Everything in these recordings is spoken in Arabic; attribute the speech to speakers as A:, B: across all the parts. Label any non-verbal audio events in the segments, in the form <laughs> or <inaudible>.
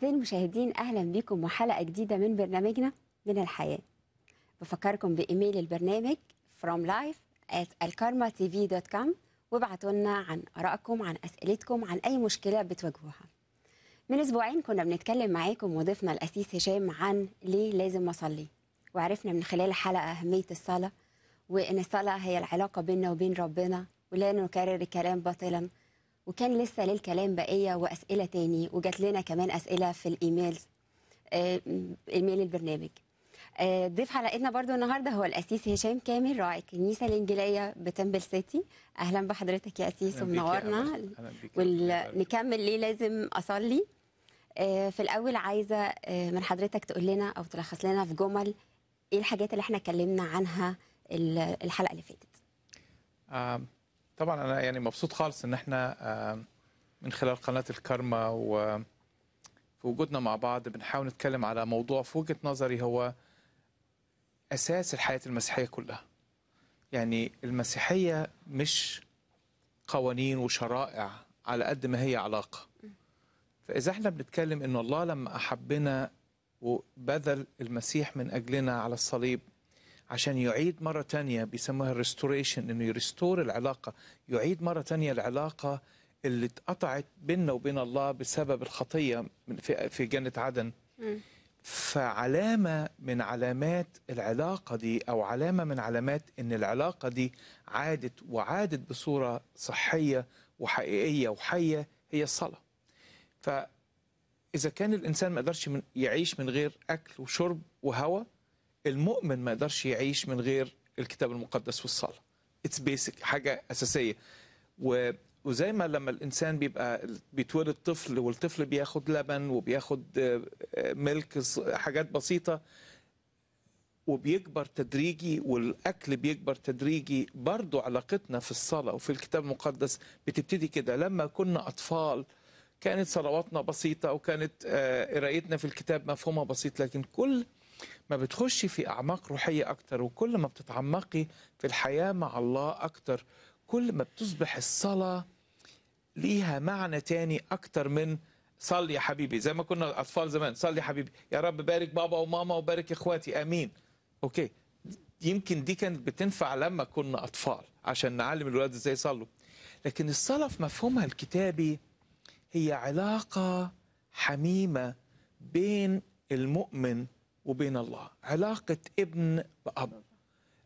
A: أعزائي المشاهدين أهلا بكم وحلقة جديدة من برنامجنا من الحياة بفكركم بإيميل البرنامج from life at alkarmatv.com وابعتوا لنا عن آرائكم عن أسئلتكم عن أي مشكلة بتواجهوها من أسبوعين كنا بنتكلم معاكم وضيفنا الأسيس هشام عن ليه لازم أصلي وعرفنا من خلال الحلقة أهمية الصلاة وإن الصلاة هي العلاقة بيننا وبين ربنا ولا نكرر الكلام باطلا وكان لسه للكلام بقيه واسئله تاني وجات لنا كمان اسئله في الايميل آه، ايميل البرنامج آه، ضيف حلقتنا برضو النهارده هو الاسيس هشام كامل راعي الكنيسه الانجيليه بتمبل سيتي اهلا بحضرتك يا اسيس ومنورنا ونكمل ليه لازم اصلي آه، في الاول عايزه من حضرتك تقول لنا او تلخص لنا في جمل ايه الحاجات اللي احنا اتكلمنا عنها الحلقه اللي فاتت
B: طبعا انا يعني مبسوط خالص ان احنا آه، من خلال قناه الكارما و في وجودنا مع بعض بنحاول نتكلم على موضوع في وجهه نظري هو اساس الحياه المسيحيه كلها. يعني المسيحيه مش قوانين وشرائع على قد ما هي علاقه. فاذا احنا بنتكلم ان الله لما احبنا وبذل المسيح من اجلنا على الصليب عشان يعيد مرة تانية بيسموها الريستوريشن انه يريستور العلاقة يعيد مرة تانية العلاقة اللي اتقطعت بيننا وبين الله بسبب الخطية في جنة عدن فعلامة من علامات العلاقة دي أو علامة من علامات إن العلاقة دي عادت وعادت بصورة صحية وحقيقية وحية هي الصلاة فإذا كان الإنسان ما قدرش يعيش من غير أكل وشرب وهواء المؤمن ما يقدرش يعيش من غير الكتاب المقدس والصلاه اتس بيسك حاجه اساسيه و وزي ما لما الانسان بيبقى بيتولد طفل والطفل بياخد لبن وبياخد آه، آه، ملك حاجات بسيطه وبيكبر تدريجي والاكل بيكبر تدريجي برضو علاقتنا في الصلاه وفي الكتاب المقدس بتبتدي كده لما كنا اطفال كانت صلواتنا بسيطه وكانت آه، قرايتنا في الكتاب مفهومها بسيط لكن كل ما بتخشي في أعماق روحية أكتر وكل ما بتتعمقي في الحياة مع الله أكتر كل ما بتصبح الصلاة ليها معنى تاني أكتر من صل يا حبيبي زي ما كنا أطفال زمان صل يا حبيبي يا رب بارك بابا وماما وبارك إخواتي آمين أوكي يمكن دي كانت بتنفع لما كنا أطفال عشان نعلم الولاد إزاي يصلوا لكن الصلاة في مفهومها الكتابي هي علاقة حميمة بين المؤمن وبين الله علاقة ابن بأب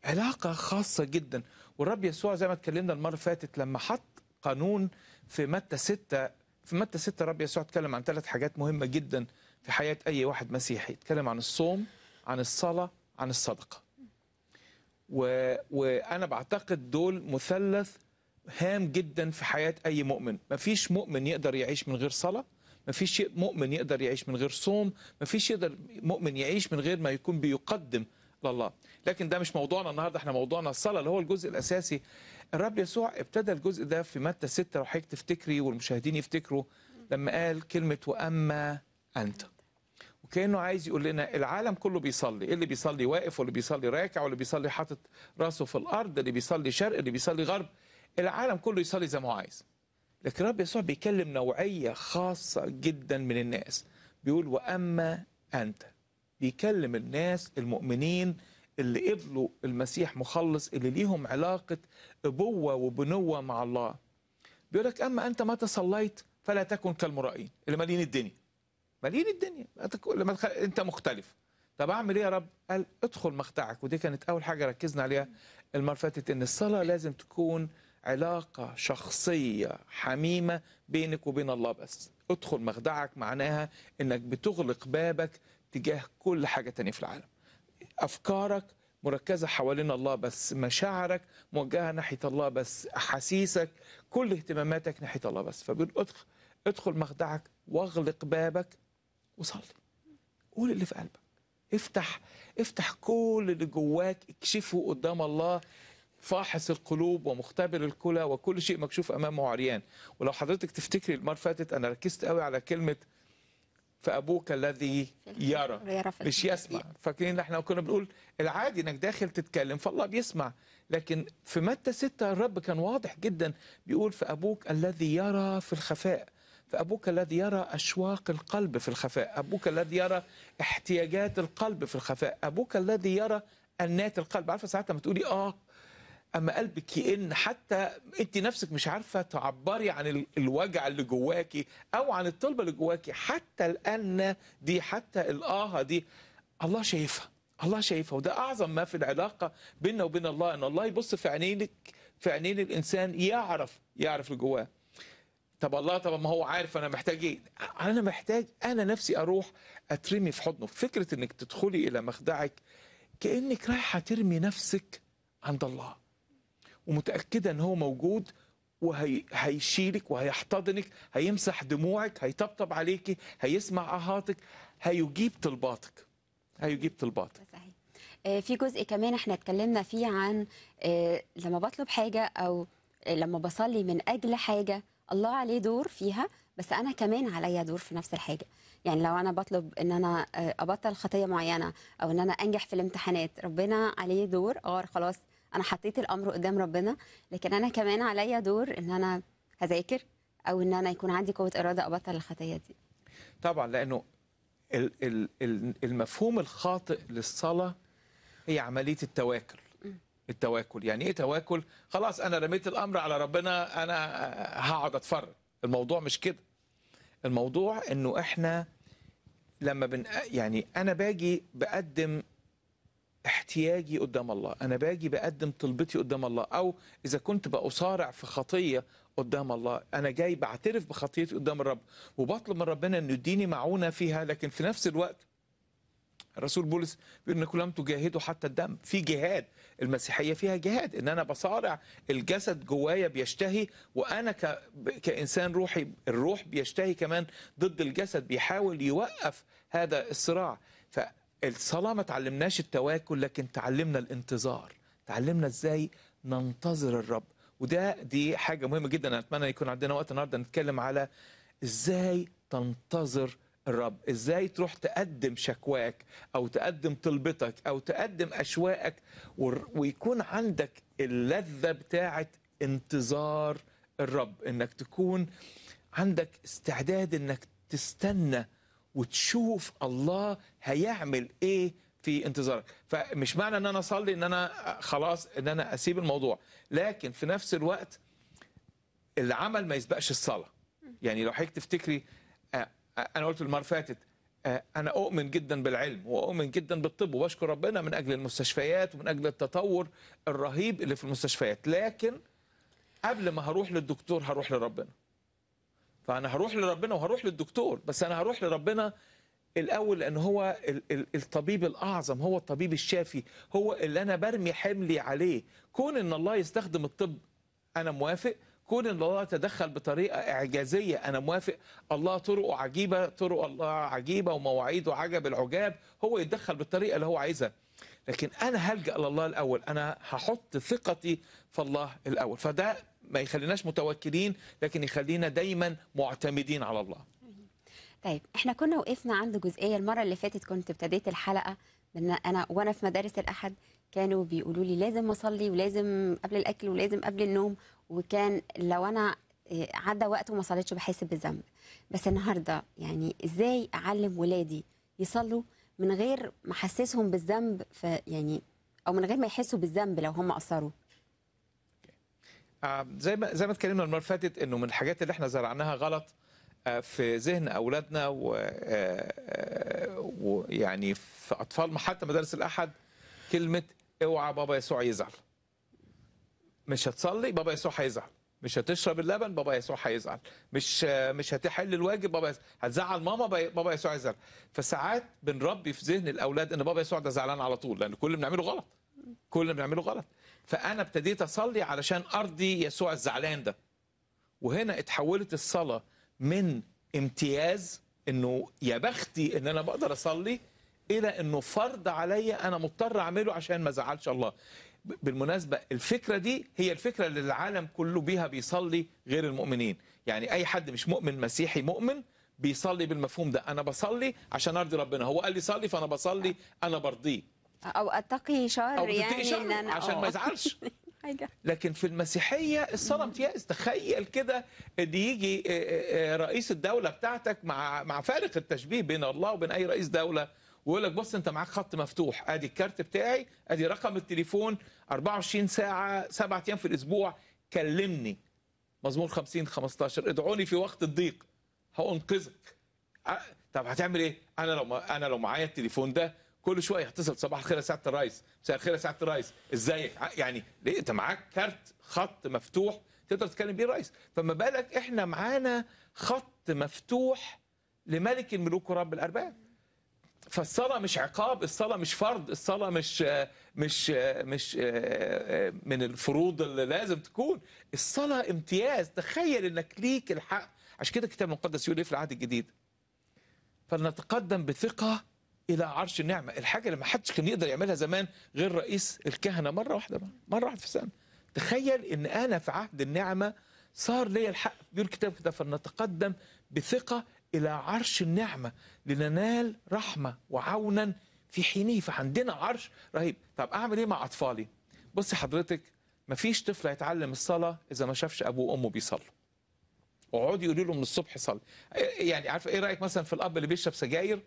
B: علاقة خاصة جدا والرب يسوع زي ما اتكلمنا المرة اللي فاتت لما حط قانون في متى ستة في متى ستة الرب يسوع اتكلم عن ثلاث حاجات مهمة جدا في حياة أي واحد مسيحي اتكلم عن الصوم عن الصلاة عن الصدقة و... وأنا بعتقد دول مثلث هام جدا في حياة أي مؤمن مفيش مؤمن يقدر يعيش من غير صلاة ما فيش شيء مؤمن يقدر يعيش من غير صوم ما فيش يقدر مؤمن يعيش من غير ما يكون بيقدم لله لكن ده مش موضوعنا النهارده احنا موضوعنا الصلاه اللي هو الجزء الاساسي الرب يسوع ابتدى الجزء ده في متى 6 لو حضرتك تفتكري والمشاهدين يفتكروا لما قال كلمه واما انت وكانه عايز يقول لنا العالم كله بيصلي إيه اللي بيصلي واقف واللي بيصلي راكع واللي بيصلي حاطط راسه في الارض اللي بيصلي شرق اللي بيصلي غرب العالم كله يصلي زي ما هو عايز لكن الرب يسوع بيكلم نوعية خاصة جدا من الناس بيقول وأما أنت بيكلم الناس المؤمنين اللي قبلوا المسيح مخلص اللي ليهم علاقة أبوة وبنوة مع الله بيقول لك أما أنت ما تصليت فلا تكن كالمرائين اللي مالين الدنيا مالين الدنيا لما أنت مختلف طب أعمل إيه يا رب؟ قال ادخل مخدعك ودي كانت أول حاجة ركزنا عليها المرة فاتت إن الصلاة لازم تكون علاقة شخصية حميمة بينك وبين الله بس ادخل مخدعك معناها انك بتغلق بابك تجاه كل حاجة تانية في العالم أفكارك مركزة حوالين الله بس مشاعرك موجهة ناحية الله بس أحاسيسك كل اهتماماتك ناحية الله بس فبيقول ادخل ادخل مخدعك واغلق بابك وصلي قول اللي في قلبك افتح افتح كل اللي جواك اكشفه قدام الله فاحص القلوب ومختبر الكلى وكل شيء مكشوف امامه عريان ولو حضرتك تفتكري المره فاتت انا ركزت قوي على كلمه فابوك الذي يرى مش يسمع فاكرين احنا كنا بنقول العادي انك داخل تتكلم فالله بيسمع لكن في متى ستة الرب كان واضح جدا بيقول فابوك الذي يرى في الخفاء فابوك الذي يرى اشواق القلب في الخفاء ابوك الذي يرى احتياجات القلب في الخفاء ابوك الذي يرى انات القلب عارفه ساعات لما تقولي اه اما قلبك يئن حتى انت نفسك مش عارفه تعبري عن الوجع اللي جواكي او عن الطلبه اللي جواكي حتى الان دي حتى الاهه دي الله شايفها الله شايفها وده اعظم ما في العلاقه بيننا وبين الله ان الله يبص في عينينك في عينين الانسان يعرف يعرف اللي جواه طب الله طب ما هو عارف انا محتاج ايه انا محتاج انا نفسي اروح اترمي في حضنه فكره انك تدخلي الى مخدعك كانك رايحه ترمي نفسك عند الله ومتاكده ان هو موجود وهيشيلك وهيحتضنك هيمسح دموعك هيطبطب عليكي هيسمع اهاتك هيجيب طلباتك هيجيب طلباتك صحيح
A: آه، في جزء كمان احنا اتكلمنا فيه عن آه، لما بطلب حاجه او آه، لما بصلي من اجل حاجه الله عليه دور فيها بس انا كمان عليا دور في نفس الحاجه يعني لو انا بطلب ان انا ابطل خطيه معينه او ان انا انجح في الامتحانات ربنا عليه دور اه خلاص انا حطيت الامر قدام ربنا لكن انا كمان عليا دور ان انا هذاكر او ان انا يكون عندي قوه اراده ابطل الخطيه دي
B: طبعا لانه المفهوم الخاطئ للصلاه هي عمليه التواكل التواكل يعني ايه تواكل خلاص انا رميت الامر على ربنا انا هقعد اتفرج الموضوع مش كده الموضوع انه احنا لما بن يعني انا باجي بقدم احتياجي قدام الله أنا باجي بقدم طلبتي قدام الله أو إذا كنت بأصارع في خطية قدام الله أنا جاي بعترف بخطيتي قدام الرب وبطلب من ربنا انه يديني معونة فيها لكن في نفس الوقت الرسول بولس بيقول انكم لم تجاهدوا حتى الدم في جهاد المسيحيه فيها جهاد ان انا بصارع الجسد جوايا بيشتهي وانا ك... كانسان روحي الروح بيشتهي كمان ضد الجسد بيحاول يوقف هذا الصراع الصلاة ما تعلمناش التواكل لكن تعلمنا الانتظار تعلمنا ازاي ننتظر الرب وده دي حاجة مهمة جدا أنا أتمنى يكون عندنا وقت النهاردة نتكلم على ازاي تنتظر الرب ازاي تروح تقدم شكواك او تقدم طلبتك او تقدم اشواقك ويكون عندك اللذة بتاعة انتظار الرب انك تكون عندك استعداد انك تستنى وتشوف الله هيعمل ايه في انتظارك فمش معنى ان انا اصلي ان انا خلاص ان انا اسيب الموضوع لكن في نفس الوقت العمل ما يسبقش الصلاه يعني لو حضرتك تفتكري آه، آه، انا قلت المره فاتت آه، انا اؤمن جدا بالعلم واؤمن جدا بالطب وبشكر ربنا من اجل المستشفيات ومن اجل التطور الرهيب اللي في المستشفيات لكن قبل ما هروح للدكتور هروح لربنا فانا هروح لربنا وهروح للدكتور بس انا هروح لربنا الاول لان هو الطبيب الاعظم هو الطبيب الشافي هو اللي انا برمي حملي عليه كون ان الله يستخدم الطب انا موافق كون ان الله تدخل بطريقه اعجازيه انا موافق الله طرقه عجيبه طرق الله عجيبه ومواعيده عجب العجاب هو يتدخل بالطريقه اللي هو عايزها لكن انا هلجا لله الاول انا هحط ثقتي في الله الاول فده ما يخليناش متوكلين لكن يخلينا دايما معتمدين على الله
A: طيب احنا كنا وقفنا عند جزئيه المره اللي فاتت كنت ابتديت الحلقه من انا وانا في مدارس الاحد كانوا بيقولوا لي لازم اصلي ولازم قبل الاكل ولازم قبل النوم وكان لو انا آه، عدى وقت وما صليتش بحس بالذنب بس النهارده يعني ازاي اعلم ولادي يصلوا من غير ما احسسهم بالذنب يعني او من غير ما يحسوا بالذنب لو هم قصروا
B: آه، زي ما زي ما اتكلمنا المره اللي فاتت انه من الحاجات اللي احنا زرعناها غلط آه، في ذهن اولادنا آه، ويعني في اطفال حتى مدارس الاحد كلمه اوعى بابا يسوع يزعل مش هتصلي بابا يسوع هيزعل مش هتشرب اللبن بابا يسوع هيزعل مش مش هتحل الواجب بابا يسوع هتزعل ماما بابا يسوع هيزعل فساعات بنربي في ذهن الاولاد ان بابا يسوع ده زعلان على طول لان كل اللي بنعمله غلط كل اللي بنعمله غلط فأنا ابتديت أصلي علشان أرضي يسوع الزعلان ده وهنا اتحولت الصلاة من امتياز انه يا بختي ان انا بقدر اصلي الى انه فرض عليا انا مضطر اعمله عشان ما ازعلش الله بالمناسبه الفكره دي هي الفكره اللي العالم كله بيها بيصلي غير المؤمنين يعني اي حد مش مؤمن مسيحي مؤمن بيصلي بالمفهوم ده انا بصلي عشان ارضي ربنا هو قال لي صلي فانا بصلي انا برضيه
A: او اتقي شر أو يعني شر إن أنا عشان ما يزعلش <laughs>
B: لكن في المسيحيه الصلاه امتياز تخيل كده ان يجي آه، آه، آه، رئيس الدوله بتاعتك مع مع فارق التشبيه بين الله وبين اي رئيس دوله ويقول لك بص انت معاك خط مفتوح ادي الكارت بتاعي ادي رقم التليفون 24 ساعه سبعة ايام في الاسبوع كلمني مزمور 50 15 ادعوني في وقت الضيق هانقذك طب هتعمل ايه انا لو انا لو معايا التليفون ده كل شويه اتصل صباح الخير يا سعاده الرئيس مساء الخير يا سعاده الرئيس ازيك يعني ليه انت معاك كارت خط مفتوح تقدر تتكلم بيه الرئيس فما بالك احنا معانا خط مفتوح لملك الملوك ورب الارباب فالصلاه مش عقاب الصلاه مش فرض الصلاه مش مش مش من الفروض اللي لازم تكون الصلاه امتياز تخيل انك ليك الحق عشان كده الكتاب المقدس يقول ايه في العهد الجديد فلنتقدم بثقه الى عرش النعمه الحاجه اللي ما حدش كان يقدر يعملها زمان غير رئيس الكهنه مره واحده بقى. مره واحده في السنه تخيل ان انا في عهد النعمه صار لي الحق بيقول الكتاب كده فلنتقدم بثقه الى عرش النعمه لننال رحمه وعونا في حينه فعندنا عرش رهيب طب اعمل ايه مع اطفالي بصي حضرتك مفيش طفل هيتعلم الصلاه اذا ما شافش ابوه وامه بيصلوا وقعد يقولوا له من الصبح صلي يعني عارف ايه رايك مثلا في الاب اللي بيشرب سجاير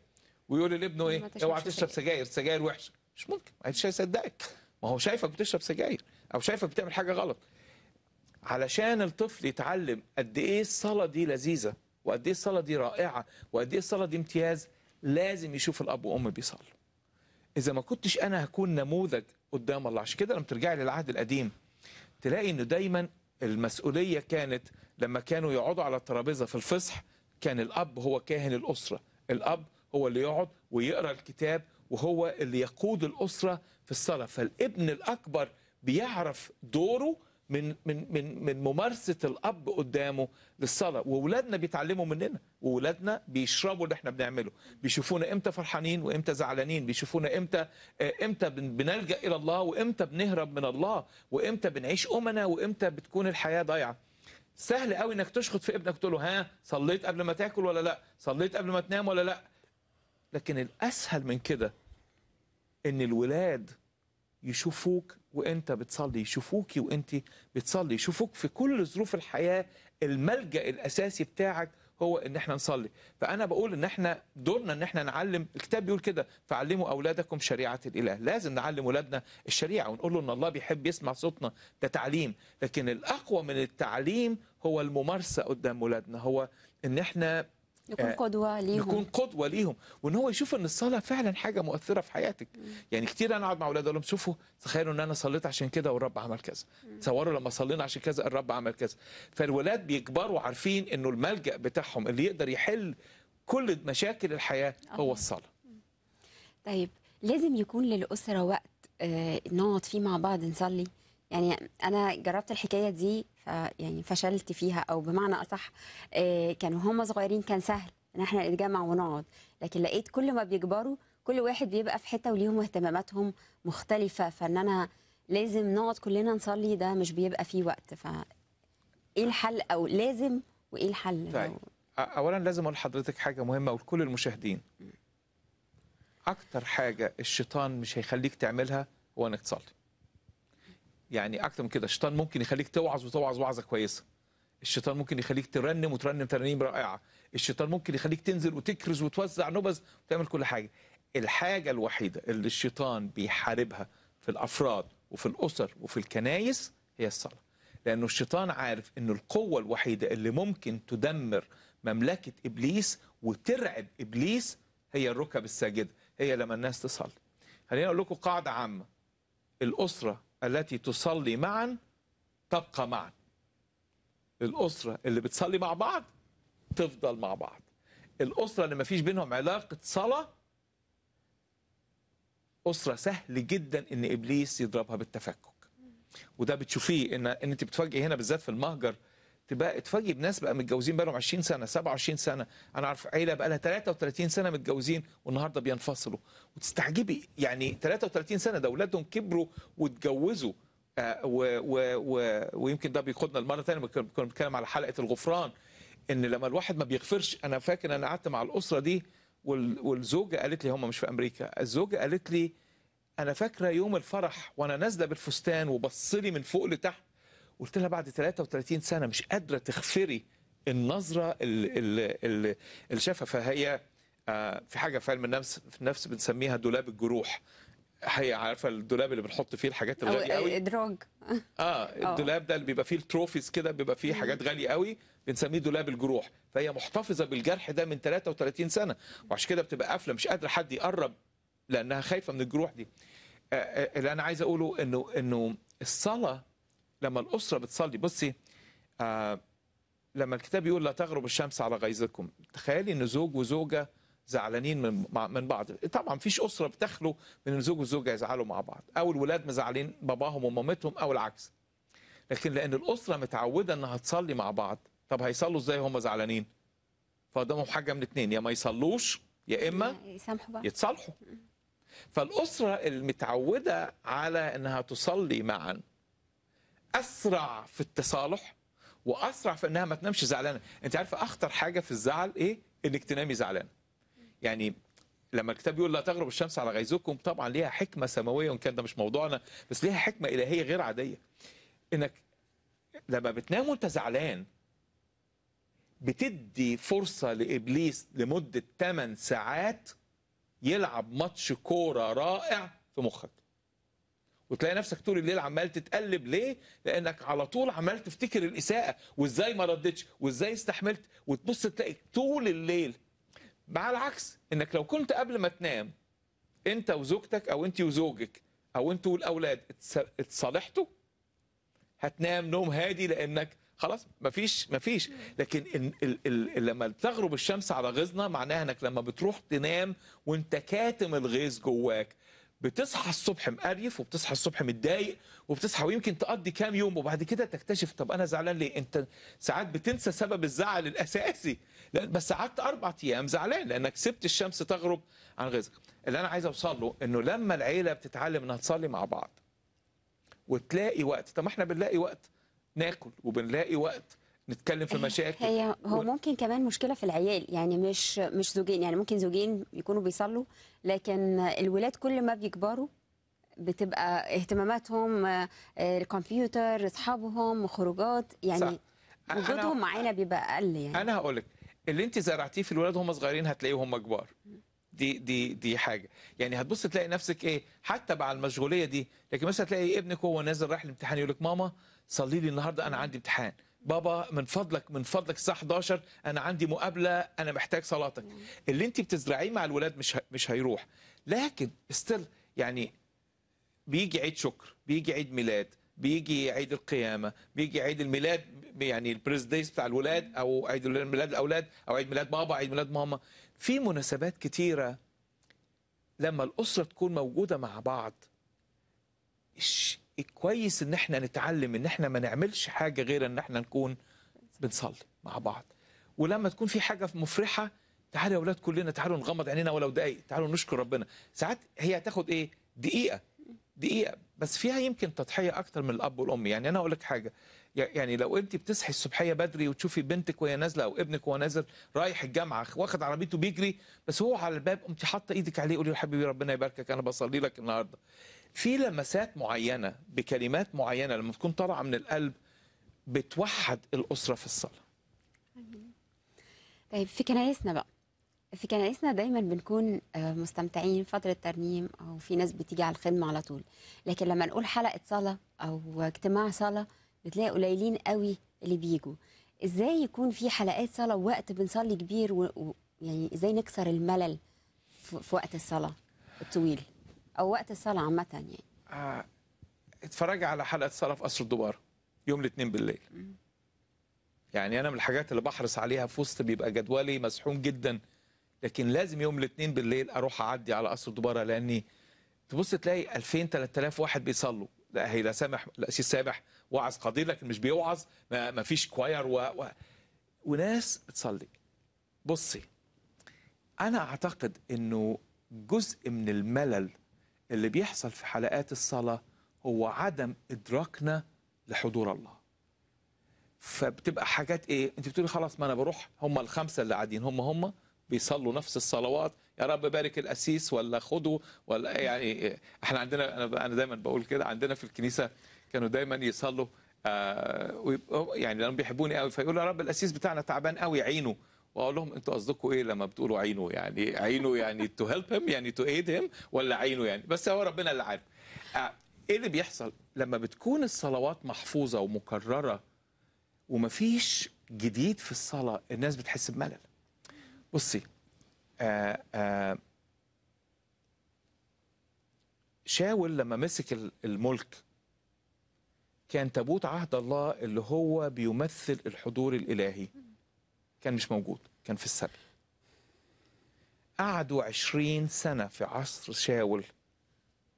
B: ويقول لابنه ايه اوعى تشرب سجاير سجاير وحشه مش ممكن مش هيصدقك ما هو شايفك بتشرب سجاير او شايفك بتعمل حاجه غلط علشان الطفل يتعلم قد ايه الصلاه دي لذيذه وقد ايه الصلاه دي رائعه وقد ايه الصلاه دي امتياز لازم يشوف الاب وام بيصلوا اذا ما كنتش انا هكون نموذج قدام الله عشان كده لما ترجعي للعهد القديم تلاقي انه دايما المسؤوليه كانت لما كانوا يقعدوا على الترابيزه في الفصح كان الاب هو كاهن الاسره الاب هو اللي يقعد ويقرا الكتاب وهو اللي يقود الاسره في الصلاه فالابن الاكبر بيعرف دوره من من من من ممارسه الاب قدامه للصلاه واولادنا بيتعلموا مننا واولادنا بيشربوا اللي احنا بنعمله بيشوفونا امتى فرحانين وامتى زعلانين بيشوفونا امتى امتى بنلجا الى الله وامتى بنهرب من الله وامتى بنعيش امنا وامتى بتكون الحياه ضايعه سهل قوي انك تشخط في ابنك تقول له ها صليت قبل ما تاكل ولا لا صليت قبل ما تنام ولا لا لكن الأسهل من كده إن الولاد يشوفوك وانت بتصلي يشوفوكي وانت بتصلي يشوفوك في كل ظروف الحياة الملجأ الأساسي بتاعك هو ان احنا نصلي فانا بقول ان احنا دورنا ان احنا نعلم الكتاب بيقول كده فعلموا اولادكم شريعه الاله لازم نعلم اولادنا الشريعه ونقول له ان الله بيحب يسمع صوتنا ده تعليم لكن الاقوى من التعليم هو الممارسه قدام اولادنا هو ان احنا يكون آه، قدوه ليهم يكون قدوه ليهم وان هو يشوف ان الصلاه فعلا حاجه مؤثره في حياتك مم. يعني كتير انا اقعد مع اولاد اقول لهم شوفوا تخيلوا ان انا صليت عشان كده والرب عمل كذا تصوروا لما صلينا عشان كذا الرب عمل كذا فالولاد بيكبروا عارفين انه الملجا بتاعهم اللي يقدر يحل كل مشاكل الحياه هو الصلاه
A: طيب لازم يكون للاسره وقت آه، نقعد فيه مع بعض نصلي يعني انا جربت الحكايه دي يعني فشلت فيها او بمعنى اصح آه، كانوا هم صغيرين كان سهل ان احنا نتجمع ونقعد لكن لقيت كل ما بيكبروا كل واحد بيبقى في حته وليهم اهتماماتهم مختلفه فان انا لازم نقعد كلنا نصلي ده مش بيبقى فيه وقت ف ايه الحل او لازم وايه الحل
B: طيب. اولا لازم اقول لحضرتك حاجه مهمه ولكل المشاهدين اكتر حاجه الشيطان مش هيخليك تعملها هو انك تصلي يعني اكتر من كده الشيطان ممكن يخليك توعظ وتوعظ وعظه كويسه الشيطان ممكن يخليك ترنم وترنم ترانيم رائعه الشيطان ممكن يخليك تنزل وتكرز وتوزع نبذ وتعمل كل حاجه الحاجه الوحيده اللي الشيطان بيحاربها في الافراد وفي الاسر وفي الكنايس هي الصلاه لانه الشيطان عارف ان القوه الوحيده اللي ممكن تدمر مملكه ابليس وترعب ابليس هي الركب الساجده هي لما الناس تصلي خليني اقول لكم قاعده عامه الاسره التي تصلي معا تبقى معا الأسرة اللي بتصلي مع بعض تفضل مع بعض الأسرة اللي ما فيش بينهم علاقة صلاة أسرة سهل جدا إن إبليس يضربها بالتفكك وده بتشوفيه إن, إن أنت بتفاجئي هنا بالذات في المهجر تبقى اتفاجئ بناس بقى متجوزين بقى لهم 20 سنه 27 سنه انا عارف عيله بقى لها 33 سنه متجوزين والنهارده بينفصلوا وتستعجبي يعني 33 سنه ده اولادهم كبروا واتجوزوا آه و و و ويمكن ده بيقودنا المره الثانيه كنا بنتكلم على حلقه الغفران ان لما الواحد ما بيغفرش انا فاكر انا قعدت مع الاسره دي والزوجه قالت لي هم مش في امريكا الزوجه قالت لي انا فاكره يوم الفرح وانا نازله بالفستان وبص لي من فوق لتحت قلت لها بعد 33 سنه مش قادره تغفري النظره اللي شافها فهي آه، في حاجه في علم النفس في النفس بنسميها دولاب الجروح هي عارفه الدولاب اللي بنحط فيه الحاجات الغاليه قوي
A: ادراج آه،, <laughs>
B: اه الدولاب ده اللي بيبقى فيه التروفيز كده بيبقى فيه حاجات غاليه قوي بنسميه دولاب الجروح فهي محتفظه بالجرح ده من 33 سنه وعشان كده بتبقى قافله مش قادره حد يقرب لانها خايفه من الجروح دي آه، اللي انا عايز اقوله انه انه الصلاه لما الاسره بتصلي بصي آه لما الكتاب يقول لا تغرب الشمس على غيظكم تخيلي ان زوج وزوجه زعلانين من من بعض طبعا مفيش اسره بتخلو من ان زوج وزوجة يزعلوا مع بعض او الولاد مزعلين باباهم ومامتهم او العكس لكن لان الاسره متعوده انها تصلي مع بعض طب هيصلوا ازاي هم زعلانين فقدامهم حاجه من اتنين يا ما يصلوش يا اما
A: يسامحوا بعض يتصالحوا
B: فالاسره المتعوده على انها تصلي معا اسرع في التصالح واسرع في انها ما تنامش زعلانه انت عارفه اخطر حاجه في الزعل ايه انك تنامي زعلانه يعني لما الكتاب يقول لا تغرب الشمس على غيظكم طبعا ليها حكمه سماويه وان كان ده مش موضوعنا بس ليها حكمه الهيه غير عاديه انك لما بتنام وانت زعلان بتدي فرصه لابليس لمده 8 ساعات يلعب ماتش كوره رائع في مخك وتلاقي نفسك طول الليل عمال تتقلب ليه؟ لانك على طول عمال تفتكر الاساءه وازاي ما ردتش وازاي استحملت وتبص تلاقي طول الليل مع العكس انك لو كنت قبل ما تنام انت وزوجتك او انت وزوجك او انت والاولاد اتصالحتوا هتنام نوم هادي لانك خلاص مفيش مفيش لكن ال ال ال لما تغرب الشمس على غيظنا معناها انك لما بتروح تنام وانت كاتم الغيظ جواك بتصحى الصبح مقريف وبتصحى الصبح متضايق وبتصحى ويمكن تقضي كام يوم وبعد كده تكتشف طب انا زعلان ليه انت ساعات بتنسى سبب الزعل الاساسي بس قعدت اربع ايام زعلان لانك سبت الشمس تغرب عن غيظك اللي انا عايز اوصل له انه لما العيله بتتعلم انها تصلي مع بعض وتلاقي وقت طب ما احنا بنلاقي وقت ناكل وبنلاقي وقت نتكلم في آه، مشاكل هي
A: هو ممكن كمان مشكله في العيال يعني مش مش زوجين يعني ممكن زوجين يكونوا بيصلوا لكن الولاد كل ما بيكبروا بتبقى اهتماماتهم آه، آه، الكمبيوتر اصحابهم خروجات يعني وجودهم معانا بيبقى اقل يعني انا
B: هقول لك اللي انت زرعتيه في الولاد هم صغيرين هتلاقيه هم كبار دي دي دي حاجه يعني هتبص تلاقي نفسك ايه حتى مع المشغوليه دي لكن مثلا تلاقي ابنك وهو نازل رايح الامتحان يقول لك ماما صلي لي النهارده انا عندي امتحان بابا من فضلك من فضلك الساعه 11 انا عندي مقابله انا محتاج صلاتك اللي انت بتزرعيه مع الولاد مش مش هيروح لكن استل يعني بيجي عيد شكر بيجي عيد ميلاد بيجي عيد القيامه بيجي عيد الميلاد يعني البريزديز بتاع الولاد او عيد ميلاد الاولاد او عيد ميلاد بابا عيد ميلاد ماما في مناسبات كتيره لما الاسره تكون موجوده مع بعض كويس ان احنا نتعلم ان احنا ما نعملش حاجه غير ان احنا نكون بنصلي مع بعض ولما تكون في حاجه مفرحه تعالوا يا اولاد كلنا تعالوا نغمض عينينا ولو دقايق تعالوا نشكر ربنا ساعات هي هتاخد ايه دقيقه دقيقه بس فيها يمكن تضحيه اكتر من الاب والام يعني انا اقول لك حاجه يعني لو انت بتصحي الصبحيه بدري وتشوفي بنتك وهي نازله او ابنك وهو نازل رايح الجامعه واخد عربيته بيجري بس هو على الباب قمت حاطه ايدك عليه قولي له حبيبي ربنا يباركك انا بصلي لك النهارده في لمسات معينه بكلمات معينه لما تكون طالعه من القلب بتوحد الاسره في الصلاه
A: طيب في كنايسنا بقى في كنايسنا دايما بنكون آه، مستمتعين فترة ترنيم أو في ناس بتيجي على الخدمة على طول لكن لما نقول حلقة صلاة أو اجتماع صلاة بتلاقي قليلين قوي اللي بيجوا ازاي يكون في حلقات صلاه ووقت بنصلي كبير ويعني و... يعني ازاي نكسر الملل في... في وقت الصلاه الطويل او وقت الصلاه عامه يعني
B: آه. اتفرجي على حلقه صلاه في قصر الدوار يوم الاثنين بالليل يعني انا من الحاجات اللي بحرص عليها في وسط بيبقى جدولي مسحوم جدا لكن لازم يوم الاثنين بالليل اروح اعدي على قصر دبارة لاني تبص تلاقي 2000 3000 واحد بيصلوا لا هي لا سامح لا سامح واعظ قدير لكن مش بيوعظ ما, ما فيش كواير و... و... وناس بتصلي بصي انا اعتقد انه جزء من الملل اللي بيحصل في حلقات الصلاه هو عدم ادراكنا لحضور الله فبتبقى حاجات ايه انت بتقولي خلاص ما انا بروح هم الخمسه اللي قاعدين هم هم بيصلوا نفس الصلوات يا رب بارك الاسيس ولا خده ولا يعني إيه. احنا عندنا انا دايما بقول كده عندنا في الكنيسه كانوا دايما يصلوا آه، يعني لانهم بيحبوني قوي فيقولوا يا رب القسيس بتاعنا تعبان قوي عينه واقول لهم انتوا قصدكم ايه لما بتقولوا عينه يعني عينه يعني تو هيلب هيم يعني تو ايد هيم ولا عينه يعني بس هو ربنا اللي عارف آه، ايه اللي بيحصل لما بتكون الصلوات محفوظه ومكرره ومفيش جديد في الصلاه الناس بتحس بملل بصي آآ آه، آآ شاول لما مسك الملك كان تابوت عهد الله اللي هو بيمثل الحضور الإلهي كان مش موجود كان في السبي قعدوا عشرين سنة في عصر شاول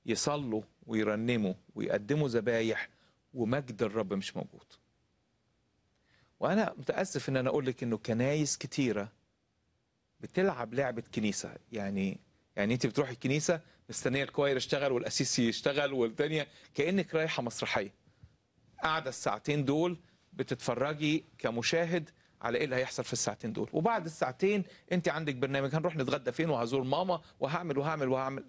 B: يصلوا ويرنموا ويقدموا ذبايح ومجد الرب مش موجود وأنا متأسف إن أنا أقول لك إنه كنايس كتيرة بتلعب لعبة كنيسة يعني يعني أنت بتروحي الكنيسة مستنية الكواير يشتغل والأسيسي يشتغل والدنيا كأنك رايحة مسرحية قاعده الساعتين دول بتتفرجي كمشاهد على ايه اللي هيحصل في الساعتين دول وبعد الساعتين انت عندك برنامج هنروح نتغدى فين وهزور ماما وهعمل وهعمل وهعمل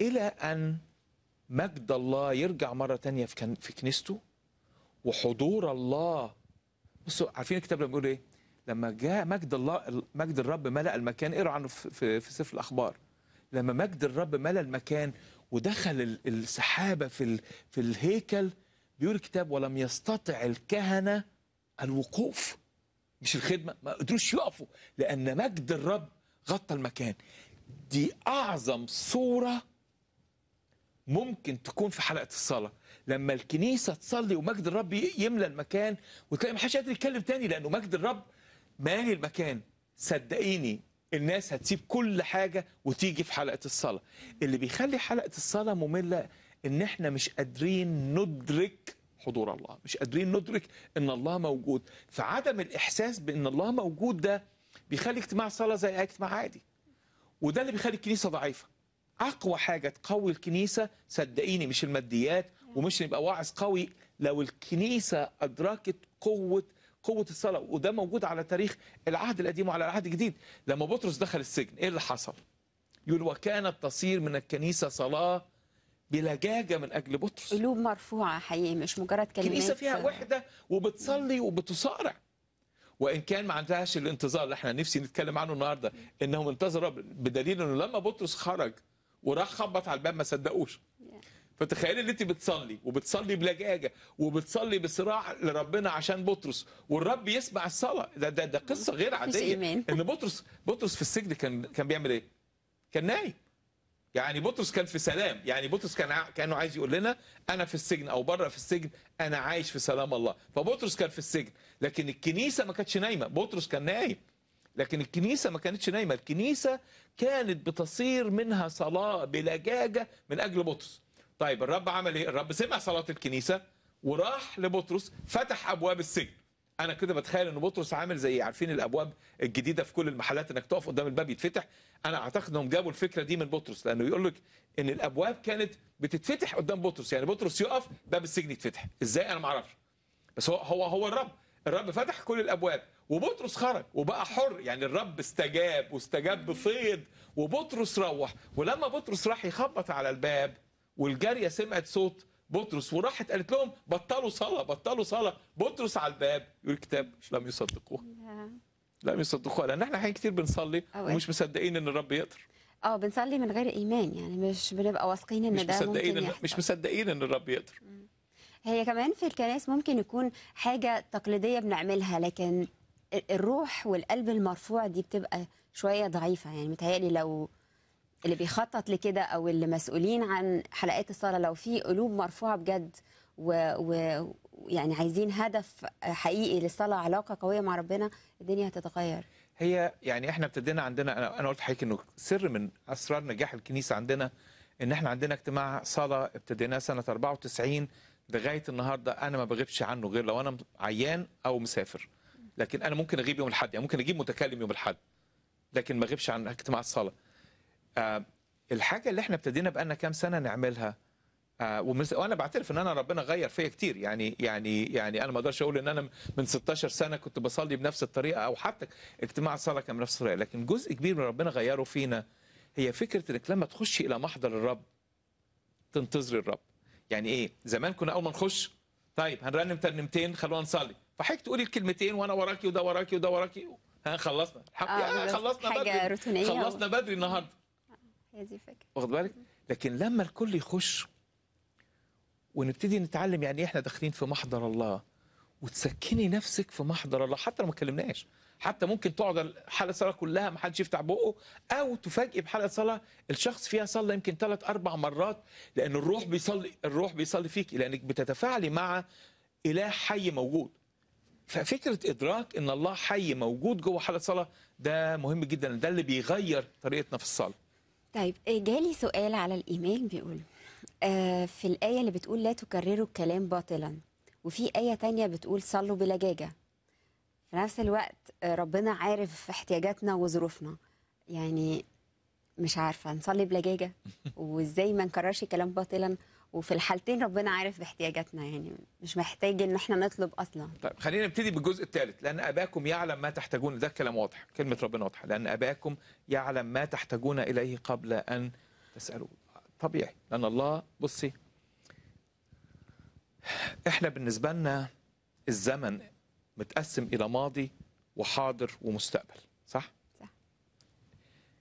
B: الى ان مجد الله يرجع مره تانية في كن... في كنيسته وحضور الله بصوا عارفين الكتاب لما بيقول ايه لما جاء مجد الله مجد الرب ملا المكان اقرا عنه في... في في سفر الاخبار لما مجد الرب ملا المكان ودخل السحابه في في الهيكل بيقول الكتاب ولم يستطع الكهنه الوقوف مش الخدمه ما قدروش يقفوا لان مجد الرب غطى المكان دي اعظم صوره ممكن تكون في حلقه الصلاه لما الكنيسه تصلي ومجد الرب يملى المكان وتلاقي ما حدش قادر يتكلم تاني لانه مجد الرب مالي المكان صدقيني الناس هتسيب كل حاجه وتيجي في حلقه الصلاه اللي بيخلي حلقه الصلاه ممله ان احنا مش قادرين ندرك حضور الله مش قادرين ندرك ان الله موجود فعدم الاحساس بان الله موجود ده بيخلي اجتماع صلاه زي اجتماع عادي وده اللي بيخلي الكنيسه ضعيفه اقوى حاجه تقوي الكنيسه صدقيني مش الماديات ومش نبقى واعظ قوي لو الكنيسه ادركت قوه قوه الصلاه وده موجود على تاريخ العهد القديم وعلى العهد الجديد لما بطرس دخل السجن ايه اللي حصل يقول وكانت تصير من الكنيسه صلاه بلجاجه من اجل بطرس
A: قلوب مرفوعه حقيقي مش مجرد كلمات الكنيسه فيها
B: وحده وبتصلي وبتصارع وان كان ما عندهاش الانتظار اللي احنا نفسي نتكلم عنه النهارده انهم انتظروا بدليل انه لما بطرس خرج وراح خبط على الباب ما صدقوش فتخيلي ان انت بتصلي وبتصلي بلجاجه وبتصلي بصراع لربنا عشان بطرس والرب يسمع الصلاه ده ده, ده قصه غير عاديه ان بطرس بطرس في السجن كان كان بيعمل ايه؟ كان نايم يعني بطرس كان في سلام يعني بطرس كان كانه عايز يقول لنا انا في السجن او بره في السجن انا عايش في سلام الله فبطرس كان في السجن لكن الكنيسه ما كانتش نايمه بطرس كان نايم لكن الكنيسه ما كانتش نايمه الكنيسه كانت بتصير منها صلاه بلجاجه من اجل بطرس طيب الرب عمل ايه الرب سمع صلاه الكنيسه وراح لبطرس فتح ابواب السجن انا كده بتخيل ان بطرس عامل زي عارفين الابواب الجديده في كل المحلات انك تقف قدام الباب يتفتح انا اعتقد انهم جابوا الفكره دي من بطرس لانه يقول لك ان الابواب كانت بتتفتح قدام بطرس يعني بطرس يقف باب السجن يتفتح ازاي انا ما اعرفش بس هو هو هو الرب الرب فتح كل الابواب وبطرس خرج وبقى حر يعني الرب استجاب واستجاب بفيض وبطرس روح ولما بطرس راح يخبط على الباب والجاريه سمعت صوت بطرس وراحت قالت لهم بطلوا صلاه بطلوا صلاه بطرس على الباب يقول الكتاب لم يصدقوه لم يصدقوها لان احنا حين كتير بنصلي ومش مصدقين ان الرب يقدر
A: اه بنصلي من غير ايمان يعني مش بنبقى واثقين ان مش ده مصدقين ممكن إن
B: مش مصدقين ان الرب يقدر
A: هي كمان في الكنائس ممكن يكون حاجه تقليديه بنعملها لكن الروح والقلب المرفوع دي بتبقى شويه ضعيفه يعني متهيألي لو اللي بيخطط لكده او اللي مسؤولين عن حلقات الصلاه لو في قلوب مرفوعه بجد ويعني و... يعني عايزين هدف حقيقي للصلاه علاقه قويه مع ربنا الدنيا هتتغير
B: هي يعني احنا ابتدينا عندنا انا انا قلت لحضرتك انه سر من اسرار نجاح الكنيسه عندنا ان احنا عندنا اجتماع صلاه ابتديناه سنه 94 لغايه النهارده انا ما بغيبش عنه غير لو انا عيان او مسافر لكن انا ممكن اغيب يوم الاحد يعني ممكن اجيب متكلم يوم الاحد لكن ما اغيبش عن اجتماع الصلاه آه، الحاجه اللي احنا ابتدينا بقالنا كام سنه نعملها آه، وانا بعترف ان انا ربنا غير فيا كتير يعني يعني يعني انا ما اقدرش اقول ان انا من 16 سنه كنت بصلي بنفس الطريقه او حتى اجتماع الصلاه كان بنفس الطريقه لكن جزء كبير من ربنا غيره فينا هي فكره انك لما تخش الى محضر الرب تنتظر الرب يعني ايه زمان كنا اول ما نخش طيب هنرنم ترنيمتين خلونا نصلي فحضرتك تقولي الكلمتين وانا وراكي وده وراكي وده وراكي ها خلصنا الحق آه، يعني خلصنا بدري خلصنا بدري النهارده هذه الفكره واخد بالك لكن لما الكل يخش ونبتدي نتعلم يعني إيه احنا داخلين في محضر الله وتسكني نفسك في محضر الله حتى لو ما اتكلمناش حتى ممكن تقعد حلقه صلاه كلها ما حدش يفتح بقه او تفاجئ بحلقه صلاه الشخص فيها صلى يمكن ثلاث اربع مرات لان الروح بيصلي الروح بيصلي فيك لانك بتتفاعلي مع اله حي موجود ففكره ادراك ان الله حي موجود جوه حلقه صلاه ده مهم جدا ده اللي بيغير طريقتنا في الصلاه
A: طيب آه، جالي سؤال على الايميل بيقول آه في الايه اللي بتقول لا تكرروا الكلام باطلا وفي ايه تانية بتقول صلوا بلجاجه في نفس الوقت آه، ربنا عارف احتياجاتنا وظروفنا يعني مش عارفه نصلي بلجاجه <laughs> وازاي ما نكررش كلام باطلا وفي الحالتين ربنا عارف باحتياجاتنا يعني مش محتاج ان احنا نطلب اصلا
B: طيب خلينا نبتدي بالجزء الثالث لان اباكم يعلم ما تحتاجون ده كلام واضح كلمه ربنا واضحه لان اباكم يعلم ما تحتاجون اليه قبل ان تسالوا طبيعي لان الله بصي احنا بالنسبه لنا الزمن متقسم الى ماضي وحاضر ومستقبل صح صح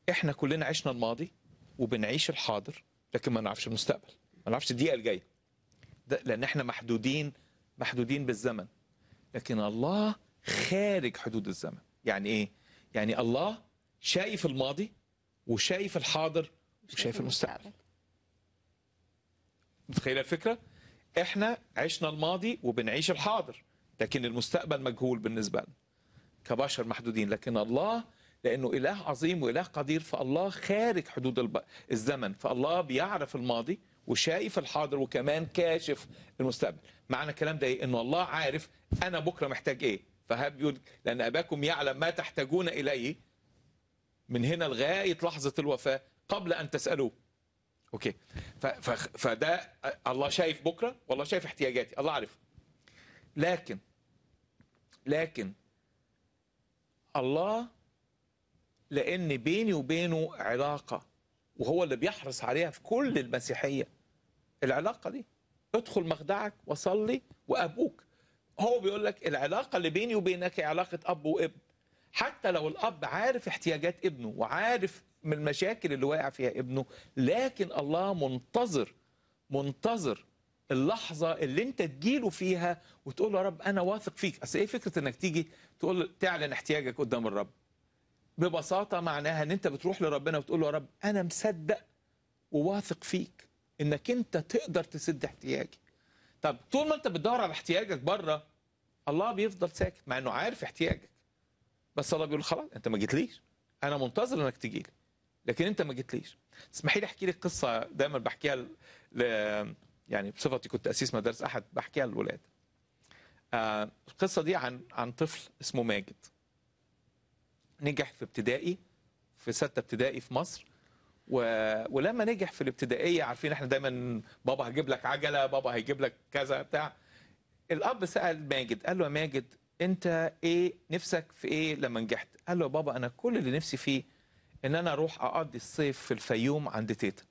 B: احنا كلنا عشنا الماضي وبنعيش الحاضر لكن ما نعرفش المستقبل ما نعرفش الدقيقه الجايه ده لان احنا محدودين محدودين بالزمن لكن الله خارج حدود الزمن يعني ايه يعني الله شايف الماضي وشايف الحاضر وشايف المستقبل متخيل الفكره احنا عشنا الماضي وبنعيش الحاضر لكن المستقبل مجهول بالنسبه لنا كبشر محدودين لكن الله لانه اله عظيم واله قدير فالله خارج حدود الزمن فالله بيعرف الماضي وشايف الحاضر وكمان كاشف المستقبل معنى الكلام ده ايه انه الله عارف انا بكره محتاج ايه فهب لان اباكم يعلم ما تحتاجون اليه من هنا لغايه لحظه الوفاه قبل ان تسالوه اوكي فده الله شايف بكره والله شايف احتياجاتي الله عارف لكن لكن الله لان بيني وبينه علاقه وهو اللي بيحرص عليها في كل المسيحيه العلاقه دي ادخل مخدعك وصلي وابوك هو بيقول لك العلاقه اللي بيني وبينك هي علاقه اب وابن حتى لو الاب عارف احتياجات ابنه وعارف من المشاكل اللي واقع فيها ابنه لكن الله منتظر منتظر اللحظه اللي انت تجيله فيها وتقول له يا رب انا واثق فيك اصل ايه فكره انك تيجي تقول تعلن احتياجك قدام الرب ببساطه معناها ان انت بتروح لربنا وتقول له يا رب انا مصدق وواثق فيك انك انت تقدر تسد احتياجي طب طول ما انت بتدور على احتياجك بره الله بيفضل ساكت مع انه عارف احتياجك بس الله بيقول خلاص انت ما جيتليش انا منتظر انك تجي لي لكن انت ما جيتليش اسمحي لي احكي لك قصه دايما بحكيها ل... ل... يعني بصفتي كنت اسيس مدارس احد بحكيها للولاد آه القصه دي عن عن طفل اسمه ماجد نجح في ابتدائي في ستة ابتدائي في مصر و... ولما نجح في الابتدائية عارفين احنا دايما بابا هيجيب لك عجلة بابا هيجيب لك كذا بتاع الأب سأل ماجد قال له يا ماجد أنت إيه نفسك في إيه لما نجحت قال له بابا أنا كل اللي نفسي فيه إن أنا أروح أقضي الصيف في الفيوم عند تيتا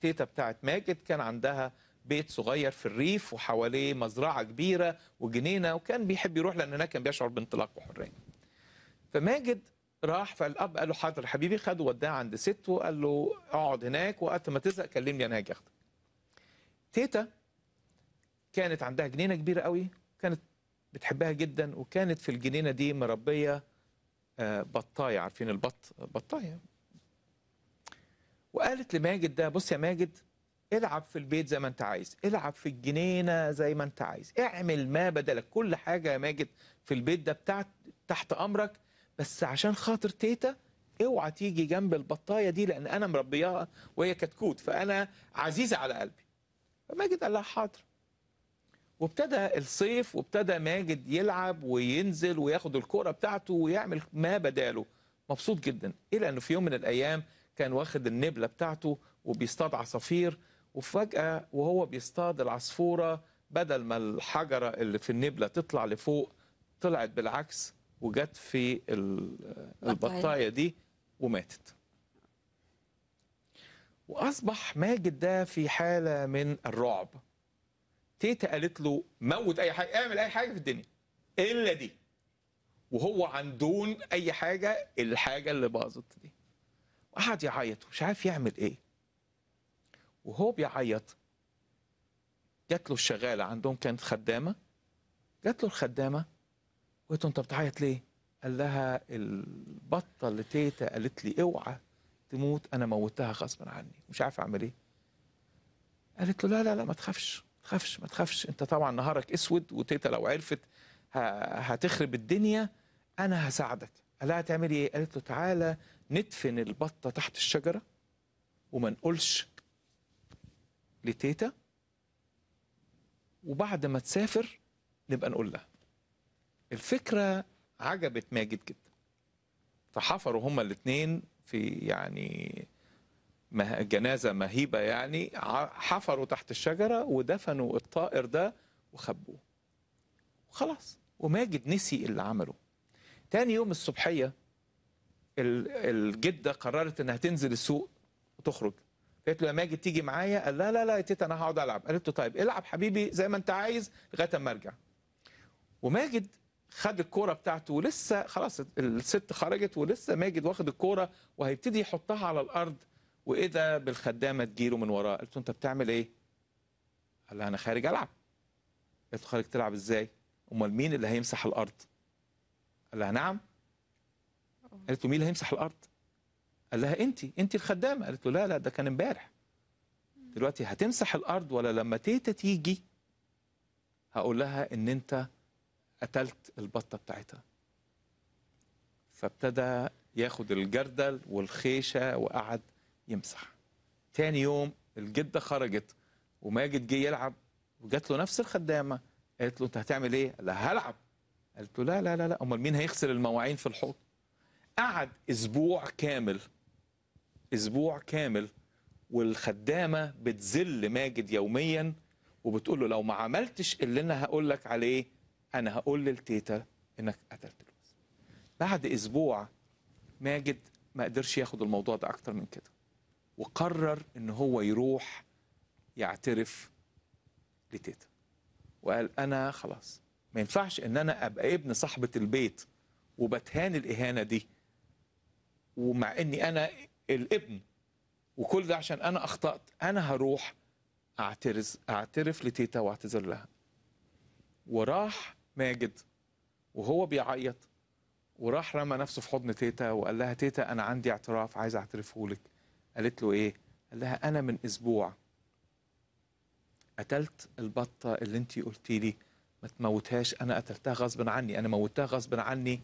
B: تيتا بتاعت ماجد كان عندها بيت صغير في الريف وحواليه مزرعة كبيرة وجنينة وكان بيحب يروح لأن هناك كان بيشعر بانطلاق وحرية فماجد راح فالاب قال له حاضر حبيبي خده وداه عند ست وقال له اقعد هناك وقت ما تزهق كلمني انا هاجي اخدك. تيتا كانت عندها جنينه كبيره قوي كانت بتحبها جدا وكانت في الجنينه دي مربيه آه، بطايه عارفين البط بطايه وقالت لماجد ده بص يا ماجد العب في البيت زي ما انت عايز العب في الجنينه زي ما انت عايز اعمل ما بدلك كل حاجه يا ماجد في البيت ده بتاعت تحت امرك بس عشان خاطر تيتا اوعى تيجي جنب البطايه دي لان انا مربياها وهي كتكوت فانا عزيزه على قلبي فماجد قال لها حاضر وابتدى الصيف وابتدى ماجد يلعب وينزل وياخد الكوره بتاعته ويعمل ما بداله مبسوط جدا الى انه في يوم من الايام كان واخد النبله بتاعته وبيصطاد عصافير وفجاه وهو بيصطاد العصفوره بدل ما الحجره اللي في النبله تطلع لفوق طلعت بالعكس وجت في البطايه دي وماتت واصبح ماجد ده في حاله من الرعب تيتا قالت له موت اي حاجه اعمل اي حاجه في الدنيا الا دي وهو عن دون اي حاجه الحاجه اللي باظت دي وقعد يعيط ومش عارف يعمل ايه وهو بيعيط جات له الشغاله عندهم كانت خدامه جات له الخدامه قلت له انت بتعيط ليه؟ قال لها البطه اللي تيتا قالت لي اوعى تموت انا موتها غصبا عني مش عارف اعمل ايه قالت له لا لا لا ما تخافش ما تخافش ما تخافش انت طبعا نهارك اسود وتيتا لو عرفت هتخرب الدنيا انا هساعدك قال لها هتعمل ايه قالت له تعالى ندفن البطه تحت الشجره وما نقولش لتيتا وبعد ما تسافر نبقى نقول لها الفكره عجبت ماجد جدا فحفروا هما الاثنين في يعني جنازه مهيبه يعني حفروا تحت الشجره ودفنوا الطائر ده وخبوه وخلاص وماجد نسي اللي عمله تاني يوم الصبحيه الجده قررت انها تنزل السوق وتخرج قالت له يا ماجد تيجي معايا قال لا لا لا يا تيتا انا هقعد العب قالت له طيب العب حبيبي زي ما انت عايز لغايه اما ارجع وماجد خد الكوره بتاعته ولسه خلاص الست خرجت ولسه ماجد واخد الكوره وهيبتدي يحطها على الارض واذا بالخدامه تجيله من وراه قلت له انت بتعمل ايه؟ قال لها انا خارج العب قلت له خارج تلعب ازاي؟ امال مين اللي هيمسح الارض؟ قال لها نعم قالت له مين اللي هيمسح الارض؟ قال لها انت انت الخدامه قالت له لا لا ده كان امبارح دلوقتي هتمسح الارض ولا لما تيتا تيجي هقول لها ان انت قتلت البطه بتاعتها فابتدى ياخد الجردل والخيشه وقعد يمسح تاني يوم الجده خرجت وماجد جه يلعب وجات له نفس الخدامه قالت له انت هتعمل ايه؟ قال لها هلعب قالت له لا لا لا لا امال مين هيغسل المواعين في الحوض؟ قعد اسبوع كامل اسبوع كامل والخدامه بتذل ماجد يوميا وبتقول له لو ما عملتش اللي انا هقول لك عليه انا هقول للتيتا انك قتلت الوز بعد اسبوع ماجد ما قدرش ياخد الموضوع ده اكتر من كده وقرر ان هو يروح يعترف لتيتا وقال انا خلاص ما ينفعش ان انا ابقى ابن صاحبه البيت وبتهان الاهانه دي ومع اني انا الابن وكل ده عشان انا اخطات انا هروح اعترف اعترف لتيتا واعتذر لها وراح ماجد وهو بيعيط وراح رمى نفسه في حضن تيتا وقال لها تيتا انا عندي اعتراف عايز اعترفه لك قالت له ايه قال لها انا من اسبوع قتلت البطه اللي انت قلتي لي ما تموتهاش انا قتلتها غصب عني انا موتها غصب عني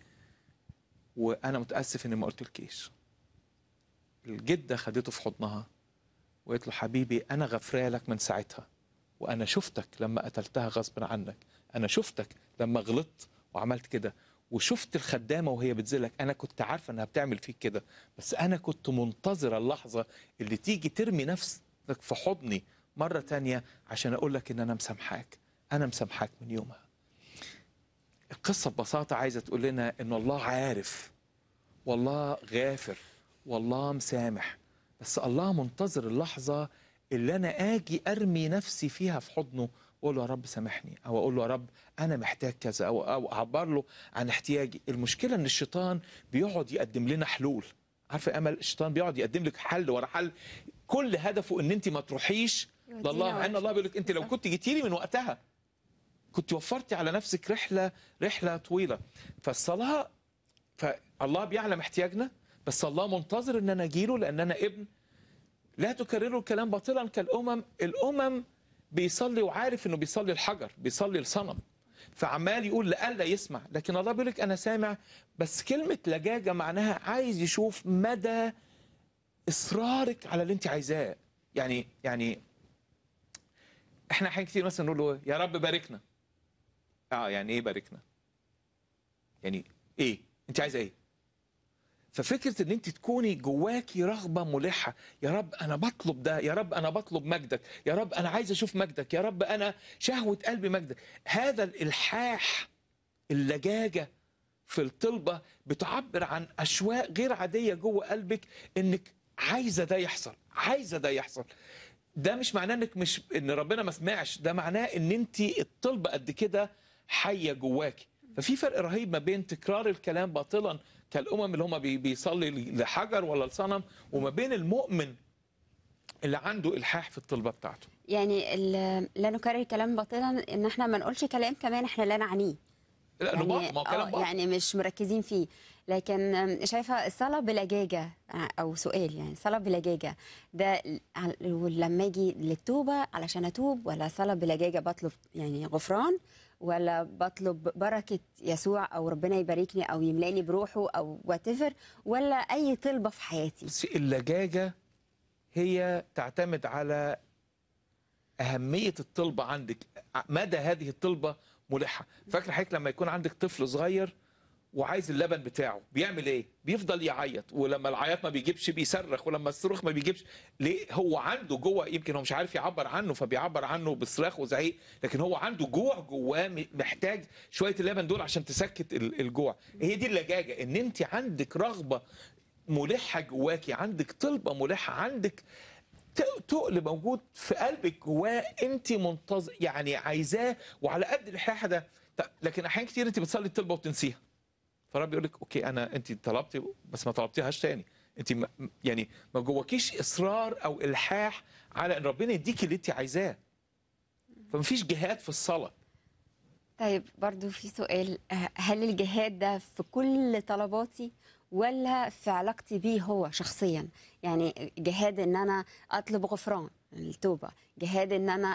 B: وانا متاسف اني ما قلتلكيش الجده خدته في حضنها وقالت له حبيبي انا غفرالك من ساعتها وانا شفتك لما قتلتها غصب عنك انا شفتك لما غلطت وعملت كده وشفت الخدامه وهي بتزلك انا كنت عارفه انها بتعمل فيك كده بس انا كنت منتظره اللحظه اللي تيجي ترمي نفسك في حضني مره تانية عشان اقول لك ان انا مسامحاك انا مسامحاك من يومها القصه ببساطه عايزه تقول لنا ان الله عارف والله غافر والله مسامح بس الله منتظر اللحظه اللي انا اجي ارمي نفسي فيها في حضنه واقول له يا رب سامحني او اقول له يا رب انا محتاج كذا او او اعبر له عن احتياجي المشكله ان الشيطان بيقعد يقدم لنا حلول عارفه امل الشيطان بيقعد يقدم لك حل ورا حل كل هدفه ان انت ما تروحيش لله ان الله بيقول لك انت لو كنت جيتي لي من وقتها كنت وفرتي على نفسك رحله رحله طويله فالصلاه فالله بيعلم احتياجنا بس الله منتظر ان انا اجيله لان انا ابن لا تكرروا الكلام باطلا كالامم الامم بيصلي وعارف انه بيصلي الحجر بيصلي الصنم فعمال يقول لألا يسمع لكن الله بيقول لك أنا سامع بس كلمة لجاجة معناها عايز يشوف مدى إصرارك على اللي أنت عايزاه يعني يعني إحنا أحيان كتير مثلا نقول له يا رب باركنا أه يعني إيه باركنا يعني إيه أنت عايزه إيه ففكره ان انت تكوني جواكي رغبه ملحه يا رب انا بطلب ده يا رب انا بطلب مجدك يا رب انا عايز اشوف مجدك يا رب انا شهوه قلبي مجدك هذا الالحاح اللجاجه في الطلبه بتعبر عن اشواق غير عاديه جوه قلبك انك عايزه ده يحصل عايزه ده يحصل ده مش معناه انك مش ان ربنا ما سمعش ده معناه ان انت الطلبه قد كده حيه جواكي ففي فرق رهيب ما بين تكرار الكلام باطلا كالامم اللي هم بيصلي لحجر ولا لصنم وما بين المؤمن اللي عنده الحاح في الطلبه بتاعته
A: يعني لا نكرر كلام باطلا ان احنا ما نقولش كلام كمان احنا لا نعنيه
B: لا يعني نبقى ما كلام آه، بقى. يعني
A: مش مركزين فيه لكن شايفه الصلاه بلجاجه او سؤال يعني صلاه بلجاجه ده لما اجي للتوبه علشان اتوب ولا صلاه بلجاجه بطلب يعني غفران ولا بطلب بركه يسوع او ربنا يباركني او يملاني بروحه او واتفر ولا اي طلبه في حياتي
B: اللجاجه هي تعتمد على اهميه الطلبه عندك مدى هذه الطلبه ملحه فاكر حضرتك لما يكون عندك طفل صغير وعايز اللبن بتاعه بيعمل ايه بيفضل يعيط ولما العياط ما بيجيبش بيصرخ ولما الصرخ ما بيجيبش ليه هو عنده جوه يمكن هو مش عارف يعبر عنه فبيعبر عنه بصراخ وزعيق لكن هو عنده جوع جواه محتاج شويه اللبن دول عشان تسكت الجوع هي دي اللجاجه ان انت عندك رغبه ملحه جواكي عندك طلبه ملحه عندك تقل موجود في قلبك جواه انت منتظر يعني عايزاه وعلى قد الحاحه ده لكن احيان كتير انت بتصلي الطلبه وتنسيها فالرب يقول لك اوكي انا انت طلبتي بس ما طلبتيهاش تاني انت يعني ما جواكيش اصرار او الحاح على ان ربنا يديكي اللي انت عايزاه فما فيش جهاد في الصلاه
A: طيب برضو في سؤال هل الجهاد ده في كل طلباتي ولا في علاقتي بيه هو شخصيا يعني جهاد ان انا اطلب غفران التوبه جهاد ان انا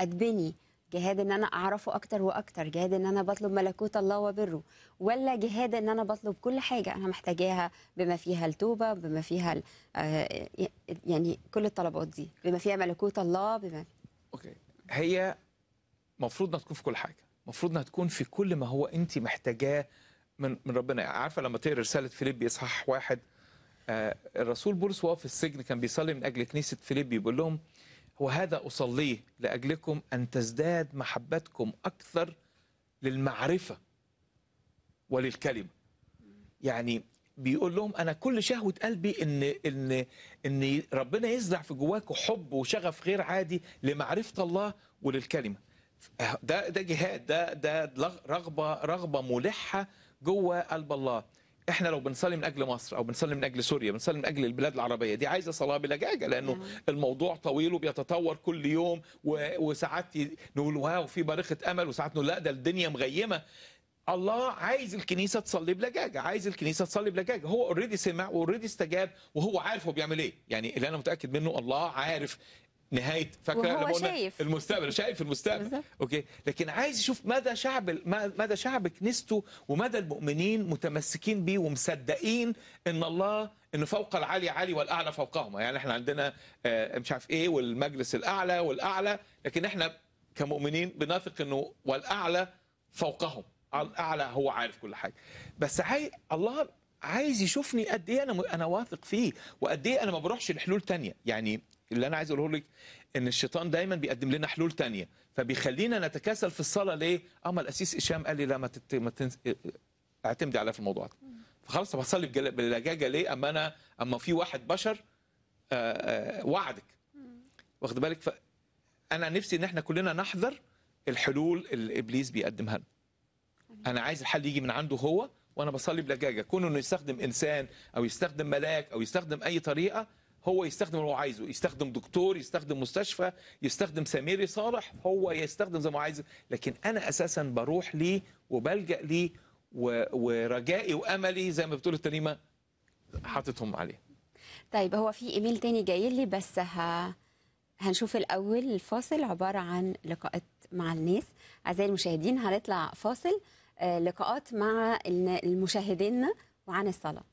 A: اتبني جهاد ان انا اعرفه اكتر واكتر جهاد ان انا بطلب ملكوت الله وبره ولا جهاد ان انا بطلب كل حاجه انا محتاجاها بما فيها التوبه بما فيها آه، يعني كل الطلبات دي بما فيها ملكوت الله بما
B: اوكي هي المفروض انها تكون في كل حاجه المفروض انها تكون في كل ما هو انت محتاجاه من من ربنا عارفه لما تقرا رساله فيليب اصحاح واحد آه، الرسول بولس وهو في السجن كان بيصلي من اجل كنيسه فيليب بيقول لهم وهذا أصليه لأجلكم أن تزداد محبتكم أكثر للمعرفة وللكلمة يعني بيقول لهم أنا كل شهوة قلبي إن إن إن ربنا يزرع في جواكم حب وشغف غير عادي لمعرفة الله وللكلمة ده ده جهاد ده ده رغبة رغبة ملحة جوه قلب الله احنا لو بنصلي من اجل مصر او بنصلي من اجل سوريا بنصلي من اجل البلاد العربيه دي عايزه صلاه بلجاجه لانه الموضوع طويل وبيتطور كل يوم وساعات نقول واو في بارقه امل وساعات نقول لا ده الدنيا مغيمه الله عايز الكنيسه تصلي بلجاجه عايز الكنيسه تصلي بلجاجه هو اوريدي سمع واوريدي استجاب وهو عارف هو بيعمل ايه يعني اللي انا متاكد منه الله عارف نهايه فاكره لما قلنا المستقبل شايف المستقبل بالزبط. اوكي لكن عايز يشوف مدى شعب مدى شعب كنيسته ومدى المؤمنين متمسكين بيه ومصدقين ان الله ان فوق العالي عالي والاعلى فوقهما يعني احنا عندنا آه، مش عارف ايه والمجلس الاعلى والاعلى لكن احنا كمؤمنين بنثق انه والاعلى فوقهم الاعلى هو عارف كل حاجه بس عاي... الله عايز يشوفني قد ايه انا انا واثق فيه وقد ايه انا ما بروحش لحلول تانية يعني اللي انا عايز اقوله لك ان الشيطان دايما بيقدم لنا حلول تانية فبيخلينا نتكاسل في الصلاه ليه؟ اما الاسيس هشام قال لي لا ما, تت... ما تنس... اعتمدي عليا في الموضوع ده فخلاص طب هصلي بجل... باللجاجه ليه اما انا اما في واحد بشر آآ آه، آآ آه، وعدك واخد بالك ف... انا نفسي ان احنا كلنا نحذر الحلول اللي ابليس بيقدمها لنا انا عايز الحل يجي من عنده هو وانا بصلي بلجاجه كونه انه يستخدم انسان او يستخدم ملاك او يستخدم اي طريقه هو يستخدم اللي هو عايزه يستخدم دكتور يستخدم مستشفى يستخدم سميري صالح هو يستخدم زي ما عايزه لكن انا اساسا بروح ليه وبلجا ليه ورجائي واملي زي ما بتقول الترنيمه حاططهم عليه
A: طيب هو في ايميل تاني جاي لي بس ها هنشوف الاول الفاصل عباره عن لقاءات مع الناس اعزائي المشاهدين هنطلع فاصل آه، لقاءات مع المشاهدين وعن الصلاه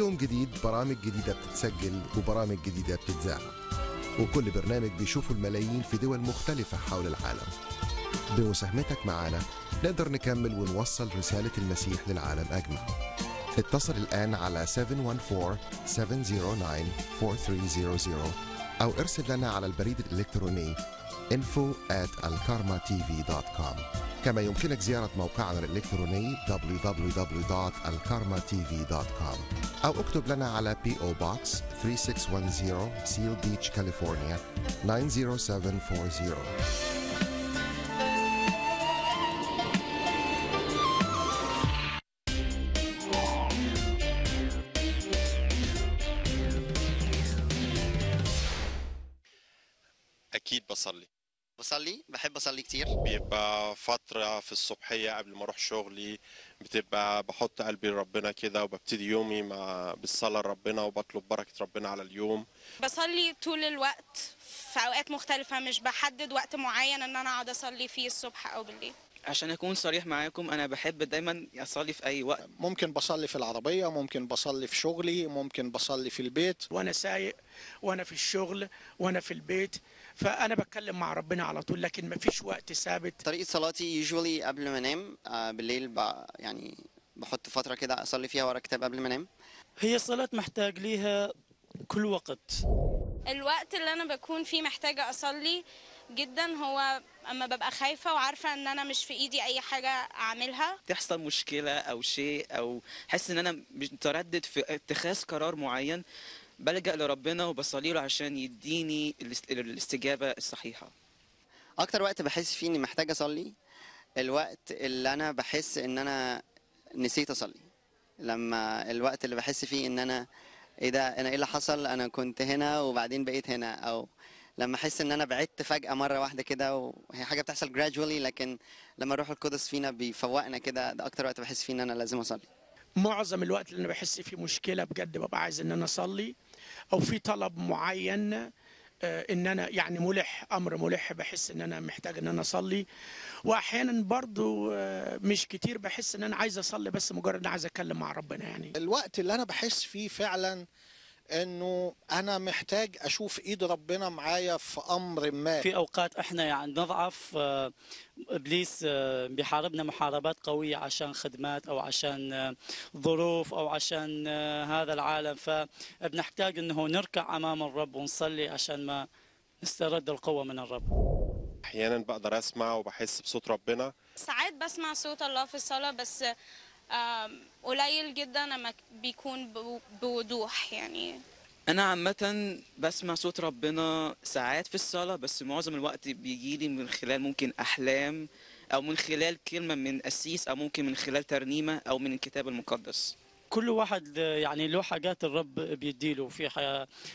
C: يوم جديد برامج جديدة بتتسجل وبرامج جديدة بتتذاع وكل برنامج بيشوفه الملايين في دول مختلفة حول العالم بمساهمتك معانا نقدر نكمل ونوصل رسالة المسيح للعالم أجمع اتصل الآن على 714-709-4300 أو ارسل لنا على البريد الإلكتروني info at alkarmatv.com كما يمكنك زيارة موقعنا الإلكتروني www.alkarmatv.com أو اكتب لنا على PO Box 3610 Seal Beach, California 90740
D: بحب اصلي كتير
C: بيبقى فتره في الصبحيه قبل ما اروح شغلي بتبقى بحط قلبي لربنا كده وببتدي يومي مع بالصلاه لربنا وبطلب بركه ربنا على اليوم
E: بصلي طول الوقت في اوقات مختلفه مش بحدد وقت معين ان انا اقعد اصلي فيه الصبح او بالليل
F: عشان اكون صريح معاكم انا بحب دايما اصلي في اي وقت ممكن بصلي في العربيه ممكن بصلي في شغلي ممكن بصلي في البيت وانا سايق وانا في الشغل وانا في البيت فانا بتكلم مع ربنا على طول لكن ما فيش وقت ثابت
D: طريقه صلاتي يوجوالي قبل ما انام آه، بالليل يعني بحط فتره كده اصلي فيها ورا كتاب قبل ما انام هي الصلاه محتاج ليها كل وقت
E: الوقت اللي انا بكون فيه محتاجه اصلي جدا هو اما ببقى خايفه وعارفه ان انا مش في ايدي اي حاجه اعملها تحصل مشكله او شيء او حس ان انا متردد في اتخاذ قرار معين بلجأ لربنا وبصلي له عشان يديني الاستجابة الصحيحة
D: أكتر وقت بحس فيه إني محتاج أصلي الوقت اللي أنا بحس إن أنا نسيت أصلي لما الوقت اللي بحس فيه إن أنا إيه ده أنا إيه اللي حصل أنا كنت هنا وبعدين بقيت هنا أو لما احس ان انا بعدت فجاه مره واحده كده وهي حاجه بتحصل جراجولي لكن لما الروح القدس فينا بيفوقنا كده ده اكتر وقت بحس
F: فيه ان انا لازم اصلي معظم الوقت اللي انا بحس فيه مشكله بجد ببقى عايز ان انا اصلي او في طلب معين آه، ان انا يعني ملح امر ملح بحس ان انا محتاج ان انا اصلي واحيانا برضو آه، مش كتير بحس ان انا عايز اصلي بس مجرد عايز اتكلم مع ربنا يعني الوقت اللي انا بحس فيه فعلا انه انا محتاج اشوف ايد ربنا معايا في امر ما في
E: اوقات احنا يعني نضعف آه، ابليس آه، بيحاربنا محاربات قويه عشان خدمات او عشان آه، ظروف او عشان هذا العالم فبنحتاج انه نركع امام الرب ونصلي عشان ما نسترد القوه من الرب
C: احيانا بقدر اسمع وبحس بصوت ربنا
E: ساعات بسمع صوت الله في الصلاه بس قليل جدا لما بيكون بوضوح يعني انا عامه بسمع صوت ربنا ساعات في الصلاه بس معظم الوقت بيجي لي من خلال ممكن احلام او من خلال كلمه من قسيس او ممكن من خلال ترنيمه
C: او من الكتاب المقدس
E: كل واحد يعني له حاجات الرب بيديله في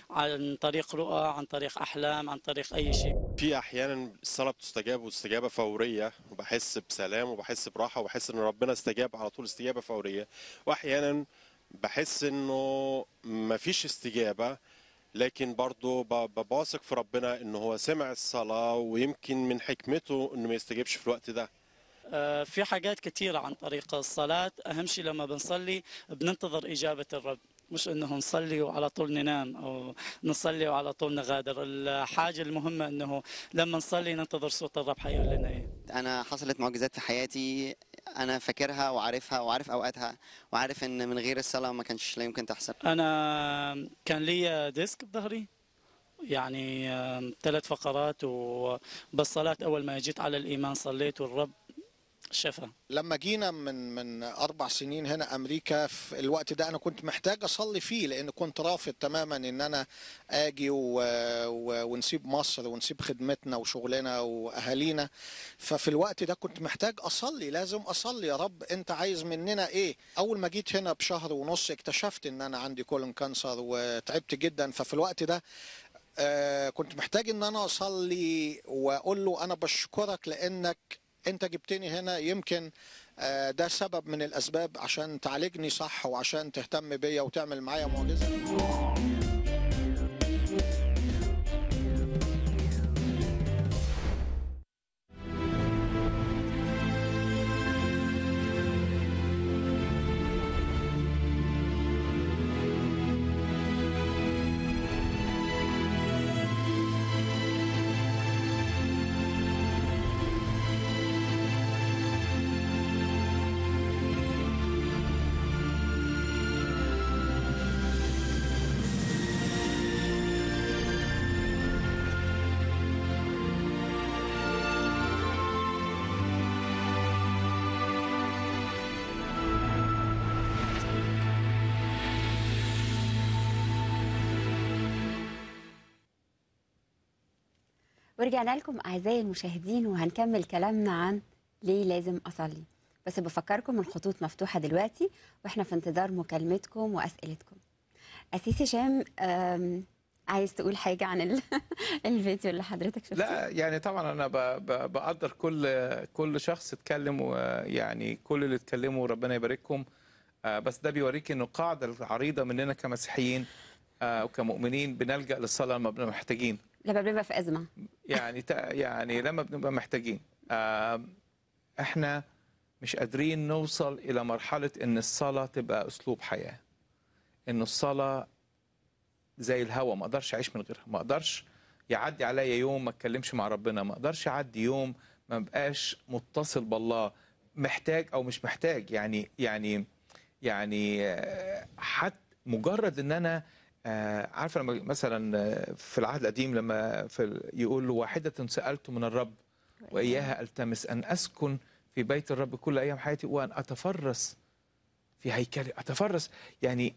E: عن طريق رؤى عن طريق احلام عن طريق اي شيء
C: في احيانا الصلاه بتستجاب واستجابه فوريه وبحس بسلام وبحس براحه وبحس ان ربنا استجاب على طول استجابه فوريه واحيانا بحس انه ما فيش استجابه لكن برضه بواثق في ربنا ان هو سمع الصلاه ويمكن من حكمته انه ما يستجيبش في الوقت ده
E: آه، في حاجات كثيرة عن طريق الصلاة أهم شيء لما بنصلي بننتظر إجابة الرب مش انه نصلي وعلى طول ننام او نصلي وعلى طول نغادر، الحاجه المهمه انه لما نصلي ننتظر صوت الرب حيقول لنا ايه.
D: انا حصلت معجزات في حياتي انا فاكرها وعارفها وعارف اوقاتها وعارف ان من غير الصلاه ما كانش لا يمكن تحصل.
E: انا كان لي ديسك بظهري يعني ثلاث فقرات وبالصلاة أول ما جيت على الإيمان صليت والرب شفا
F: لما جينا من من اربع سنين هنا امريكا في الوقت ده انا كنت محتاج اصلي فيه لان كنت رافض تماما ان انا اجي و... و... ونسيب مصر ونسيب خدمتنا وشغلنا واهالينا ففي الوقت ده كنت محتاج اصلي لازم اصلي يا رب انت عايز مننا ايه اول ما جيت هنا بشهر ونص اكتشفت ان انا عندي كولون كانسر وتعبت جدا ففي الوقت ده آه، كنت محتاج ان انا اصلي واقول له انا بشكرك لانك انت جبتني هنا يمكن آه، ده سبب من الاسباب عشان تعالجني صح وعشان تهتم بيا وتعمل معايا معجزه
A: ورجعنا لكم اعزائي المشاهدين وهنكمل كلامنا عن ليه لازم اصلي بس بفكركم الخطوط مفتوحه دلوقتي واحنا في انتظار مكالمتكم واسئلتكم اسيس هشام عايز تقول حاجه عن <laughs> الفيديو اللي حضرتك شفته لا
B: يعني طبعا انا بقدر كل كل شخص اتكلم ويعني كل اللي اتكلموا ربنا يبارككم آه، بس ده بيوريك انه القاعده العريضه مننا كمسيحيين آه، وكمؤمنين بنلجا للصلاه لما بنبقى محتاجين
A: لما بنبقى في ازمه
B: يعني يعني لما بنبقى محتاجين احنا مش قادرين نوصل الى مرحله ان الصلاه تبقى اسلوب حياه ان الصلاه زي الهوا ما اقدرش اعيش من غيرها ما اقدرش يعدي عليا يوم ما اتكلمش مع ربنا ما اقدرش اعدي يوم ما بقاش متصل بالله محتاج او مش محتاج يعني يعني يعني آه، حتى مجرد ان انا آه، عارفه لما مثلا آه، في العهد القديم لما في يقول واحده سالت من الرب واياها نعم. التمس ان اسكن في بيت الرب كل ايام حياتي وان اتفرس في هيكلي اتفرس يعني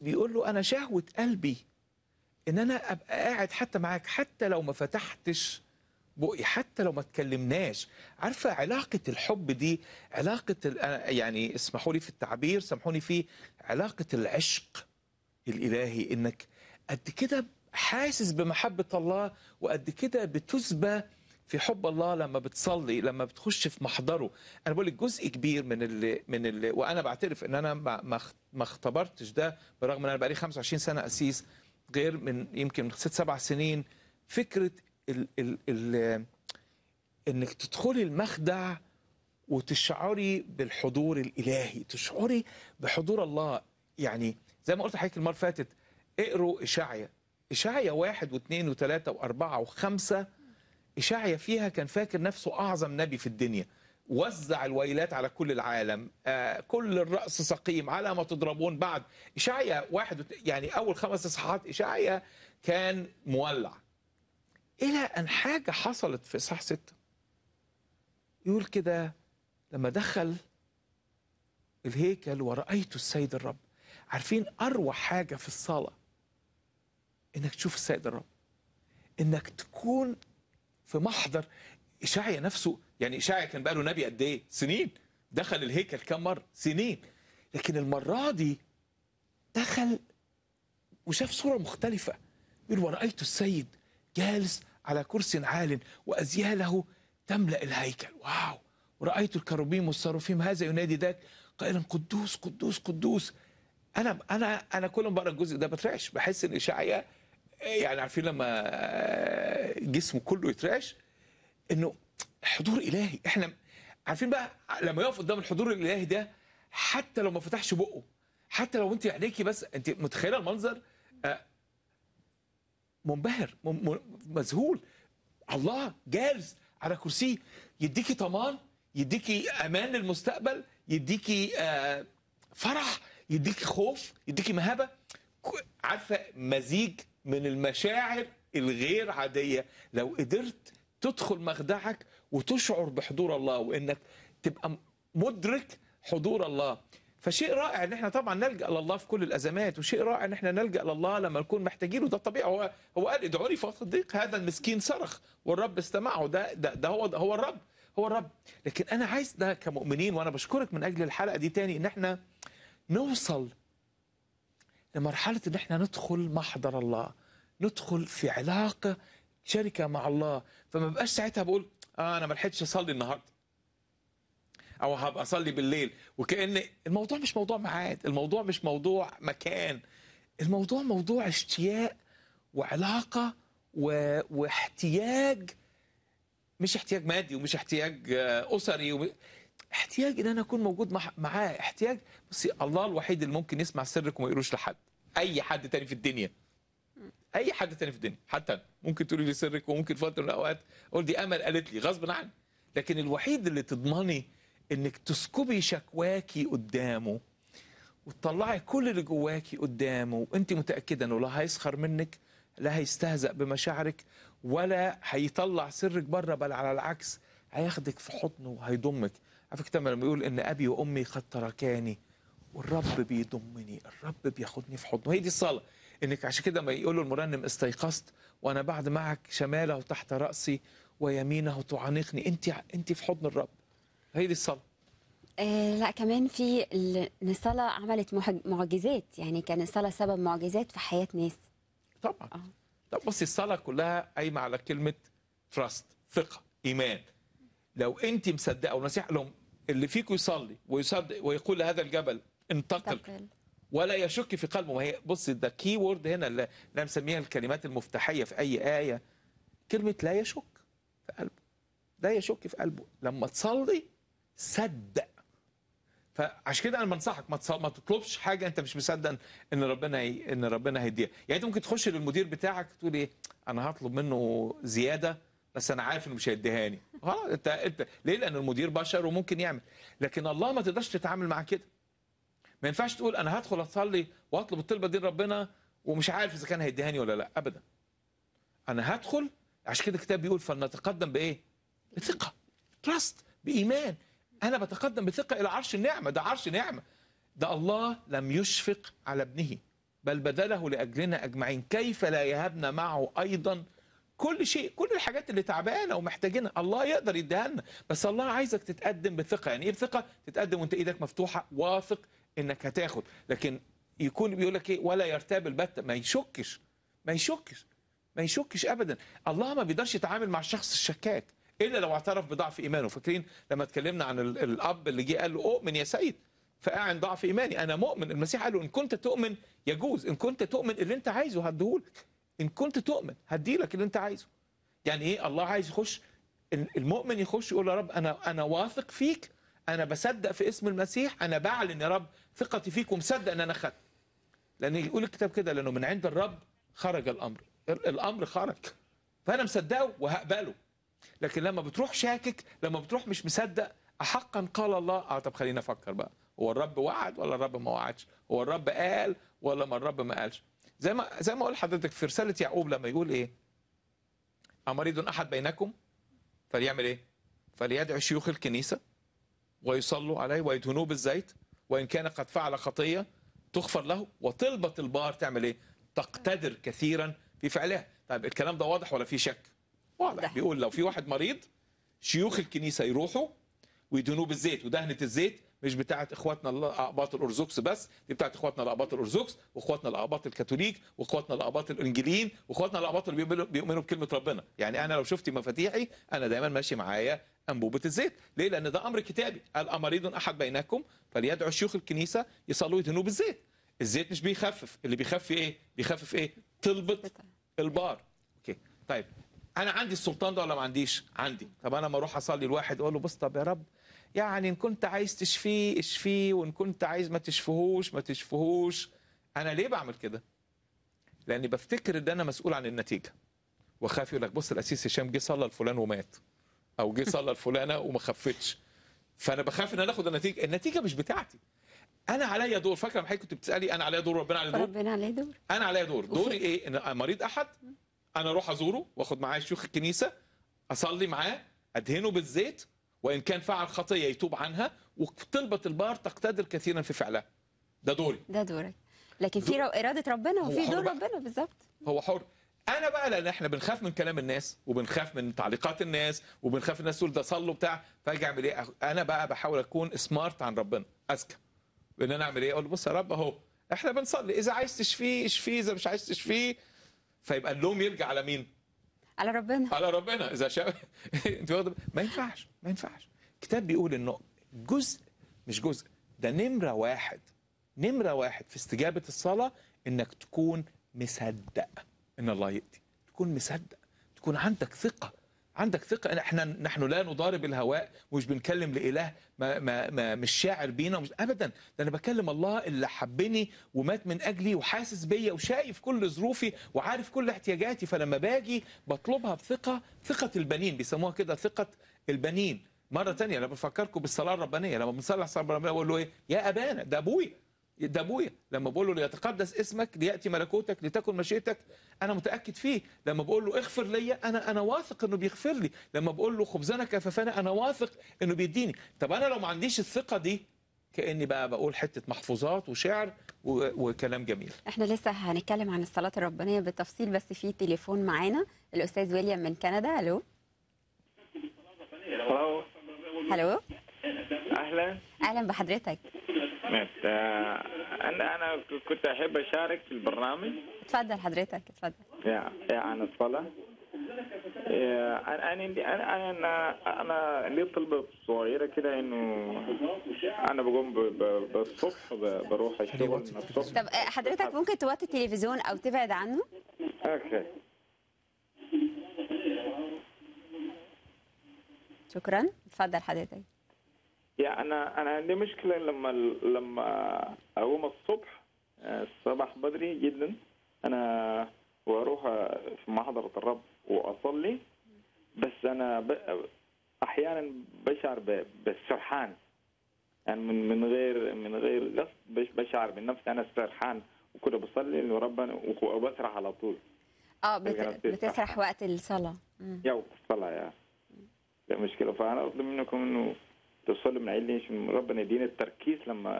B: بيقول له انا شهوه قلبي ان انا ابقى قاعد حتى معاك حتى لو ما فتحتش بقي حتى لو ما اتكلمناش عارفه علاقه الحب دي علاقه يعني اسمحوا لي في التعبير سامحوني فيه علاقه العشق الإلهي إنك قد كده حاسس بمحبة الله وقد كده بتثبى في حب الله لما بتصلي لما بتخش في محضره انا بقول لك جزء كبير من ال من ال وانا بعترف ان انا ما اختبرتش ده برغم ان انا بقالي 25 سنه قسيس غير من يمكن من ست سبع سنين فكره ال ال ال انك تدخلي المخدع وتشعري بالحضور الالهي تشعري بحضور الله يعني زي ما قلت لحضرتك المره اللي فاتت اقروا اشعيا اشعيا واحد واثنين وثلاثه واربعه وخمسه اشعيا فيها كان فاكر نفسه اعظم نبي في الدنيا وزع الويلات على كل العالم آه كل الرأس سقيم على ما تضربون بعد إشعيا واحد يعني أول خمس إصحاحات إشعيا كان مولع إلى أن حاجة حصلت في إصحاح ستة يقول كده لما دخل الهيكل ورأيت السيد الرب عارفين اروع حاجه في الصلاه انك تشوف السيد الرب انك تكون في محضر اشعيا نفسه يعني اشعيا كان بقى له نبي قد ايه سنين دخل الهيكل كم مره سنين لكن المره دي دخل وشاف صوره مختلفه يقول ورايت السيد جالس على كرسي عال وازياله تملا الهيكل واو ورايت الكروبيم والصاروفيم هذا ينادي ذاك قائلا قدوس قدوس قدوس انا انا انا كل ما بقرا الجزء ده بترعش بحس ان اشعيا يعني عارفين لما جسمه كله يترعش انه حضور الهي احنا عارفين بقى لما يقف قدام الحضور الالهي ده حتى لو ما فتحش بقه حتى لو انت عينيكي بس انت متخيله المنظر آه، منبهر مذهول الله جالس على كرسيه يديكي طمان يديكي امان للمستقبل يديكي آه، فرح يديكي خوف يديكي مهابه عارفه مزيج من المشاعر الغير عاديه لو قدرت تدخل مخدعك وتشعر بحضور الله وانك تبقى مدرك حضور الله فشيء رائع ان احنا طبعا نلجا لله في كل الازمات وشيء رائع ان احنا نلجا لله لما نكون محتاجين وده طبيعي هو هو قال لي فاصدق هذا المسكين صرخ والرب استمعه ده ده, ده هو ده هو الرب هو الرب لكن انا عايز ده كمؤمنين وانا بشكرك من اجل الحلقه دي تاني ان احنا نوصل لمرحلة ان احنا ندخل محضر الله ندخل في علاقة شركة مع الله فما بقاش ساعتها بقول آه انا ما لحقتش اصلي النهارده او هبقى اصلي بالليل وكأن الموضوع مش موضوع ميعاد الموضوع مش موضوع مكان الموضوع موضوع اشتياق وعلاقة و... واحتياج مش احتياج مادي ومش احتياج آه، أسري ومش احتياج ان انا اكون موجود معاه احتياج بس الله الوحيد اللي ممكن يسمع سرك وما يقولوش لحد اي حد تاني في الدنيا اي حد تاني في الدنيا حتى أنا. ممكن تقولي لي سرك وممكن فتره من الاوقات اقول دي امل قالت لي غصب عني لكن الوحيد اللي تضمني انك تسكبي شكواكي قدامه وتطلعي كل اللي جواكي قدامه وانت متاكده انه لا هيسخر منك لا هيستهزأ بمشاعرك ولا هيطلع سرك بره بل على العكس هياخدك في حضنه وهيضمك على فكره لما بيقول ان ابي وامي قد تركاني والرب بيضمني الرب بياخدني في حضنه هي دي الصلاه انك عشان كده ما يقول له المرنم استيقظت وانا بعد معك شماله تحت راسي ويمينه تعانقني انت انت في حضن الرب هي دي الصلاه
A: آه، لا كمان في ان الصلاه عملت معجزات يعني كان الصلاه سبب معجزات في حياه ناس
B: طبعا آه. طب بصي الصلاه كلها قايمه على كلمه تراست ثقه ايمان لو انت مصدقه ونصيحه لهم اللي فيكم يصلي ويصدق ويقول لهذا الجبل انتقل ولا يشك في قلبه ما هي بص ده كي وورد هنا اللي انا الكلمات المفتاحيه في اي ايه كلمه لا يشك في قلبه لا يشك في قلبه لما تصلي صدق فعشان كده انا بنصحك ما ما تطلبش حاجه انت مش مصدق ان ربنا ان ربنا هيديها يعني انت ممكن تخش للمدير بتاعك تقول ايه انا هطلب منه زياده بس انا عارف انه مش هيديهاني خلاص آه، انت انت ليه لان المدير بشر وممكن يعمل لكن الله ما تقدرش تتعامل معاه كده ما ينفعش تقول انا هدخل اصلي واطلب الطلبه دي لربنا ومش عارف اذا كان هيديهاني ولا لا ابدا انا هدخل عشان كده الكتاب بيقول فلنتقدم بايه بثقه تراست بايمان انا بتقدم بثقه الى عرش النعمه ده عرش نعمه ده الله لم يشفق على ابنه بل بذله لاجلنا اجمعين كيف لا يهبنا معه ايضا كل شيء كل الحاجات اللي تعبانه ومحتاجينها الله يقدر يديها لنا بس الله عايزك تتقدم بثقه يعني ايه بثقه تتقدم وانت ايدك مفتوحه واثق انك هتاخد لكن يكون بيقول لك ايه ولا يرتاب البتة ما يشكش ما يشكش ما يشكش ابدا الله ما بيقدرش يتعامل مع الشخص الشكاك الا لو اعترف بضعف ايمانه فاكرين لما اتكلمنا عن الاب اللي جه قال له اؤمن يا سيد فاعن ضعف ايماني انا مؤمن المسيح قال له ان كنت تؤمن يجوز ان كنت تؤمن اللي انت عايزه هديهولك ان كنت تؤمن هديلك اللي انت عايزه يعني ايه الله عايز يخش المؤمن يخش يقول يا رب انا انا واثق فيك انا بصدق في اسم المسيح انا بعلن يا رب ثقتي فيك ومصدق ان انا خدت لان يقول الكتاب كده لانه من عند الرب خرج الامر الامر خرج فانا مصدقه وهقبله لكن لما بتروح شاكك لما بتروح مش مصدق احقا قال الله اه طب خلينا افكر بقى هو الرب وعد ولا الرب ما وعدش هو الرب قال ولا ما الرب ما قالش زي ما زي ما قال حضرتك في رساله يعقوب لما يقول ايه امريض احد بينكم فليعمل ايه فليدعو شيوخ الكنيسه ويصلوا عليه ويدهنوه بالزيت وان كان قد فعل خطيه تغفر له وطلبه البار تعمل ايه تقتدر كثيرا في فعلها طيب الكلام ده واضح ولا في شك
D: واضح ده. بيقول
B: لو في واحد مريض شيوخ الكنيسه يروحوا ويدهنوه بالزيت ودهنه الزيت مش بتاعه اخواتنا الاقباط الارثوذكس بس دي بتاعه اخواتنا الاقباط الارثوذكس واخواتنا الاقباط الكاثوليك واخواتنا الاقباط الانجليين واخواتنا الاقباط اللي بيؤمنوا بكلمه ربنا يعني انا لو شفتي مفاتيحي انا دايما ماشي معايا انبوبه الزيت ليه لان ده امر كتابي قال امريض احد بينكم فليدعو شيوخ الكنيسه يصلوا يدهنوه بالزيت الزيت مش بيخفف اللي بيخفف ايه بيخفف ايه طلبه البار اوكي طيب انا عندي السلطان ده ولا ما عنديش عندي طب انا لما اروح اصلي لواحد اقول له بص طب يا رب يعني ان كنت عايز تشفيه اشفيه وان كنت عايز ما تشفهوش ما تشفهوش انا ليه بعمل كده لاني بفتكر ان انا مسؤول عن النتيجه واخاف يقول لك بص الاسيس هشام جه صلى لفلان ومات او جه صلى لفلانه وما خفتش فانا بخاف ان انا اخد النتيجه النتيجه مش بتاعتي انا عليا دور فاكره لما حضرتك كنت بتسالي انا عليا دور ربنا عليا دور
A: ربنا عليا دور
B: انا عليا دور دوري ايه ان مريض احد انا اروح ازوره واخد معايا شيوخ الكنيسه اصلي معاه ادهنه بالزيت وإن كان فعل خطية يتوب عنها وطلبه البار تقتدر كثيرا في فعلها ده دوري
A: ده دورك لكن في إرادة ربنا وفي دور ربنا بالظبط
B: هو حر انا بقى لان احنا بنخاف من كلام الناس وبنخاف من تعليقات الناس وبنخاف الناس تقول ده صلوا بتاع فاجي اعمل ايه انا بقى بحاول اكون سمارت عن ربنا اذكى ان انا اعمل ايه اقول بص يا رب اهو احنا بنصلي اذا عايز تشفيه اشفيه اذا مش عايز تشفيه فيبقى اللوم يرجع على مين على ربنا على ربنا اذا شاء <laughs> انت واخد ما ينفعش ما ينفعش الكتاب بيقول انه جزء مش جزء ده نمره واحد نمره واحد في استجابه الصلاه انك تكون مصدق ان الله ياتي تكون مصدق تكون عندك ثقه عندك ثقة احنا نحن لا نضارب الهواء مش بنكلم لإله ما ما ما مش شاعر بينا ومش أبدا ده أنا بكلم الله اللي حبني ومات من أجلي وحاسس بيا وشايف كل ظروفي وعارف كل احتياجاتي فلما باجي بطلبها بثقة ثقة البنين بيسموها كده ثقة البنين مرة تانية أنا بفكركم بالصلاة الربانية لما بنصلي الصلاة الربانية بقول له إيه يا أبانا ده أبويا ده ابويا لما بقول له ليتقدس اسمك لياتي ملكوتك لتكن مشيئتك انا متاكد فيه لما بقول له اغفر لي انا انا واثق انه بيغفر لي لما بقول له خبزنا كفافنا انا واثق انه بيديني طب انا لو ما عنديش الثقه دي كاني بقى بقول حته محفوظات وشعر وكلام جميل
A: احنا لسه هنتكلم عن الصلاه الربانيه بالتفصيل بس في تليفون معانا الاستاذ ويليام من كندا الو
D: الو هلو اهلا
A: اهلا بحضرتك
D: آه، انا انا كنت احب اشارك في البرنامج تفضل حضرتك تفضل يا يا آه، انا الصلاه انا انا انا انا لي طلبه صغيره كده انه انا بقوم بالصبح بروح الشغل الصبح
A: طب آه، حضرتك ممكن توطي التلفزيون او تبعد عنه؟ اوكي شكرا تفضل حضرتك
D: يعني انا انا عندي مشكله لما لما اقوم الصبح آه، الصباح بدري جدا انا واروح في محضره الرب واصلي بس انا ب... احيانا بشعر ب... بالسرحان يعني من من غير من غير قصد بشعر بنفسي انا سرحان وكنت بصلي لربنا وبسرح على طول
A: اه بت... بتسرح وقت الصلاه
D: يا وقت الصلاه يا مشكله فانا اطلب منكم انه توصل له من عيني ربنا يدينا التركيز لما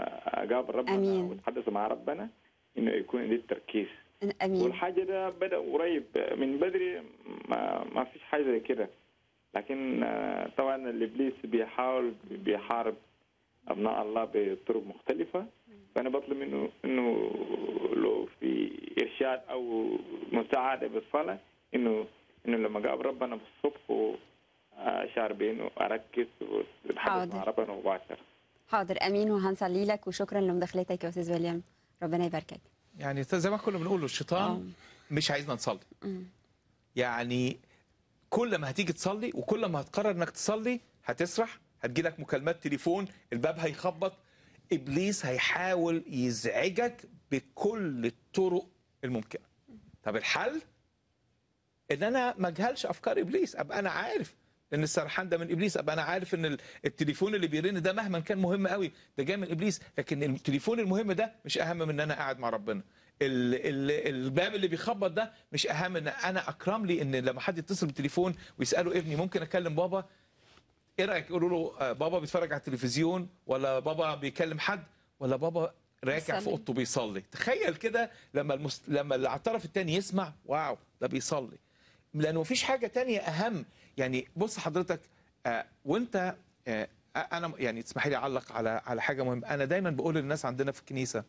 D: اجاب ربنا امين واتحدث مع ربنا انه يكون عندي التركيز امين والحاجه ده بدا قريب من بدري ما, ما فيش حاجه زي كده لكن آه، طبعا الابليس بيحاول بيحارب ابناء الله بطرق مختلفه فانا بطلب منه انه لو في ارشاد او مساعده بالصلاه انه انه لما جاب ربنا في الصبح شاربين واركز واتحدث مع ربنا
A: حاضر امين وهنصلي لك وشكرا لمداخلتك يا استاذ ويليام ربنا يباركك
B: يعني زي ما كنا بنقول الشيطان أوه. مش عايزنا نصلي يعني كل ما هتيجي تصلي وكل ما هتقرر انك تصلي هتسرح هتجيلك مكالمات تليفون الباب هيخبط ابليس هيحاول يزعجك بكل الطرق الممكنه طب الحل ان انا ما اجهلش افكار ابليس ابقى انا عارف ان السرحان ده من ابليس ابقى انا عارف ان التليفون اللي بيرن ده مهما كان مهم قوي ده جاي من ابليس لكن التليفون المهم ده مش اهم من ان انا قاعد مع ربنا الباب اللي بيخبط ده مش اهم ان انا اكرم لي ان لما حد يتصل بالتليفون ويساله ابني ممكن اكلم بابا ايه رايك يقولوا له آه، بابا بيتفرج على التلفزيون ولا بابا بيكلم حد ولا بابا راكع في اوضته بيصلي تخيل كده لما المس... لما الطرف الثاني يسمع واو ده بيصلي لانه مفيش حاجه تانية اهم يعني بص حضرتك آه، وانت آه، انا يعني تسمح لي اعلق على على حاجه مهمه انا دايما بقول للناس عندنا في الكنيسه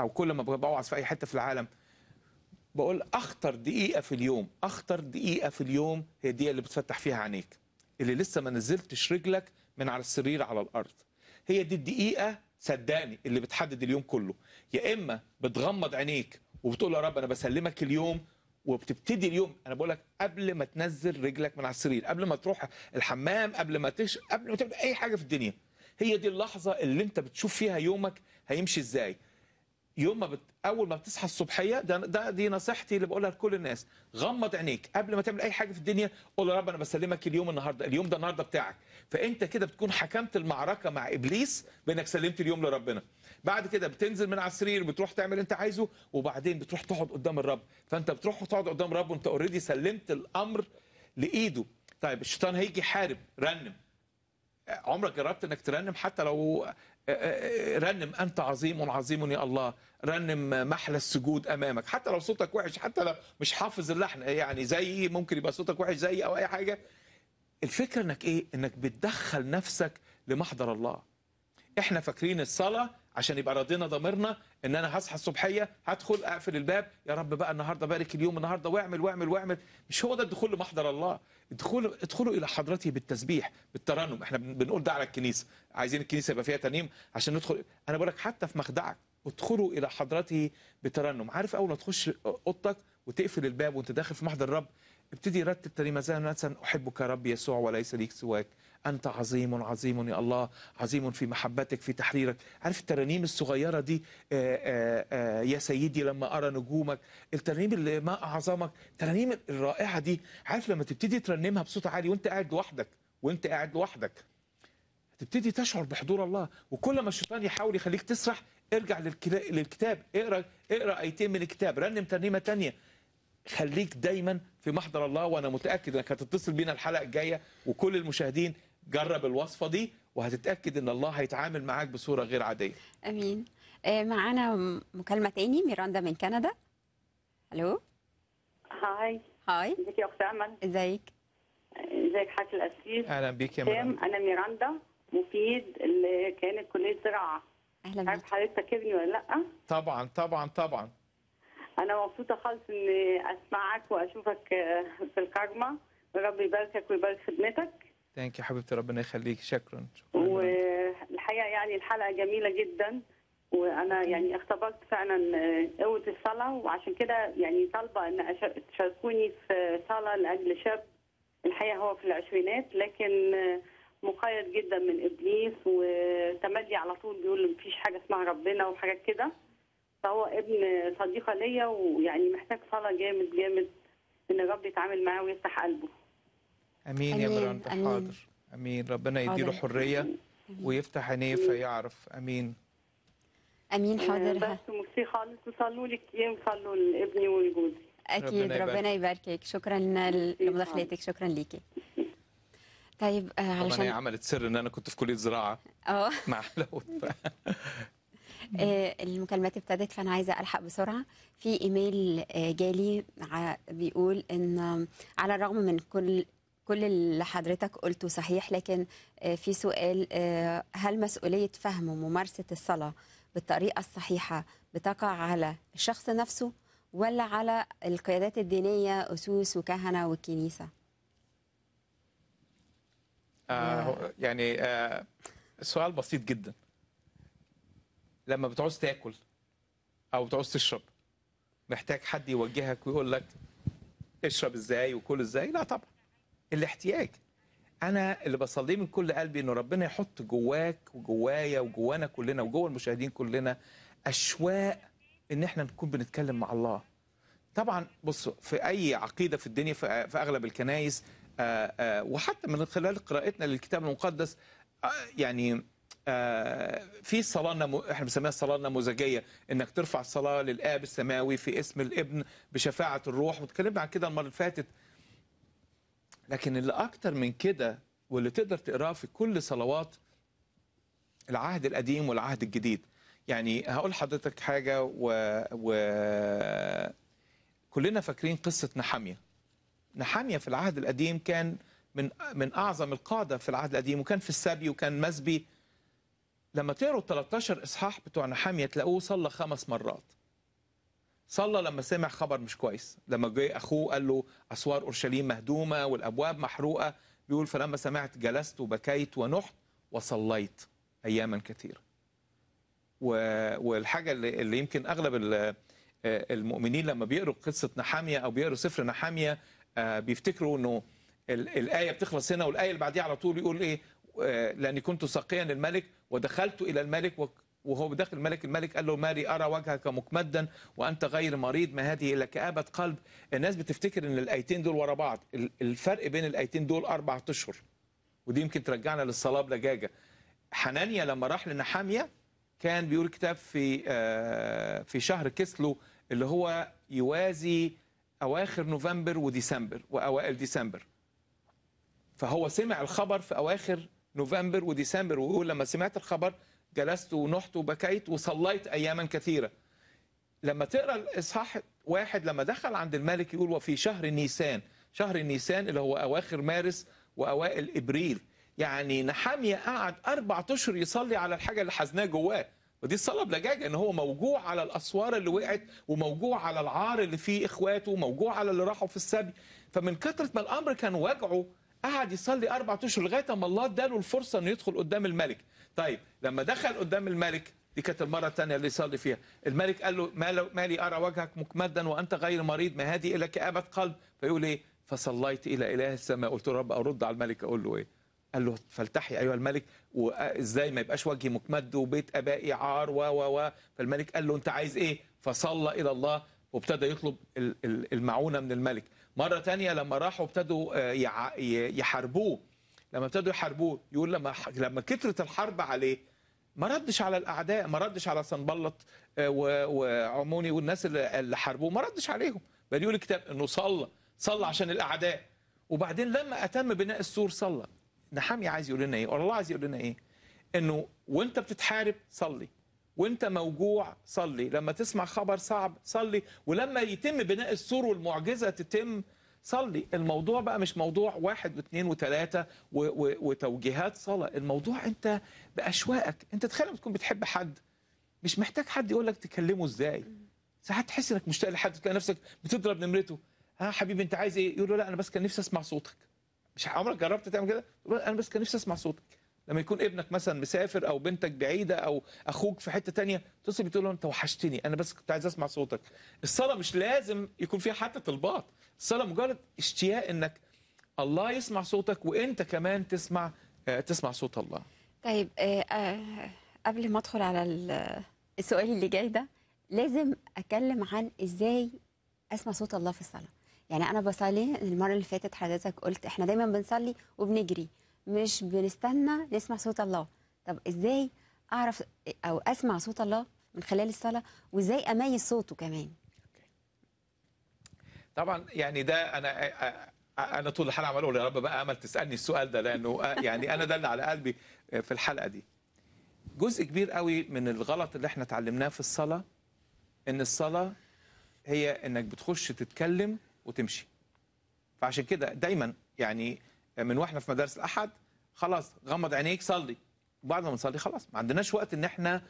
B: او كل ما بوعظ في اي حته في العالم بقول اخطر دقيقه في اليوم اخطر دقيقه في اليوم هي الدقيقه اللي بتفتح فيها عينيك اللي لسه ما نزلتش رجلك من على السرير على الارض هي دي الدقيقه صدقني اللي بتحدد اليوم كله يا اما بتغمض عينيك وبتقول يا رب انا بسلمك اليوم وبتبتدي اليوم انا بقول لك قبل ما تنزل رجلك من على السرير قبل ما تروح الحمام قبل ما تش قبل ما تعمل اي حاجه في الدنيا هي دي اللحظه اللي انت بتشوف فيها يومك هيمشي ازاي يوم ما بت... اول ما بتصحى الصبحيه ده, ده دي نصيحتي اللي بقولها لكل الناس غمض عينيك قبل ما تعمل اي حاجه في الدنيا قول يا رب انا بسلمك اليوم النهارده اليوم ده النهارده بتاعك فانت كده بتكون حكمت المعركه مع ابليس بانك سلمت اليوم لربنا بعد كده بتنزل من على السرير بتروح تعمل انت عايزه وبعدين بتروح تقعد قدام الرب فانت بتروح وتقعد قدام الرب وانت اوريدي سلمت الامر لايده طيب الشيطان هيجي يحارب رنم عمرك جربت انك ترنم حتى لو آه، آه، آه، رنم انت عظيم عظيم يا الله رنم محل السجود امامك حتى لو صوتك وحش حتى لو مش حافظ اللحن يعني زي ممكن يبقى صوتك وحش زي او اي حاجه الفكره انك ايه انك بتدخل نفسك لمحضر الله احنا فاكرين الصلاه عشان يبقى راضينا ضميرنا ان انا هصحى الصبحيه هدخل اقفل الباب يا رب بقى النهارده بارك اليوم النهارده واعمل واعمل واعمل مش هو ده الدخول لمحضر الله ادخلوا ادخلوا الى حضرته بالتسبيح بالترنم احنا بنقول ده على الكنيسه عايزين الكنيسه يبقى فيها ترنيم عشان ندخل انا بقول لك حتى في مخدعك ادخلوا الى حضرته بترنم عارف اول ما تخش اوضتك وتقفل الباب وانت داخل في محضر الرب ابتدي رتب ترنيمه زي مثلا احبك يا رب يسوع وليس ليك سواك أنت عظيم عظيم يا الله عظيم في محبتك في تحريرك عارف الترانيم الصغيرة دي آآ آه، آآ آه، آه، يا سيدي لما أرى نجومك الترانيم اللي ما أعظمك الترانيم الرائعة دي عارف لما تبتدي ترنمها بصوت عالي وانت قاعد لوحدك وانت قاعد لوحدك تبتدي تشعر بحضور الله وكل ما الشيطان يحاول يخليك تسرح ارجع للكتاب اقرا اقرا ايتين من الكتاب رنم ترنيمه تانية خليك دايما في محضر الله وانا متاكد انك هتتصل بينا الحلقه الجايه وكل المشاهدين جرب الوصفه دي وهتتاكد ان الله هيتعامل معاك بصوره غير عاديه
A: امين آه، معانا مكالمه تاني ميراندا من كندا الو هاي هاي ازيك يا اخت امل ازيك ازيك حاج الاسيس
B: اهلا بيك يا ميراندا
E: انا ميراندا مفيد اللي كانت كليه زراعه اهلا بيك عارف حضرتك فاكرني ولا لا
B: طبعا طبعا طبعا
E: انا مبسوطه خالص اني اسمعك واشوفك آه، في الكارما ربي يباركك ويبارك خدمتك
B: ثانك يا حبيبتي ربنا يخليك شكرا, شكرا
E: والحقيقه يعني الحلقه جميله جدا وانا يعني اختبرت فعلا قوه الصلاه وعشان كده يعني طالبه ان تشاركوني في صلاه لاجل شاب الحقيقه هو في العشرينات لكن مقيد جدا من ابليس وتمدي على طول بيقول مفيش حاجه اسمها ربنا وحاجات كده فهو ابن صديقه ليا ويعني محتاج صلاه جامد جامد ان الرب يتعامل معاه ويفتح قلبه
B: امين, أمين. يا براندا حاضر امين ربنا يديله حريه ويفتح عينيه فيعرف امين
A: امين حاضر بس ميرسي خالص وصلوا لك وصلوا لابني ولجوزي
B: اكيد ربنا
A: يباركك شكرا لمداخلتك شكرا ليكي طيب آه، علشان انا هي
B: عملت سر ان انا كنت في كليه زراعه اه <laughs> مع حلاوه <laughs> <laughs>
A: آه، المكالمات ابتدت فانا عايزه الحق بسرعه في ايميل آه، جالي بيقول ان على الرغم من كل كل اللي حضرتك قلته صحيح لكن آه، في سؤال آه، هل مسؤولية فهم وممارسة الصلاة بالطريقة الصحيحة بتقع على الشخص نفسه ولا على القيادات الدينية أسوس وكهنة والكنيسة؟
B: آه يعني آه سؤال بسيط جدا لما بتعوز تاكل او بتعوز تشرب محتاج حد يوجهك ويقول لك اشرب ازاي وكل ازاي لا طبعا الاحتياج انا اللي بصليه من كل قلبي ان ربنا يحط جواك وجوايا وجوانا كلنا وجوه المشاهدين كلنا اشواق ان احنا نكون بنتكلم مع الله طبعا بصوا في اي عقيده في الدنيا في اغلب الكنائس آه، آه، وحتى من خلال قراءتنا للكتاب المقدس آه، يعني في صلاه نمو... احنا بنسميها الصلاه النموذجيه انك ترفع الصلاه للاب السماوي في اسم الابن بشفاعه الروح وتكلمنا عن كده المره اللي فاتت لكن اللي أكتر من كده واللي تقدر تقراه في كل صلوات العهد القديم والعهد الجديد يعني هقول حضرتك حاجة و... و... كلنا فاكرين قصة نحامية نحامية في العهد القديم كان من من أعظم القادة في العهد القديم وكان في السبي وكان مسبي لما تقروا 13 إصحاح بتوع نحامية تلاقوه صلى خمس مرات صلى لما سمع خبر مش كويس لما جه اخوه قال له اسوار اورشليم مهدومه والابواب محروقه بيقول فلما سمعت جلست وبكيت ونحت وصليت اياما كثيره والحاجه اللي يمكن اغلب المؤمنين لما بيقروا قصه نحاميه او بيقروا سفر نحاميه آه، بيفتكروا انه الايه بتخلص هنا والايه اللي بعديها على طول يقول ايه آه، لاني كنت ساقيا للملك ودخلت الى الملك وهو داخل الملك الملك قال له ماري أرى وجهك مكمدا وأنت غير مريض ما هذه إلا كآبة قلب الناس بتفتكر إن الآيتين دول ورا بعض الفرق بين الآيتين دول أربع أشهر ودي يمكن ترجعنا للصلاة بلجاجة حنانيا لما راح لنحامية كان بيقول كتاب في آه، في شهر كسلو اللي هو يوازي أواخر نوفمبر وديسمبر وأوائل ديسمبر فهو سمع الخبر في أواخر نوفمبر وديسمبر ويقول لما سمعت الخبر جلست ونحت وبكيت وصليت أياما كثيرة لما تقرأ الإصحاح واحد لما دخل عند الملك يقول وفي شهر نيسان شهر نيسان اللي هو أواخر مارس وأوائل إبريل يعني نحامية قعد أربع أشهر يصلي على الحاجة اللي حزناه جواه ودي الصلاة بلجاجة إن هو موجوع على الأسوار اللي وقعت وموجوع على العار اللي فيه إخواته وموجوع على اللي راحوا في السبي فمن كثرة ما الأمر كان وجعه قعد يصلي أربع أشهر لغاية ما الله اداله الفرصة إنه يدخل قدام الملك طيب لما دخل قدام الملك دي كانت المرة الثانية اللي يصلي فيها الملك قال له ما لي أرى وجهك مكمدا وأنت غير مريض ما هذه إلى كآبة قلب فيقول إيه فصليت إلى إله السماء قلت له رب أرد على الملك أقول له إيه قال له فلتحي أيها الملك وإزاي ما يبقاش وجهي مكمد وبيت أبائي عار و و و فالملك قال له أنت عايز إيه فصلى إلى الله وابتدى يطلب المعونة من الملك مرة تانية لما راحوا ابتدوا آه، يحاربوه لما ابتدوا يحاربوه يقول لما لما كثرت الحرب عليه ما ردش على الاعداء ما ردش على صنبلط آه، وعموني والناس اللي حاربوه ما ردش عليهم بل يقول الكتاب انه صلى صلى عشان الاعداء وبعدين لما اتم بناء السور صلى نحامي عايز يقول لنا ايه والله عايز يقول لنا ايه انه وانت بتتحارب صلي وانت موجوع صلي لما تسمع خبر صعب صلي ولما يتم بناء السور والمعجزة تتم صلي الموضوع بقى مش موضوع واحد واثنين وثلاثة وتوجيهات صلاة الموضوع انت بأشواقك انت تخيل لما تكون بتحب حد مش محتاج حد يقول لك تكلمه ازاي ساعات تحس انك مشتاق لحد تلاقي نفسك بتضرب نمرته ها حبيبي انت عايز ايه يقول له لا انا بس كان نفسي اسمع صوتك مش عمرك جربت تعمل كده انا بس كان نفسي اسمع صوتك لما يكون ابنك مثلا مسافر او بنتك بعيده او اخوك في حته تانية تصل بتقول له انت وحشتني انا بس كنت عايز اسمع صوتك الصلاه مش لازم يكون فيها حتى طلبات الصلاه مجرد اشتياق انك الله يسمع صوتك وانت كمان تسمع آه، تسمع صوت الله
A: طيب آه، آه، قبل ما ادخل على السؤال اللي جاي ده لازم اتكلم عن ازاي اسمع صوت الله في الصلاه يعني انا بصلي المره اللي فاتت حضرتك قلت احنا دايما بنصلي وبنجري مش بنستنى نسمع صوت الله طب ازاي اعرف او اسمع صوت الله من خلال الصلاه وازاي اميز صوته كمان
B: طبعا يعني ده انا انا طول الحلقه عمال اقول يا رب بقى امل تسالني السؤال ده لانه يعني انا ده اللي على قلبي آه، في الحلقه دي جزء كبير قوي من الغلط اللي احنا اتعلمناه في الصلاه ان الصلاه هي انك بتخش تتكلم وتمشي فعشان كده دايما يعني من واحنا في مدارس الاحد خلاص غمض عينيك صلي بعد ما نصلي خلاص ما عندناش وقت ان احنا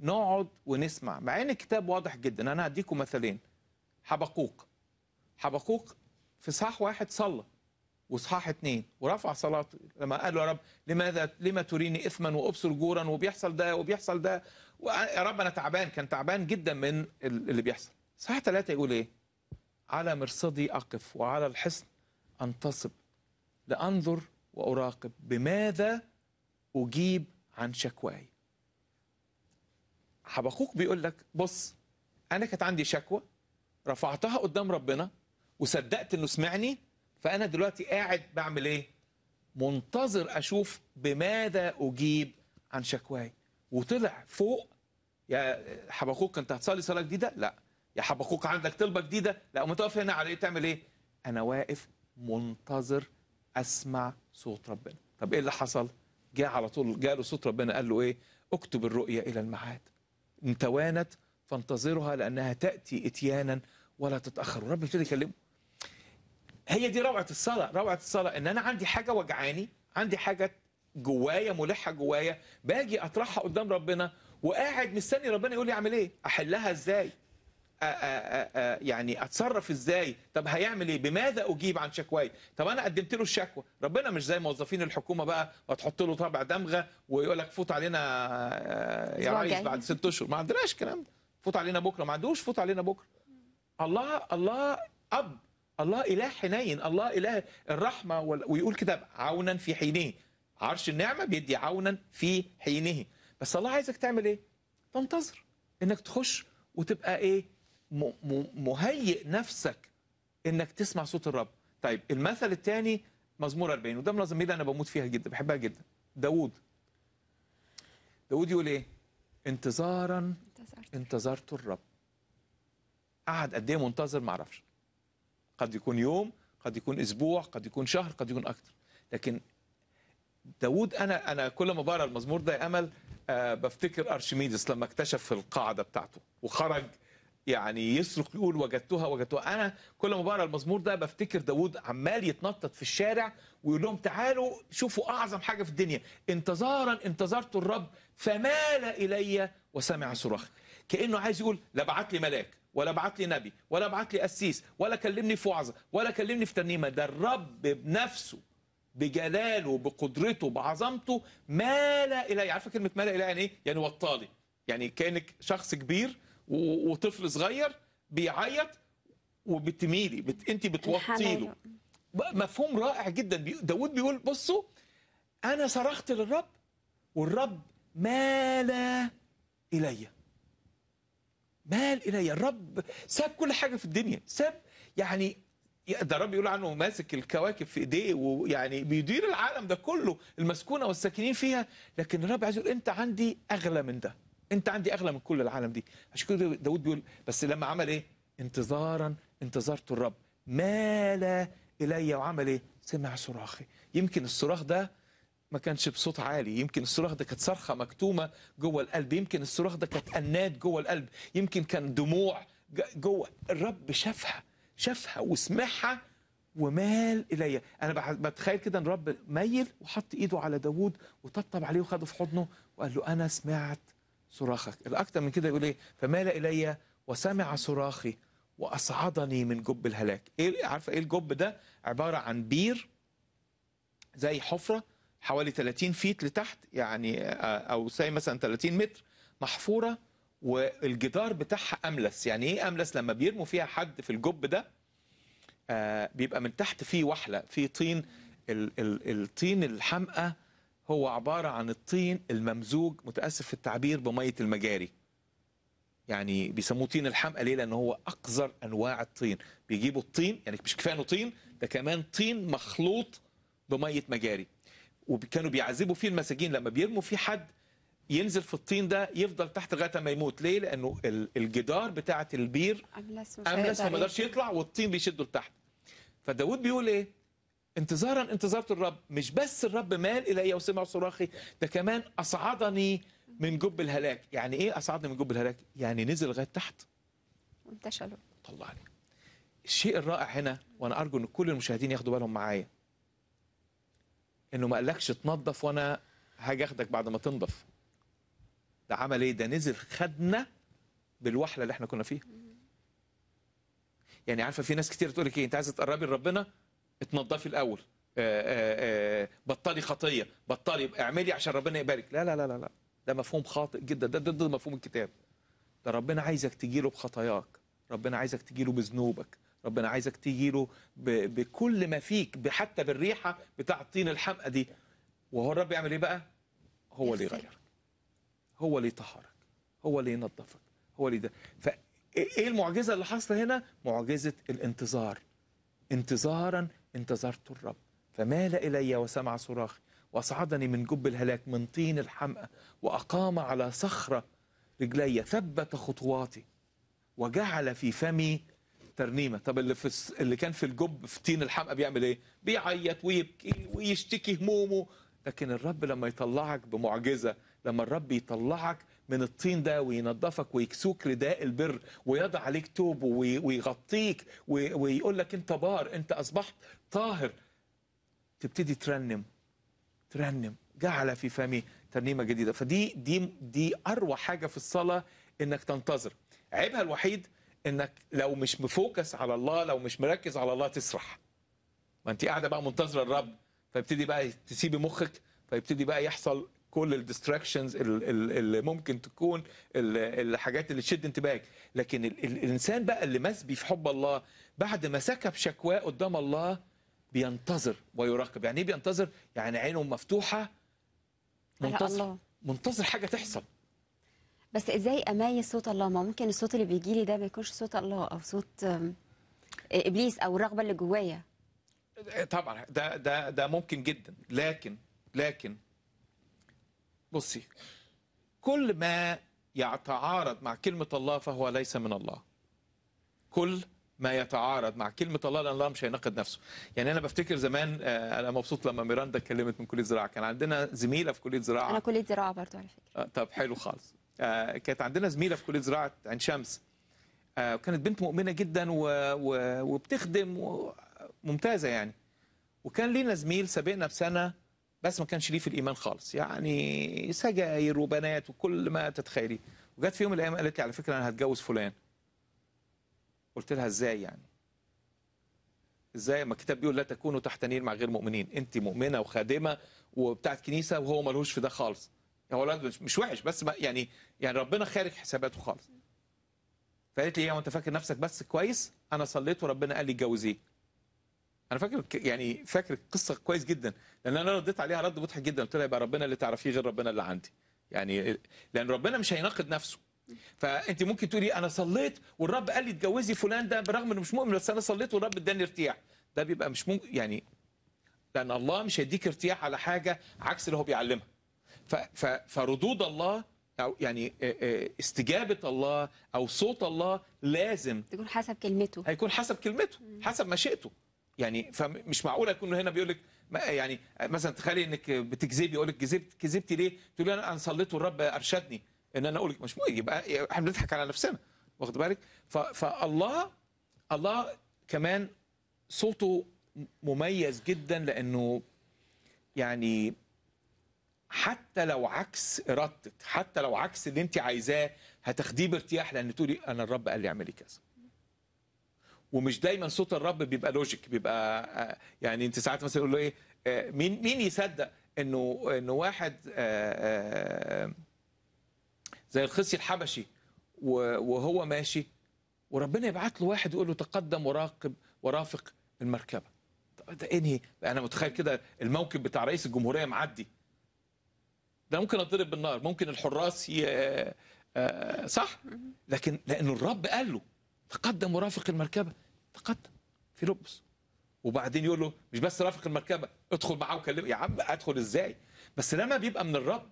B: نقعد ونسمع مع ان الكتاب واضح جدا انا هديكم مثلين حبقوق حبقوق في صحاح واحد صلى وصحاح اثنين ورفع صلاته لما قال له يا رب لماذا لما تريني اثما وابصر جورا وبيحصل ده وبيحصل ده يا رب انا تعبان كان تعبان جدا من اللي بيحصل صحاح ثلاثه يقول ايه على مرصدي اقف وعلى الحصن انتصب لأنظر وأراقب بماذا أجيب عن شكواي حبقوق بيقول لك بص أنا كانت عندي شكوى رفعتها قدام ربنا وصدقت إنه سمعني فأنا دلوقتي قاعد بعمل إيه؟ منتظر أشوف بماذا أجيب عن شكواي وطلع فوق يا حبقوق أنت هتصلي صلاة جديدة؟ لا يا حبقوق عندك طلبة جديده لا ما هنا على ايه تعمل ايه انا واقف منتظر اسمع صوت ربنا طب ايه اللي حصل جاء على طول جاء له صوت ربنا قال له ايه اكتب الرؤيا الى الميعاد ان توانت فانتظرها لانها تاتي اتيانا ولا تتاخر الرب ابتدى يكلمه هي دي روعه الصلاه روعه الصلاه ان انا عندي حاجه وجعاني عندي حاجه جوايا ملحه جوايا باجي اطرحها قدام ربنا وقاعد مستني ربنا يقول لي اعمل ايه احلها ازاي يعني اتصرف ازاي طب هيعمل ايه بماذا اجيب عن شكواي طب انا قدمت له الشكوى ربنا مش زي موظفين الحكومه بقى وتحط له طابع دمغه ويقول لك فوت علينا آه، يا ريس بعد ست اشهر ما عندناش الكلام ده فوت علينا بكره ما عندوش فوت علينا بكره الله الله اب الله اله حنين الله اله الرحمه ويقول كده عونا في حينه عرش النعمه بيدي عونا في حينه بس الله عايزك تعمل ايه تنتظر انك تخش وتبقى ايه مهيئ نفسك انك تسمع صوت الرب طيب المثل الثاني مزمور 40 وده من الازمير انا بموت فيها جدا بحبها جدا داوود داوود يقول ايه انتظارا انتظرت, انتظرت الرب قعد قد ايه منتظر ما اعرفش قد يكون يوم قد يكون اسبوع قد يكون شهر قد يكون اكتر لكن داوود انا انا كل ما بقرا المزمور ده يا امل آه بفتكر ارشميدس لما اكتشف القاعده بتاعته وخرج يعني يصرخ يقول وجدتها وجدتها انا كل ما بقرا المزمور ده بفتكر داوود عمال يتنطط في الشارع ويقول لهم تعالوا شوفوا اعظم حاجه في الدنيا انتظارا انتظرت الرب فمال الي وسمع صراخي كانه عايز يقول لا بعت لي ملاك ولا بعت لي نبي ولا بعت لي قسيس ولا كلمني في وعظه ولا كلمني في ترنيمه ده الرب بنفسه بجلاله بقدرته بعظمته مال الي عارفه كلمه مال الي يعني ايه يعني وطالي يعني كانك شخص كبير وطفل صغير بيعيط وبتميلي بت... انت بتوطي له مفهوم رائع جدا داود بيقول بصوا انا صرخت للرب والرب مال الي مال الي الرب ساب كل حاجه في الدنيا ساب يعني ده الرب يقول عنه ماسك الكواكب في ايديه ويعني بيدير العالم ده كله المسكونه والساكنين فيها لكن الرب عايز يقول انت عندي اغلى من ده انت عندي اغلى من كل العالم دي عشان كده داود بيقول بس لما عمل ايه انتظارا انتظرت الرب مال الي وعمل ايه سمع صراخي يمكن الصراخ ده ما كانش بصوت عالي يمكن الصراخ ده كانت صرخه مكتومه جوه القلب يمكن الصراخ ده كانت انات جوه القلب يمكن كان دموع جوه الرب شافها شافها وسمعها ومال الي انا بتخيل كده ان الرب ميل وحط ايده على داوود وطبطب عليه وخده في حضنه وقال له انا سمعت صراخك الأكثر من كده يقول إيه فمال إلي وسمع صراخي وأصعدني من جب الهلاك إيه عارفة إيه الجب ده عبارة عن بير زي حفرة حوالي 30 فيت لتحت يعني آه، أو زي مثلا 30 متر محفورة والجدار بتاعها أملس يعني إيه أملس لما بيرموا فيها حد في الجب ده آه بيبقى من تحت فيه وحلة فيه طين ال ال الطين الحمقى هو عبارة عن الطين الممزوج متأسف في التعبير بمية المجاري يعني بيسموه طين الحمقى ليه لأن هو أقذر أنواع الطين بيجيبوا الطين يعني مش كفاية أنه طين ده كمان طين مخلوط بمية مجاري وكانوا بيعذبوا فيه المساجين لما بيرموا فيه حد ينزل في الطين ده يفضل تحت لغايه ما يموت ليه لانه الجدار بتاعه البير
G: املس
A: وما يقدرش
B: يطلع والطين بيشده لتحت فداود بيقول ايه انتظارا انتظرت الرب مش بس الرب مال الي وسمع صراخي ده كمان اصعدني من جب الهلاك يعني ايه اصعدني من جب الهلاك يعني نزل لغايه تحت وانتشلوا طلعني الشيء الرائع هنا وانا ارجو ان كل المشاهدين ياخدوا بالهم معايا انه ما قالكش تنظف وانا هاجي اخدك بعد ما تنظف ده عمل ايه ده نزل خدنا بالوحله اللي احنا كنا فيها يعني عارفه في ناس كتير تقول لك ايه انت عايزه تقربي لربنا اتنضفي الاول آه، آه، آه، بطلي خطيه بطلي اعملي عشان ربنا يبارك لا لا لا لا, لا. ده مفهوم خاطئ جدا ده ضد مفهوم الكتاب ده ربنا عايزك تجيله بخطاياك ربنا عايزك تجيله بذنوبك ربنا عايزك تجيله بكل ما فيك حتى بالريحه بتاع الطين الحمقى دي وهو الرب يعمل ايه بقى هو اللي يغيرك هو اللي يطهرك هو اللي ينظفك هو اللي ده فايه إيه المعجزه اللي حاصله هنا معجزه الانتظار انتظارا انتظرت الرب فمال إلي وسمع صراخي وأصعدني من جب الهلاك من طين الحمأة وأقام على صخرة رجلي ثبت خطواتي وجعل في فمي ترنيمة طب اللي, في اللي كان في الجب في طين الحمأة بيعمل إيه؟ بيعيط ويبكي ويشتكي همومه لكن الرب لما يطلعك بمعجزة لما الرب يطلعك من الطين ده وينظفك ويكسوك رداء البر ويضع عليك توب ويغطيك ويقول لك انت بار انت اصبحت طاهر تبتدي ترنم ترنم جعل في فمي ترنيمه جديده فدي دي دي اروع حاجه في الصلاه انك تنتظر عيبها الوحيد انك لو مش مفوكس على الله لو مش مركز على الله تسرح ما انت قاعده بقى منتظره الرب فيبتدي بقى تسيبي مخك فيبتدي بقى يحصل كل الديستراكشنز اللي ممكن تكون الحاجات اللي تشد انتباهك لكن الانسان بقى اللي مسبي في حب الله بعد ما سكب شكواه قدام الله بينتظر ويراقب يعني ايه بينتظر يعني عينه مفتوحه منتظر منتظر حاجه تحصل
A: بس ازاي اميز صوت الله ما ممكن الصوت اللي بيجي لي ده ما يكونش صوت الله او صوت ابليس او الرغبه اللي جوايا
B: طبعا ده ده ده ممكن جدا لكن لكن بصي كل ما يتعارض مع كلمة الله فهو ليس من الله كل ما يتعارض مع كلمة الله لأن الله مش هينقد نفسه يعني أنا بفتكر زمان آه، أنا مبسوط لما ميراندا اتكلمت من كلية زراعة كان عندنا زميلة في كلية زراعة أنا
A: كلية زراعة برضو على
B: فكرة آه، طب حلو خالص آه، كانت عندنا زميلة في كلية زراعة عين شمس كانت بنت مؤمنة جدا و... و... وبتخدم و... ممتازة يعني وكان لينا زميل سابقنا بسنة بس ما كانش ليه في الايمان خالص يعني سجاير وبنات وكل ما تتخيليه وجت في يوم من الايام قالت لي على فكره انا هتجوز فلان قلت لها ازاي يعني ازاي ما الكتاب بيقول لا تكونوا تحت نير مع غير مؤمنين انت مؤمنه وخادمه وبتاعت كنيسه وهو ملهوش في ده خالص هو مش وحش بس ما يعني يعني ربنا خارج حساباته خالص فقالت لي ايه وانت فاكر نفسك بس كويس انا صليت وربنا قال لي اتجوزيه انا فاكر يعني فاكر القصه كويس جدا لان انا رديت عليها رد مضحك جدا قلت لها يبقى ربنا اللي تعرفيه غير ربنا اللي عندي يعني لان ربنا مش هيناقض نفسه فانت ممكن تقولي انا صليت والرب قال لي اتجوزي فلان ده برغم انه مش مؤمن بس انا صليت والرب اداني ارتياح ده بيبقى مش ممكن يعني لان الله مش هيديك ارتياح على حاجه عكس اللي هو بيعلمها ف ف فردود الله او يعني استجابه الله او صوت الله لازم تكون حسب كلمته هيكون حسب كلمته حسب مشيئته يعني فمش معقوله يكون هنا بيقول لك يعني مثلا تخيلي انك بتكذبي يقول لك كذبت كذبتي ليه؟ تقولي انا انا صليت والرب ارشدني ان انا اقول لك مش مهم يبقى احنا بنضحك على نفسنا واخد بالك؟ فالله الله كمان صوته مميز جدا لانه يعني حتى لو عكس ارادتك حتى لو عكس اللي انت عايزاه هتاخديه بارتياح لان تقولي انا الرب قال لي اعملي كذا ومش دايما صوت الرب بيبقى لوجيك بيبقى آه، يعني انت ساعات مثلا يقول له ايه آه، مين مين يصدق انه انه واحد آه، زي الخصي الحبشي وهو ماشي وربنا يبعت له واحد يقول له تقدم وراقب ورافق المركبه ده انهي انا متخيل كده الموكب بتاع رئيس الجمهوريه معدي ده ممكن اتضرب بالنار ممكن الحراس هي صح لكن لانه الرب قال له تقدم ورافق المركبه تقدم في لبس وبعدين يقول له مش بس رافق المركبه ادخل معاه وكلمه يا عم ادخل ازاي بس لما بيبقى من الرب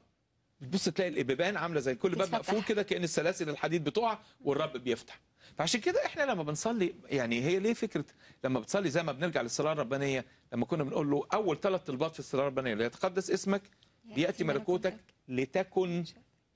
B: بتبص تلاقي الابيبان عامله زي كل باب مقفول كده كان السلاسل الحديد بتقع والرب بيفتح فعشان كده احنا لما بنصلي يعني هي ليه فكره لما بتصلي زي ما بنرجع للصلاه الربانيه لما كنا بنقول له اول ثلاث طلبات في الصلاه الربانيه ليتقدس اسمك ياتي ملكوتك لتكن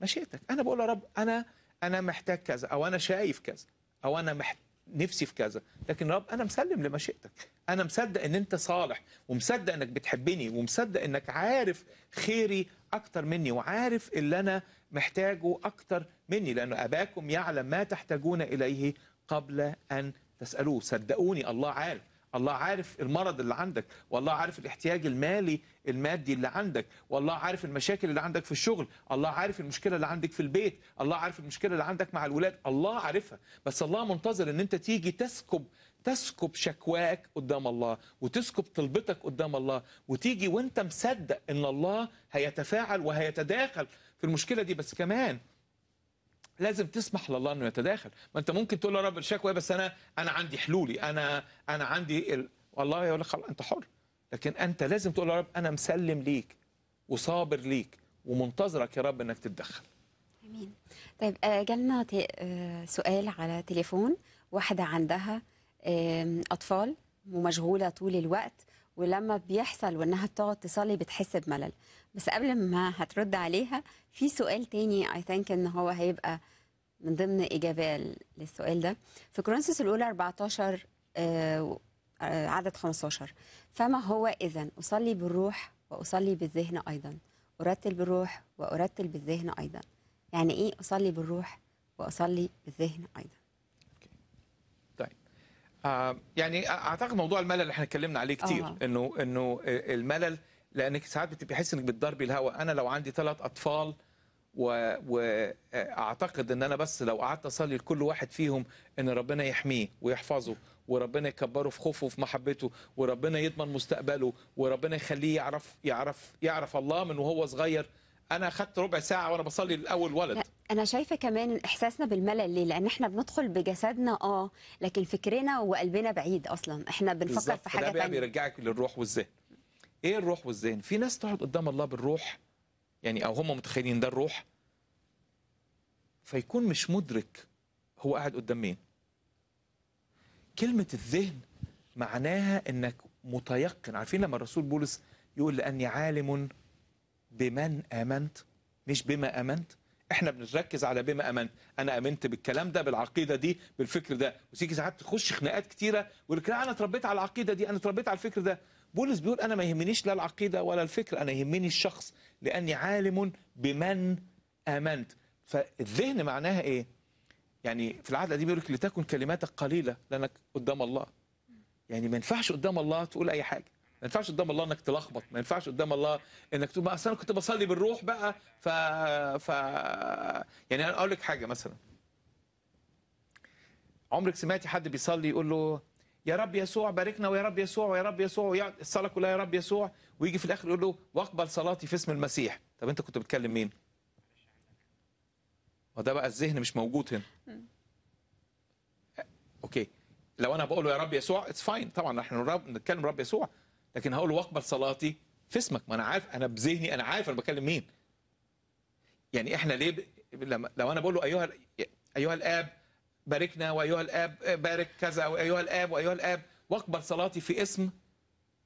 B: مشيئتك انا بقول يا رب انا انا محتاج كذا او انا شايف كذا او انا محت... نفسي في كذا لكن رب انا مسلم لمشيئتك انا مصدق ان انت صالح ومصدق انك بتحبني ومصدق انك عارف خيري اكتر مني وعارف اللي انا محتاجه اكتر مني لان اباكم يعلم ما تحتاجون اليه قبل ان تسالوه صدقوني الله عارف الله عارف المرض اللي عندك والله عارف الاحتياج المالي المادي اللي عندك والله عارف المشاكل اللي عندك في الشغل الله عارف المشكله اللي عندك في البيت الله عارف المشكله اللي عندك مع الولاد الله عارفها بس الله منتظر ان انت تيجي تسكب تسكب شكواك قدام الله وتسكب طلبتك قدام الله وتيجي وانت مصدق ان الله هيتفاعل وهيتداخل في المشكله دي بس كمان لازم تسمح لله انه يتداخل ما انت ممكن تقول يا رب الشكوى بس انا انا عندي حلولي انا انا عندي ال... والله يقول لك خلاص انت حر لكن انت لازم تقول يا رب انا مسلم ليك وصابر ليك ومنتظرك يا رب انك تتدخل
A: امين طيب آه، جالنا آه، سؤال على تليفون واحده عندها اطفال ومشغوله طول الوقت ولما بيحصل وانها بتقعد تصلي بتحس بملل بس قبل ما هترد عليها في سؤال تاني اي ثينك ان هو هيبقى من ضمن اجابه للسؤال ده في كورنثوس الاولى 14 آه،, آه عدد 15 فما هو اذا اصلي بالروح واصلي بالذهن ايضا ارتل بالروح وارتل بالذهن ايضا يعني ايه اصلي بالروح واصلي بالذهن ايضا
B: طيب. آه يعني اعتقد موضوع الملل اللي احنا اتكلمنا عليه كتير انه انه آه، الملل لانك ساعات بتبقي حاسس انك بتضربي الهواء انا لو عندي ثلاث اطفال و... واعتقد ان انا بس لو قعدت اصلي لكل واحد فيهم ان ربنا يحميه ويحفظه وربنا يكبره في خوفه وفي محبته وربنا يضمن مستقبله وربنا يخليه يعرف يعرف يعرف الله من وهو صغير انا اخدت ربع ساعه وانا بصلي لاول ولد
A: انا شايفه كمان احساسنا بالملل ليه لان احنا بندخل بجسدنا اه لكن فكرنا وقلبنا بعيد اصلا احنا بنفكر في حاجه ثانيه ده
B: بيرجعك للروح والذهن ايه الروح والذهن في ناس تقعد قدام الله بالروح يعني او هم متخيلين ده الروح فيكون مش مدرك هو قاعد قدام مين كلمة الذهن معناها انك متيقن عارفين لما الرسول بولس يقول لاني عالم بمن امنت مش بما امنت احنا بنركز على بما امنت انا امنت بالكلام ده بالعقيده دي بالفكر ده وتيجي ساعات تخش خناقات كتيره ويقول لك انا اتربيت على العقيده دي انا اتربيت على الفكر ده بولس بيقول أنا ما يهمنيش لا العقيدة ولا الفكر أنا يهمني الشخص لأني عالم بمن آمنت فالذهن معناها إيه؟ يعني في العهد القديم يقول لك لتكن كلماتك قليلة لأنك قدام الله يعني ما ينفعش قدام الله تقول أي حاجة ما ينفعش قدام الله انك تلخبط ما ينفعش قدام الله انك تقول اصل انا كنت بصلي بالروح بقى ف ف يعني اقول لك حاجه مثلا عمرك سمعتي حد بيصلي يقول له يا رب يسوع باركنا ويا رب يسوع ويا رب يسوع ويقعد الصلاه كلها يا رب يسوع ويجي في الاخر يقول له واقبل صلاتي في اسم المسيح طب انت كنت بتكلم مين وده بقى الذهن مش موجود هنا اوكي لو انا بقول له يا رب يسوع اتس فاين طبعا احنا رب نتكلم رب يسوع لكن هقول له واقبل صلاتي في اسمك ما انا عارف انا بذهني انا عارف انا بكلم مين يعني احنا ليه ب... لما لو انا بقول له ايها ايها الاب باركنا وايها الاب بارك كذا وايها الاب وايها الاب واكبر صلاتي في اسم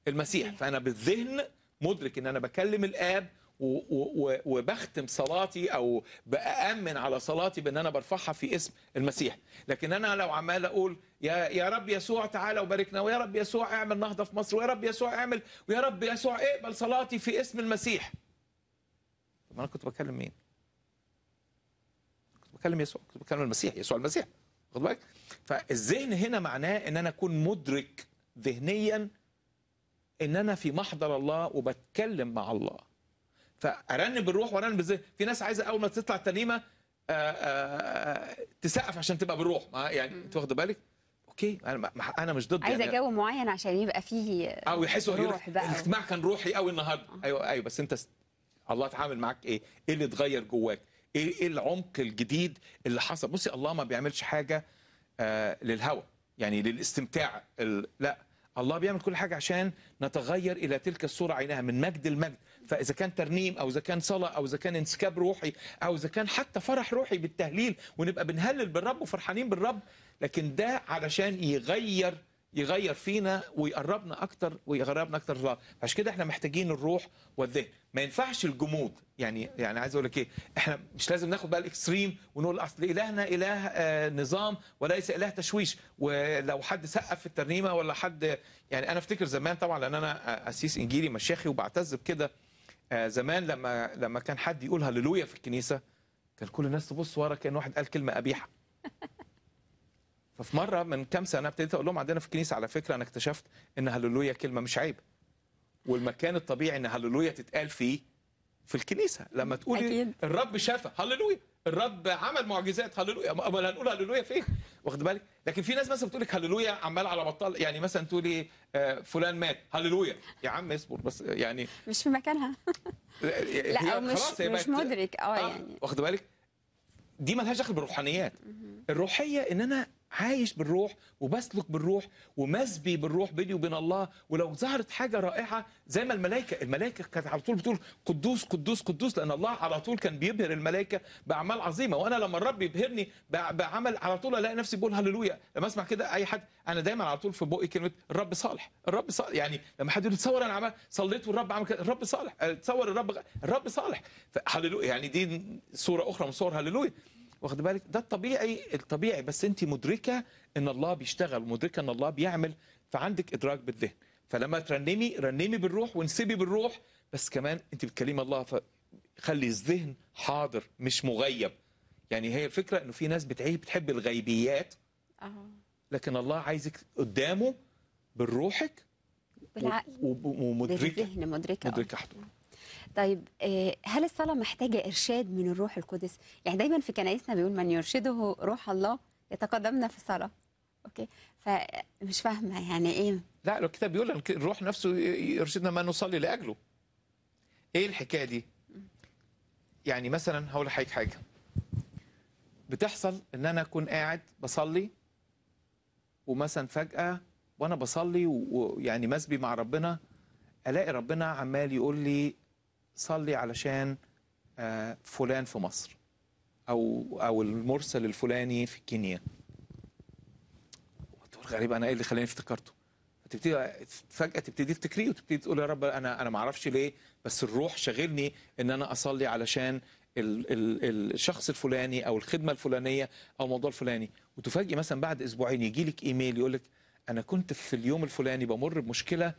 B: المسيح فانا بالذهن مدرك ان انا بكلم الاب وبختم صلاتي او بامن على صلاتي بان انا برفعها في اسم المسيح لكن انا لو عمال اقول يا يا رب يسوع تعالى وباركنا ويا رب يسوع اعمل نهضه في مصر ويا رب يسوع اعمل ويا رب يسوع اقبل صلاتي في اسم المسيح طب انا كنت بكلم مين كنت بكلم يسوع كنت بكلم المسيح يسوع المسيح خد بالك فالذهن هنا معناه ان انا اكون مدرك ذهنيا ان انا في محضر الله وبتكلم مع الله فارنب بالروح وارنب بالذهن في ناس عايزه اول ما تطلع ترنيمه آه، آه، تسقف عشان تبقى بالروح يعني انت واخده بالك اوكي انا انا مش ضد عايزه يعني
A: جو معين عشان يبقى فيه او يحسوا روح بقى
B: الاجتماع كان روحي قوي النهارده آه. ايوه ايوه بس انت الله اتعامل معاك ايه ايه اللي اتغير جواك ايه ايه العمق الجديد اللي حصل بصي الله ما بيعملش حاجه آه للهوى يعني للاستمتاع لا الله بيعمل كل حاجه عشان نتغير الى تلك الصوره عينها من مجد لمجد فاذا كان ترنيم او اذا كان صلاه او اذا كان انسكاب روحي او اذا كان حتى فرح روحي بالتهليل ونبقى بنهلل بالرب وفرحانين بالرب لكن ده علشان يغير يغير فينا ويقربنا اكتر ويقربنا اكتر لله عشان كده احنا محتاجين الروح والذهن ما ينفعش الجمود يعني يعني عايز اقول لك ايه احنا مش لازم ناخد بقى الاكستريم ونقول اصل الهنا اله آه، نظام وليس اله تشويش ولو حد سقف في الترنيمه ولا حد يعني انا افتكر زمان طبعا لان انا اسيس انجيلي مشيخي وبعتز بكده آه، زمان لما لما كان حد يقول هللويا في الكنيسه كان كل الناس تبص ورا كان واحد قال كلمه قبيحه <laughs> ففي مره من كام سنه ابتديت اقول لهم عندنا في الكنيسه على فكره انا اكتشفت ان هللويا كلمه مش عيب والمكان الطبيعي ان هللويا تتقال فيه في الكنيسه لما تقول الرب شفى هللويا الرب عمل معجزات هللويا امال هنقول هللويا فين واخد بالك لكن في ناس مثلا بتقول لك هللويا عمال على بطال يعني مثلا تقولي آه، فلان مات هللويا يا عم اصبر بس يعني
A: مش في مكانها
B: لا <laughs> هي مش مش مدرك آه،, اه يعني واخد بالك دي ملهاش دخل بالروحانيات الروحيه ان انا عايش بالروح وبسلك بالروح ومسبي بالروح بيني وبين الله ولو ظهرت حاجه رائعه زي ما الملائكه الملائكه كانت على طول بتقول قدوس قدوس قدوس لان الله على طول كان بيبهر الملائكه باعمال عظيمه وانا لما الرب يبهرني بعمل على طول الاقي نفسي بقول هللويا لما اسمع كده اي حد انا دايما على طول في بقي كلمه الرب صالح الرب صالح يعني لما حد يقول تصور انا عمل صليت والرب عمل كده الرب صالح تصور الرب الرب صالح هللويا يعني دي صوره اخرى من صور هللويا واخد بالك ده الطبيعي الطبيعي بس انت مدركه ان الله بيشتغل ومدركه ان الله بيعمل فعندك ادراك بالذهن فلما ترنمي رنمي بالروح وانسبي بالروح بس كمان انت بتكلمي الله فخلي الذهن حاضر مش مغيب يعني هي الفكره انه في ناس بتعيش بتحب الغيبيات لكن الله عايزك قدامه بروحك بالعقل ومدركه
A: بالذهن مدركه, مدركة حضور طيب آه، هل الصلاة محتاجة إرشاد من الروح القدس؟ يعني دايما في كنايسنا بيقول من يرشده روح الله يتقدمنا في الصلاة. أوكي؟ فمش فاهمة يعني إيه؟
B: لا الكتاب بيقول الروح نفسه يرشدنا ما نصلي لأجله. إيه الحكاية دي؟ يعني مثلا هقول لحضرتك حاجة. بتحصل إن أنا أكون قاعد بصلي ومثلا فجأة وأنا بصلي ويعني مسبي مع ربنا ألاقي ربنا عمال يقول لي صلي علشان آه، فلان في مصر او او المرسل الفلاني في كينيا تقول غريب انا ايه اللي خلاني افتكرته تبتدي فجاه تبتدي تفتكريه وتبتدي تقول يا رب انا انا ما اعرفش ليه بس الروح شاغلني ان انا اصلي علشان ال ال الشخص الفلاني او الخدمه الفلانيه او الموضوع الفلاني وتفاجئ مثلا بعد اسبوعين يجي لك ايميل يقول لك انا كنت في اليوم الفلاني بمر بمشكله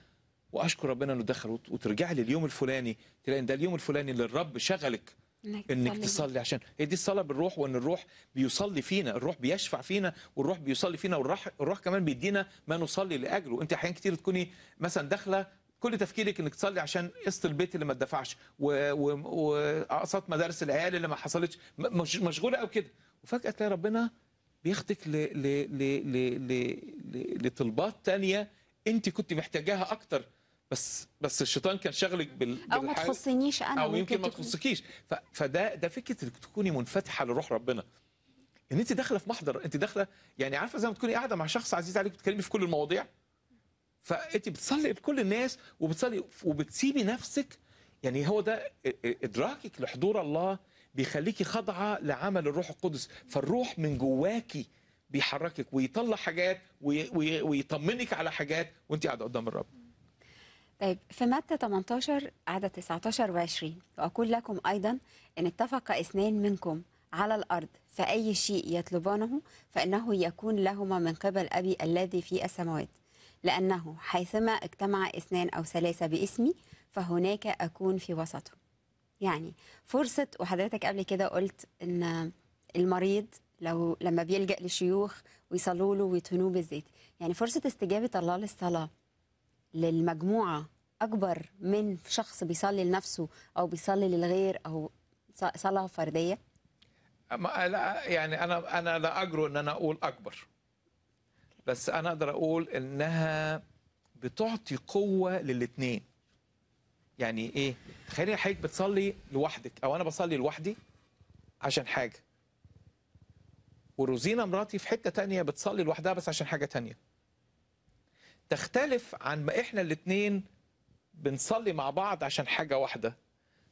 B: واشكر ربنا انه دخل وترجع لي اليوم الفلاني تلاقي ان ده اليوم الفلاني اللي الرب شغلك
G: انك تصلي
B: عشان هي دي الصلاه بالروح وان الروح بيصلي فينا الروح بيشفع فينا والروح بيصلي فينا والروح الروح كمان بيدينا ما نصلي لاجله انت احيان كتير تكوني مثلا داخله كل تفكيرك انك تصلي عشان قسط البيت اللي ما اتدفعش واقساط و... مدارس العيال اللي ما حصلتش مش... مشغوله قوي كده وفجاه تلاقي ربنا بياخدك ل... ل... ل... ل... ل... لطلبات ثانيه انت كنت محتاجاها اكتر بس بس الشيطان كان شغلك بال او ما تخصنيش
A: انا او يمكن ما تخصكيش
B: فده ده فكره انك تكوني منفتحه لروح ربنا ان انت داخله في محضر انت داخله يعني عارفه زي ما تكوني قاعده مع شخص عزيز عليك بتتكلمي في كل المواضيع فانت بتصلي لكل الناس وبتصلي وبتسيبي نفسك يعني هو ده ادراكك لحضور الله بيخليكي خاضعه لعمل الروح القدس فالروح من جواكي بيحركك ويطلع حاجات ويطمنك على حاجات وانت قاعده قدام الرب
A: طيب في متى 18 عدد 19 و20 وأقول لكم أيضا إن اتفق اثنان منكم على الأرض فأي شيء يطلبانه فإنه يكون لهما من قبل أبي الذي في السماوات لأنه حيثما اجتمع اثنان أو ثلاثة باسمي فهناك أكون في وسطه يعني فرصة وحضرتك قبل كده قلت إن المريض لو لما بيلجأ لشيوخ ويصلوا له ويتنوه بالزيت يعني فرصة استجابة الله للصلاة للمجموعه اكبر من شخص بيصلي لنفسه او بيصلي للغير او صلاه فرديه
B: أما لا يعني انا انا لا اجرؤ ان انا اقول اكبر بس انا اقدر اقول انها بتعطي قوه للاثنين يعني ايه تخيلي حضرتك بتصلي لوحدك او انا بصلي لوحدي عشان حاجه وروزينا مراتي في حته تانية بتصلي لوحدها بس عشان حاجه تانية تختلف عن ما احنا الاثنين بنصلي مع بعض عشان حاجه واحده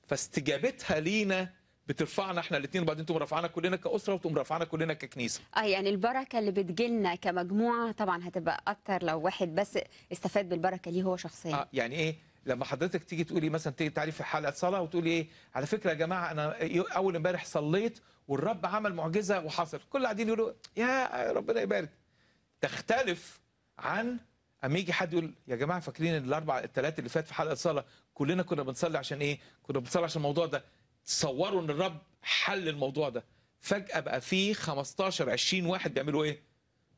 B: فاستجابتها لينا بترفعنا احنا الاثنين وبعدين تقوم رافعانا كلنا كاسره وتقوم رافعانا كلنا ككنيسه.
A: اه يعني البركه اللي بتجيلنا كمجموعه طبعا هتبقى اكتر لو واحد بس استفاد بالبركه ليه هو شخصيا.
B: اه يعني ايه؟ لما حضرتك تيجي تقولي مثلا تيجي تعرفي في حلقه صلاه وتقولي ايه على فكره يا جماعه انا اول امبارح صليت والرب عمل معجزه وحصل كل قاعدين يقولوا يا ربنا يبارك تختلف عن اما يجي حد يقول يا جماعه فاكرين الاربع الثلاثه اللي فات في حلقه الصلاه كلنا كنا بنصلي عشان ايه؟ كنا بنصلي عشان الموضوع ده تصوروا ان الرب حل الموضوع ده فجاه بقى في 15 20 واحد بيعملوا ايه؟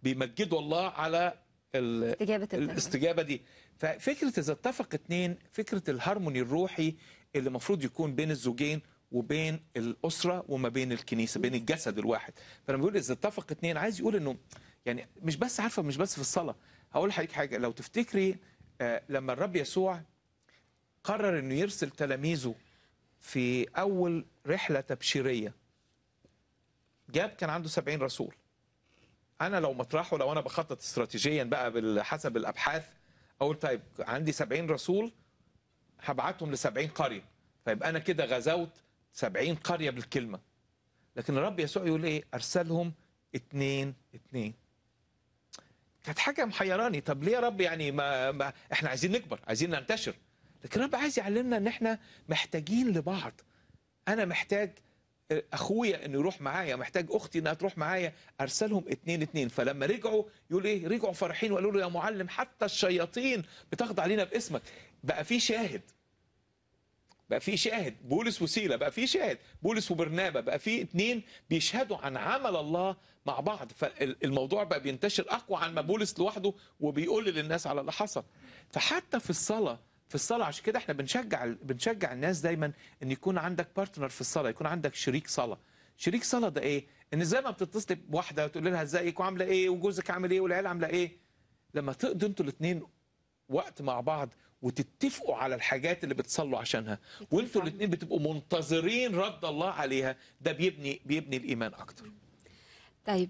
B: بيمجدوا الله على استجابة الاستجابه دي ففكره اذا اتفق اثنين فكره الهارموني الروحي اللي المفروض يكون بين الزوجين وبين الاسره وما بين الكنيسه بين الجسد الواحد فلما بيقول اذا اتفق اثنين عايز يقول انه يعني مش بس عارفه مش بس في الصلاه هقول لحضرتك حاجه لو تفتكري آه، لما الرب يسوع قرر انه يرسل تلاميذه في اول رحله تبشيريه جاب كان عنده 70 رسول انا لو مطرحه لو انا بخطط استراتيجيا بقى حسب الابحاث اقول طيب عندي 70 رسول هبعتهم ل 70 قريه فيبقى انا كده غزوت 70 قريه بالكلمه لكن الرب يسوع يقول ايه ارسلهم اتنين اتنين كانت حاجه محيراني طب ليه يا رب يعني ما, ما احنا عايزين نكبر عايزين ننتشر لكن رب عايز يعلمنا ان احنا محتاجين لبعض انا محتاج اخويا انه يروح معايا محتاج اختي انها تروح معايا ارسلهم اتنين اتنين فلما رجعوا يقول ايه رجعوا فرحين وقالوا له يا معلم حتى الشياطين بتخضع علينا باسمك بقى في شاهد بقى في شاهد بولس وسيله بقى في شاهد بولس وبرنابا بقى في اتنين بيشهدوا عن عمل الله مع بعض فالموضوع بقى بينتشر اقوى عن ما بولس لوحده وبيقول للناس على اللي حصل فحتى في الصلاه في الصلاه عشان كده احنا بنشجع بنشجع الناس دايما ان يكون عندك بارتنر في الصلاه يكون عندك شريك صلاه شريك صلاه ده ايه ان زي ما بتتصل بواحده وتقول لها ازيك وعامله ايه وجوزك عامل ايه والعيال عامله ايه لما تقضوا انتوا الاثنين وقت مع بعض وتتفقوا على الحاجات اللي بتصلوا عشانها وانتوا الاثنين بتبقوا منتظرين رد الله عليها ده بيبني بيبني الايمان اكتر
A: طيب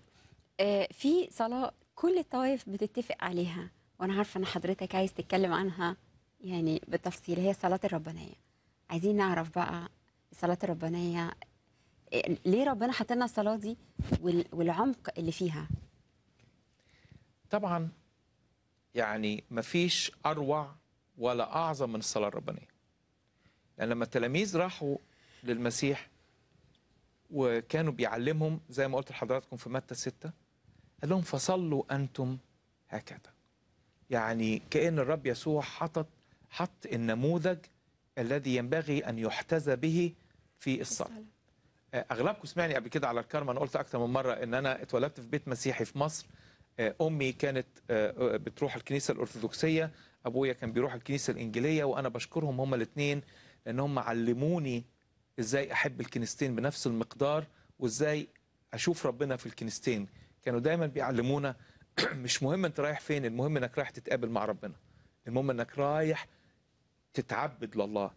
A: آه في صلاه كل الطوائف بتتفق عليها وانا عارفه ان حضرتك عايز تتكلم عنها يعني بالتفصيل هي الصلاه الربانيه عايزين نعرف بقى الصلاه الربانيه آه، ليه ربنا حاط لنا الصلاه دي والعمق اللي فيها طبعا
B: يعني مفيش اروع ولا أعظم من الصلاة الربانية لأن يعني لما التلاميذ راحوا للمسيح وكانوا بيعلمهم زي ما قلت لحضراتكم في متى ستة قال لهم فصلوا أنتم هكذا يعني كأن الرب يسوع حطت حط النموذج الذي ينبغي أن يحتذى به في الصلاة آه، أغلبكم سمعني قبل كده على الكرم أنا قلت اكثر من مرة إن أنا اتولدت في بيت مسيحي في مصر آه، أمي كانت آه، بتروح الكنيسة الأرثوذكسية ابويا كان بيروح الكنيسه الانجيليه وانا بشكرهم هما الاثنين لان هم علموني ازاي احب الكنيستين بنفس المقدار وازاي اشوف ربنا في الكنيستين كانوا دايما بيعلمونا <clears throat> مش مهم انت رايح فين المهم انك رايح تتقابل مع ربنا المهم انك رايح تتعبد لله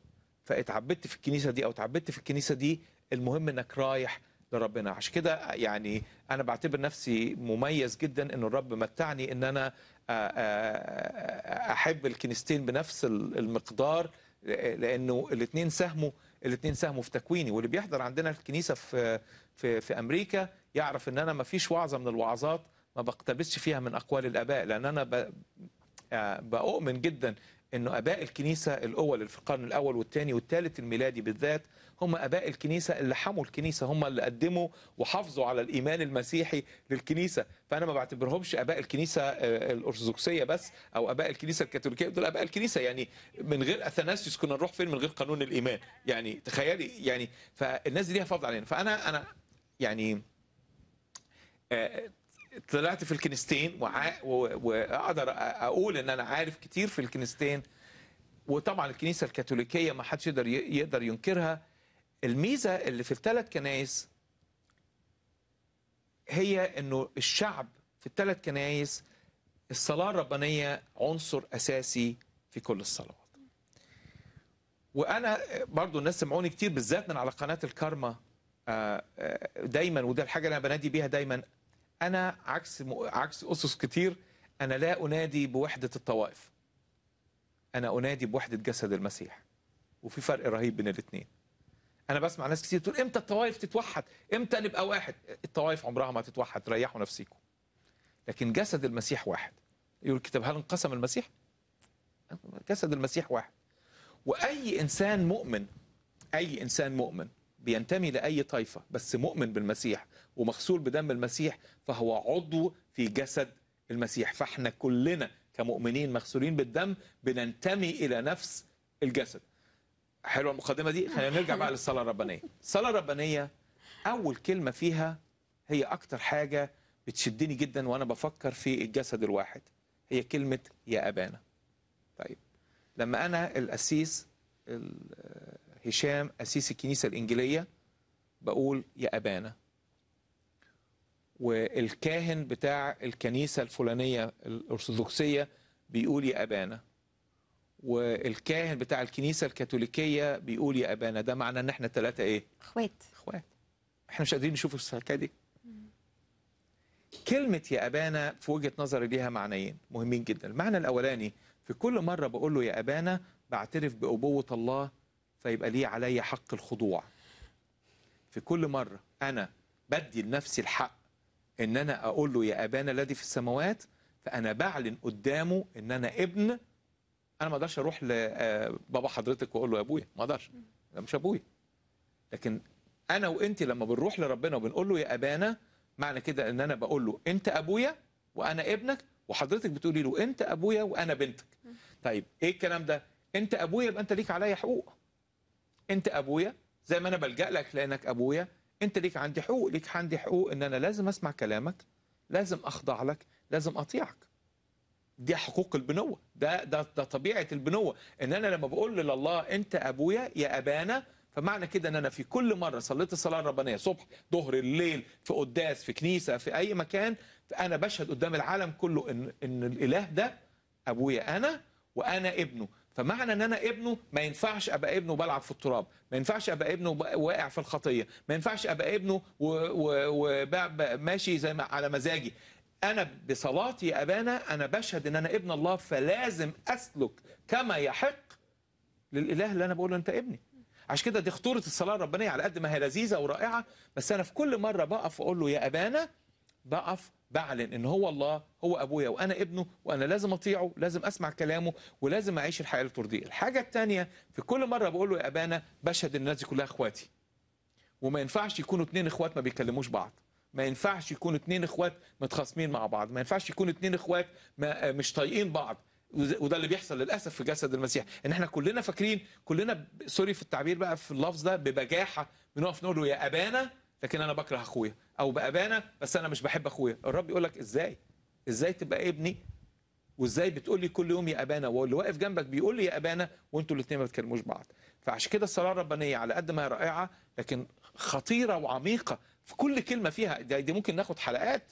B: فاتعبدت في الكنيسه دي او اتعبدت في الكنيسه دي المهم انك رايح لربنا عشان كده يعني انا بعتبر نفسي مميز جدا ان الرب متعني ان انا آه، آه، آه، احب الكنيستين بنفس المقدار لانه الاثنين ساهموا الاثنين ساهموا في تكويني واللي بيحضر عندنا الكنيسه في في في امريكا يعرف ان انا ما فيش وعظه من الوعظات ما بقتبسش فيها من اقوال الاباء لان انا بؤمن بأؤمن جدا انه اباء الكنيسه الاول في القرن الاول والثاني والثالث الميلادي بالذات هم اباء الكنيسه اللي حموا الكنيسه هم اللي قدموا وحافظوا على الايمان المسيحي للكنيسه فانا ما بعتبرهمش اباء الكنيسه آه، الارثوذكسيه بس او اباء الكنيسه الكاثوليكيه دول اباء الكنيسه يعني من غير اثناسيوس كنا نروح فين من غير قانون الايمان يعني تخيلي يعني فالناس دي ليها فضل علينا فانا انا يعني آه، طلعت في الكنيستين واقدر اقول ان انا عارف كتير في الكنيستين وطبعا الكنيسه الكاثوليكيه ما حدش يقدر يقدر ينكرها الميزة اللي في الثلاث كنايس هي انه الشعب في الثلاث كنايس الصلاة الربانية عنصر أساسي في كل الصلوات وأنا برضو الناس سمعوني كتير بالذات من على قناة الكارما آه، آه، دايما وده الحاجة اللي أنا بنادي بيها دايما أنا عكس عكس أسس كتير أنا لا أنادي بوحدة الطوائف أنا أنادي بوحدة جسد المسيح وفي فرق رهيب بين الاثنين انا بسمع ناس كتير تقول امتى الطوائف تتوحد امتى نبقى واحد الطوائف عمرها ما تتوحد ريحوا نفسيكم لكن جسد المسيح واحد يقول الكتاب هل انقسم المسيح جسد المسيح واحد واي انسان مؤمن اي انسان مؤمن بينتمي لاي طائفه بس مؤمن بالمسيح ومغسول بدم المسيح فهو عضو في جسد المسيح فاحنا كلنا كمؤمنين مغسولين بالدم بننتمي الى نفس الجسد حلوه المقدمه دي خلينا نرجع بقى للصلاه الربانيه الصلاه الربانيه اول كلمه فيها هي اكتر حاجه بتشدني جدا وانا بفكر في الجسد الواحد هي كلمه يا ابانا طيب لما انا الاسيس هشام اسيس الكنيسه الانجيليه بقول يا ابانا والكاهن بتاع الكنيسه الفلانيه الارثوذكسيه بيقول يا ابانا والكاهن بتاع الكنيسه الكاثوليكيه بيقول يا ابانا ده معناه ان احنا ثلاثه ايه؟ اخوات اخوات احنا مش قادرين نشوف الشركه دي كلمة يا أبانا في وجهة نظري ليها معنيين مهمين جدا المعنى الأولاني في كل مرة بقول له يا أبانا بعترف بأبوة الله فيبقى لي علي حق الخضوع في كل مرة أنا بدي لنفسي الحق إن أنا أقول له يا أبانا الذي في السماوات فأنا بعلن قدامه إن أنا ابن انا ما اقدرش اروح لبابا آه، حضرتك واقول له يا ابويا ما اقدرش انا مش ابويا لكن انا وانت لما بنروح لربنا وبنقول له يا ابانا معنى كده ان انا بقول له انت ابويا وانا ابنك وحضرتك بتقولي له انت ابويا وانا بنتك طيب ايه الكلام ده انت ابويا يبقى انت ليك عليا حقوق انت ابويا زي ما انا بلجا لك لانك ابويا انت ليك عندي حقوق ليك عندي حقوق ان انا لازم اسمع كلامك لازم اخضع لك لازم اطيعك دي حقوق البنوه ده ده ده طبيعه البنوه ان انا لما بقول لله انت ابويا يا ابانا فمعنى كده ان انا في كل مره صليت الصلاه الربانيه صبح ظهر الليل في قداس في كنيسه في اي مكان فانا بشهد قدام العالم كله ان ان الاله ده ابويا انا وانا ابنه فمعنى ان انا ابنه ما ينفعش ابقى ابنه بلعب في التراب ما ينفعش ابقى ابنه واقع في الخطيه ما ينفعش ابقى ابنه وماشي و... و... زي ما على مزاجي أنا بصلاتي أبانا أنا بشهد إن أنا ابن الله فلازم أسلك كما يحق للإله اللي أنا بقوله أنت ابني عشان كده دي خطورة الصلاة الربانية على قد ما هي لذيذة ورائعة بس أنا في كل مرة بقف أقول له يا أبانا بقف بعلن إن هو الله هو أبويا وأنا ابنه وأنا لازم أطيعه لازم أسمع كلامه ولازم أعيش الحياة اللي ترضيه الحاجة الثانية في كل مرة بقول له يا أبانا بشهد إن الناس دي كلها إخواتي وما ينفعش يكونوا اتنين إخوات ما بيكلموش بعض ما ينفعش يكون اتنين اخوات متخاصمين مع بعض ما ينفعش يكون اتنين اخوات آه، مش طايقين بعض وده اللي بيحصل للاسف في جسد المسيح ان احنا كلنا فاكرين كلنا سوري في التعبير بقى في اللفظ ده ببجاحه بنقف نقول له يا ابانا لكن انا بكره اخويا او بابانا بس انا مش بحب اخويا الرب يقول لك ازاي ازاي تبقى ابني وازاي بتقول لي كل يوم يا ابانا واللي واقف جنبك بيقول لي يا ابانا وانتوا الاثنين ما بتكلموش بعض فعشان كده الصلاه الربانيه على قد ما هي رائعه لكن خطيره وعميقه في كل كلمه فيها دي ممكن ناخد حلقات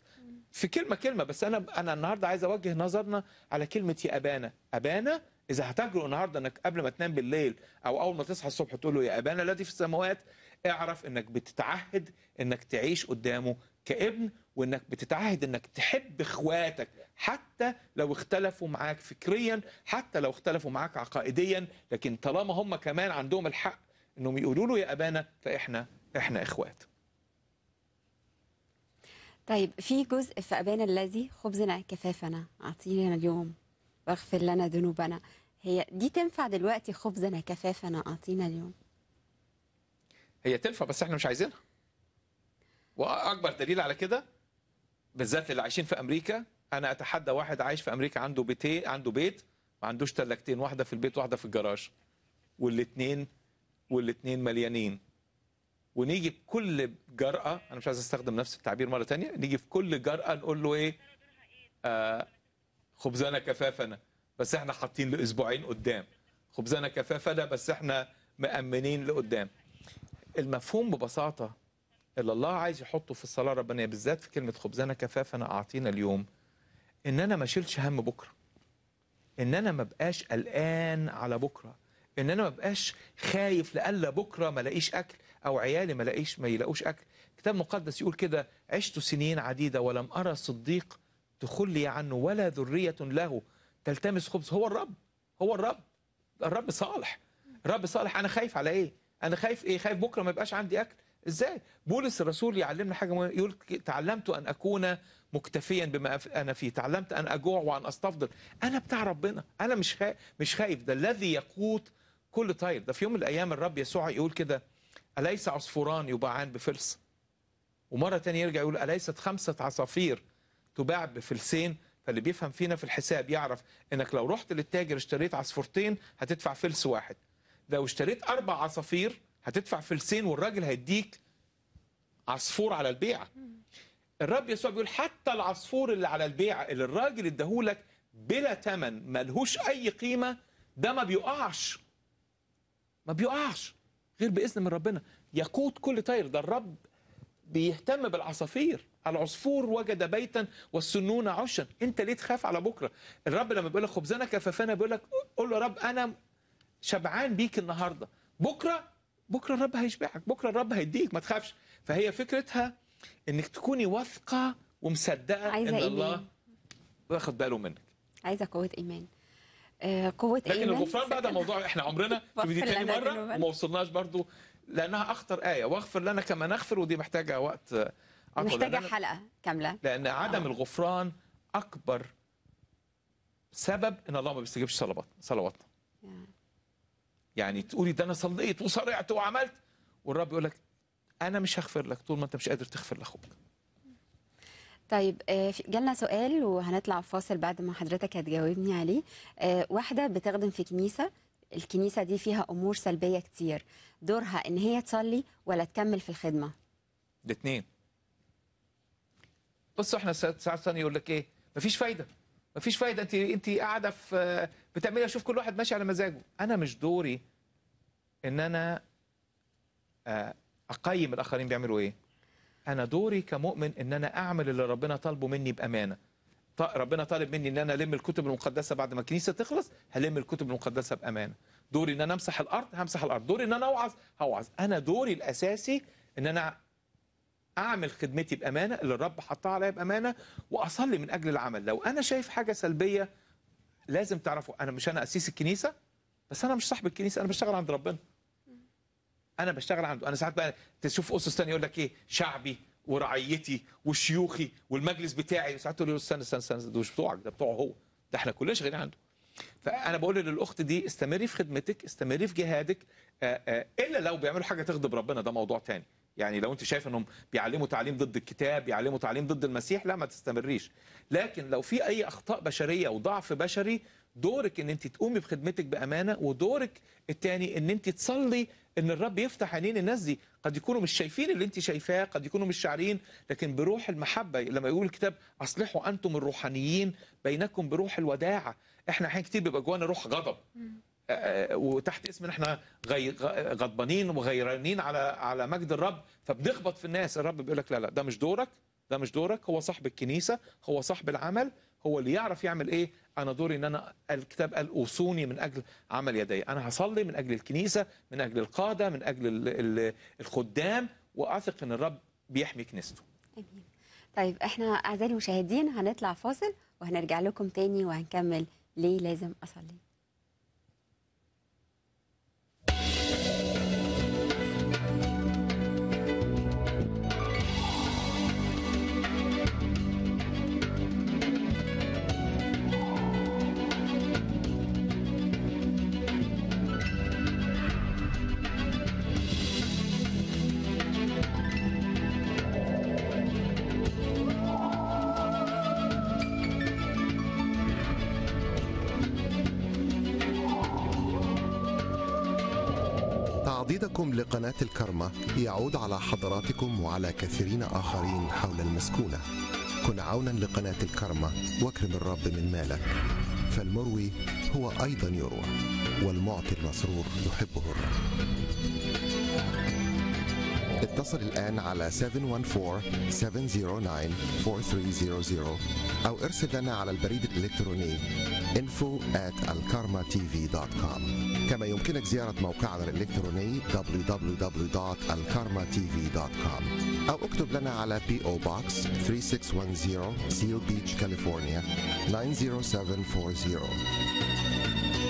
B: في كلمه كلمه بس انا انا النهارده عايز اوجه نظرنا على كلمه يا ابانا ابانا اذا هتجرؤ النهارده انك قبل ما تنام بالليل او اول ما تصحى الصبح تقول له يا ابانا الذي في السماوات اعرف انك بتتعهد انك تعيش قدامه كابن وانك بتتعهد انك تحب اخواتك حتى لو اختلفوا معاك فكريا حتى لو اختلفوا معاك عقائديا لكن طالما هم كمان عندهم الحق انهم يقولوا له يا ابانا فاحنا احنا اخوات
A: طيب في جزء في أبانا الذي خبزنا كفافنا أعطينا اليوم واغفر لنا ذنوبنا هي دي تنفع دلوقتي خبزنا كفافنا أعطينا اليوم
B: هي تنفع بس احنا مش عايزينها واكبر دليل على كده بالذات اللي عايشين في امريكا انا اتحدى واحد عايش في امريكا عنده بيتين عنده بيت ما عندوش ثلاجتين واحده في البيت واحده في الجراج والاثنين والاثنين مليانين ونيجي بكل جرأة أنا مش عايز أستخدم نفس التعبير مرة تانية نيجي بكل جرأة نقول له إيه آه خبزنا كفافنا بس إحنا حاطين لأسبوعين قدام خبزنا كفافنا بس إحنا مأمنين لقدام المفهوم ببساطة اللي الله عايز يحطه في الصلاة الربانية بالذات في كلمة خبزنا كفافنا أعطينا اليوم إن أنا ما شلش هم بكرة إن أنا ما بقاش قلقان على بكرة إن أنا ما بقاش خايف لألا بكرة ما لاقيش أكل او عيالي ما لاقيش ما يلاقوش اكل الكتاب المقدس يقول كده عشت سنين عديده ولم ارى صديق تخلي عنه ولا ذريه له تلتمس خبز هو الرب هو الرب الرب صالح الرب صالح انا خايف على ايه انا خايف ايه خايف بكره ما يبقاش عندي اكل ازاي بولس الرسول يعلمنا حاجه مهمه يقول تعلمت ان اكون مكتفيا بما انا فيه تعلمت ان اجوع وان استفضل انا بتاع ربنا انا مش خايف مش خايف ده الذي يقوت كل طير ده في يوم من الايام الرب يسوع يقول كده أليس عصفوران يباعان بفلس ومرة تانية يرجع يقول أليست خمسة عصافير تباع بفلسين فاللي بيفهم فينا في الحساب يعرف انك لو رحت للتاجر اشتريت عصفورتين هتدفع فلس واحد لو اشتريت اربع عصافير هتدفع فلسين والراجل هيديك عصفور على البيعه الرب يسوع بيقول حتى العصفور اللي على البيعه اللي الراجل اداهولك بلا تمن ملهوش اي قيمه ده ما بيقعش ما بيقعش غير باذن من ربنا يقود كل طير ده الرب بيهتم بالعصافير العصفور وجد بيتا والسنون عشا انت ليه تخاف على بكره الرب لما بيقول لك خبزنا كفافنا بيقول لك قول له يا رب انا شبعان بيك النهارده بكره بكره الرب هيشبعك بكره الرب هيديك ما تخافش فهي فكرتها انك تكوني واثقه ومصدقه ان الله واخد باله منك
A: عايزه قوه ايمان آه، قوه لكن ايمان الغفران بقى ده موضوع احنا
B: عمرنا <laughs> في دي تاني مره وما وصلناش برضو لانها اخطر ايه واغفر لنا كما نغفر ودي محتاجه وقت آه، محتاجه
A: حلقه كامله
B: لان عدم آه. الغفران اكبر سبب ان الله ما بيستجيبش صلواتنا صلواتنا يعني تقولي ده انا صليت وصرعت وعملت والرب يقول لك انا مش هغفر لك طول ما انت مش قادر تغفر لاخوك
A: طيب آه، جالنا سؤال وهنطلع فاصل بعد ما حضرتك هتجاوبني عليه آه، واحده بتخدم في كنيسه الكنيسه دي فيها امور سلبيه كتير دورها ان هي تصلي ولا تكمل في الخدمه
B: الاثنين بصوا احنا ساعات ثانيه يقول لك ايه مفيش فايده مفيش فايده انت انت قاعده في بتعملي اشوف كل واحد ماشي على مزاجه انا مش دوري ان انا آه، اقيم الاخرين بيعملوا ايه انا دوري كمؤمن ان انا اعمل اللي ربنا طالبه مني بامانه ربنا طالب مني ان انا الم الكتب المقدسه بعد ما الكنيسه تخلص هلم الكتب المقدسه بامانه دوري ان انا امسح الارض همسح الارض دوري ان انا اوعظ هوعظ انا دوري الاساسي ان انا اعمل خدمتي بامانه اللي الرب حطها عليا بامانه واصلي من اجل العمل لو انا شايف حاجه سلبيه لازم تعرفوا انا مش انا اسيس الكنيسه بس انا مش صاحب الكنيسه انا بشتغل عند ربنا انا بشتغل عنده انا ساعات بقى تشوف اسس ثانيه يقول لك ايه شعبي ورعيتي وشيوخي والمجلس بتاعي وساعات تقول له استنى استنى استنى ده مش بتوعك ده بتوعه هو ده احنا كلنا شغالين عنده فانا بقول للاخت دي استمري في خدمتك استمري في جهادك آه، آه، الا لو بيعملوا حاجه تغضب ربنا ده موضوع تاني يعني لو انت شايف انهم بيعلموا تعليم ضد الكتاب بيعلموا تعليم ضد المسيح لا ما تستمريش لكن لو في اي اخطاء بشريه وضعف بشري دورك ان انت تقومي بخدمتك بامانه ودورك الثاني ان انت تصلي ان الرب يفتح عينين الناس دي قد يكونوا مش شايفين اللي انت شايفاه قد يكونوا مش شاعرين لكن بروح المحبه لما يقول الكتاب اصلحوا انتم الروحانيين بينكم بروح الوداعه احنا احيانا كتير بيبقى جوانا روح غضب آه، آه، وتحت اسم ان احنا غضبانين وغيرانين على على مجد الرب فبنخبط في الناس الرب بيقول لك لا لا ده مش دورك ده مش دورك هو صاحب الكنيسه هو صاحب العمل هو اللي يعرف يعمل ايه انا دوري ان انا الكتاب قال اوصوني من اجل عمل يدي انا هصلي من اجل الكنيسه من اجل القاده من اجل الخدام واثق ان الرب بيحمي كنيسته
A: أمين. طيب احنا اعزائي المشاهدين هنطلع فاصل وهنرجع لكم تاني وهنكمل ليه لازم اصلي
C: قناة الكرمة يعود على حضراتكم وعلى كثيرين آخرين حول المسكونة كن عونا لقناة الكرمة واكرم الرب من مالك فالمروي هو أيضا يروى والمعطي المسرور يحبه الرب اتصل الآن على 714-709-4300 أو ارسل لنا على البريد الإلكتروني info at alkarmatv.com كما يمكنك زيارة موقعنا الإلكتروني www.alkarmatv.com أو اكتب لنا على PO Box 3610 Seal Beach, California 90740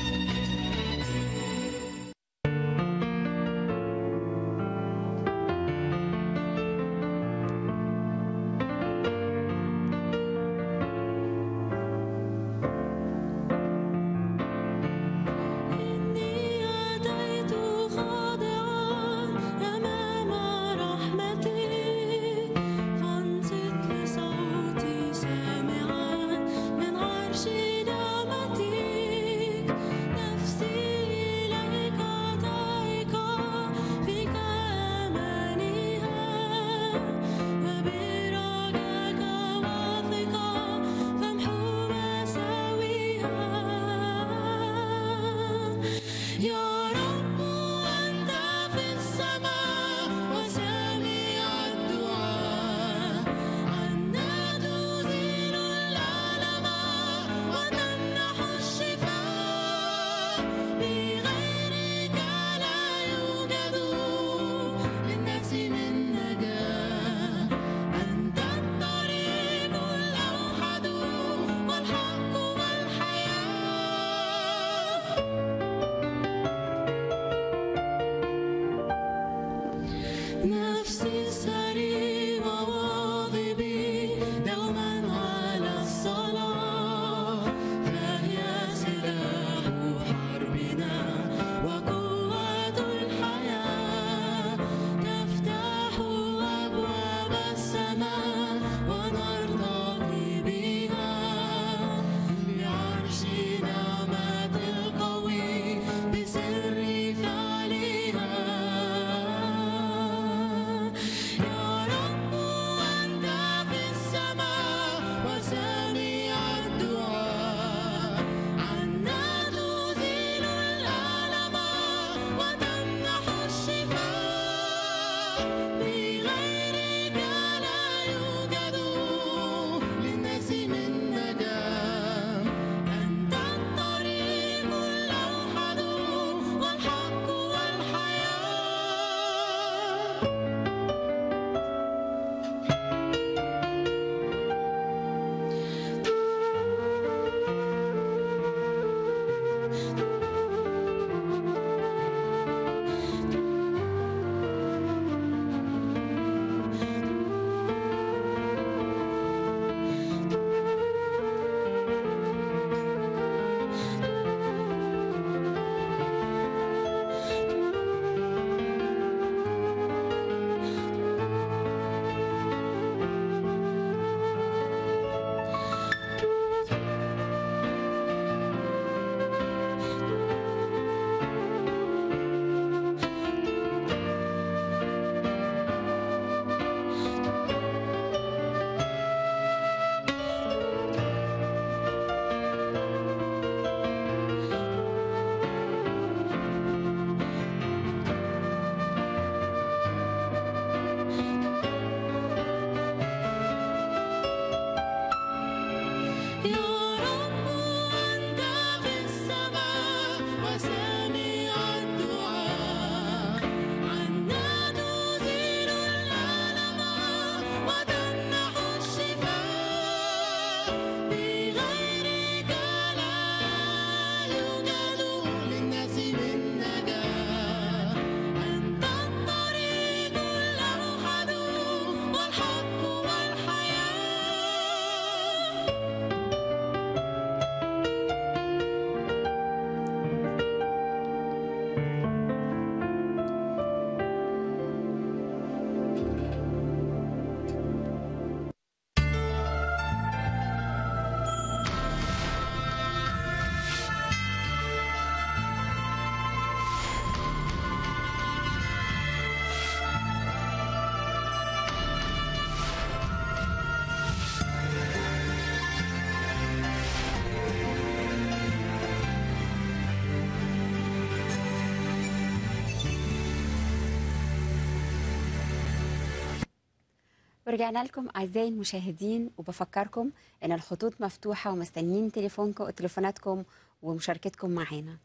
A: رجعنا لكم اعزائي المشاهدين وبفكركم ان الخطوط مفتوحه ومستنيين تليفونكم وتليفوناتكم ومشاركتكم معانا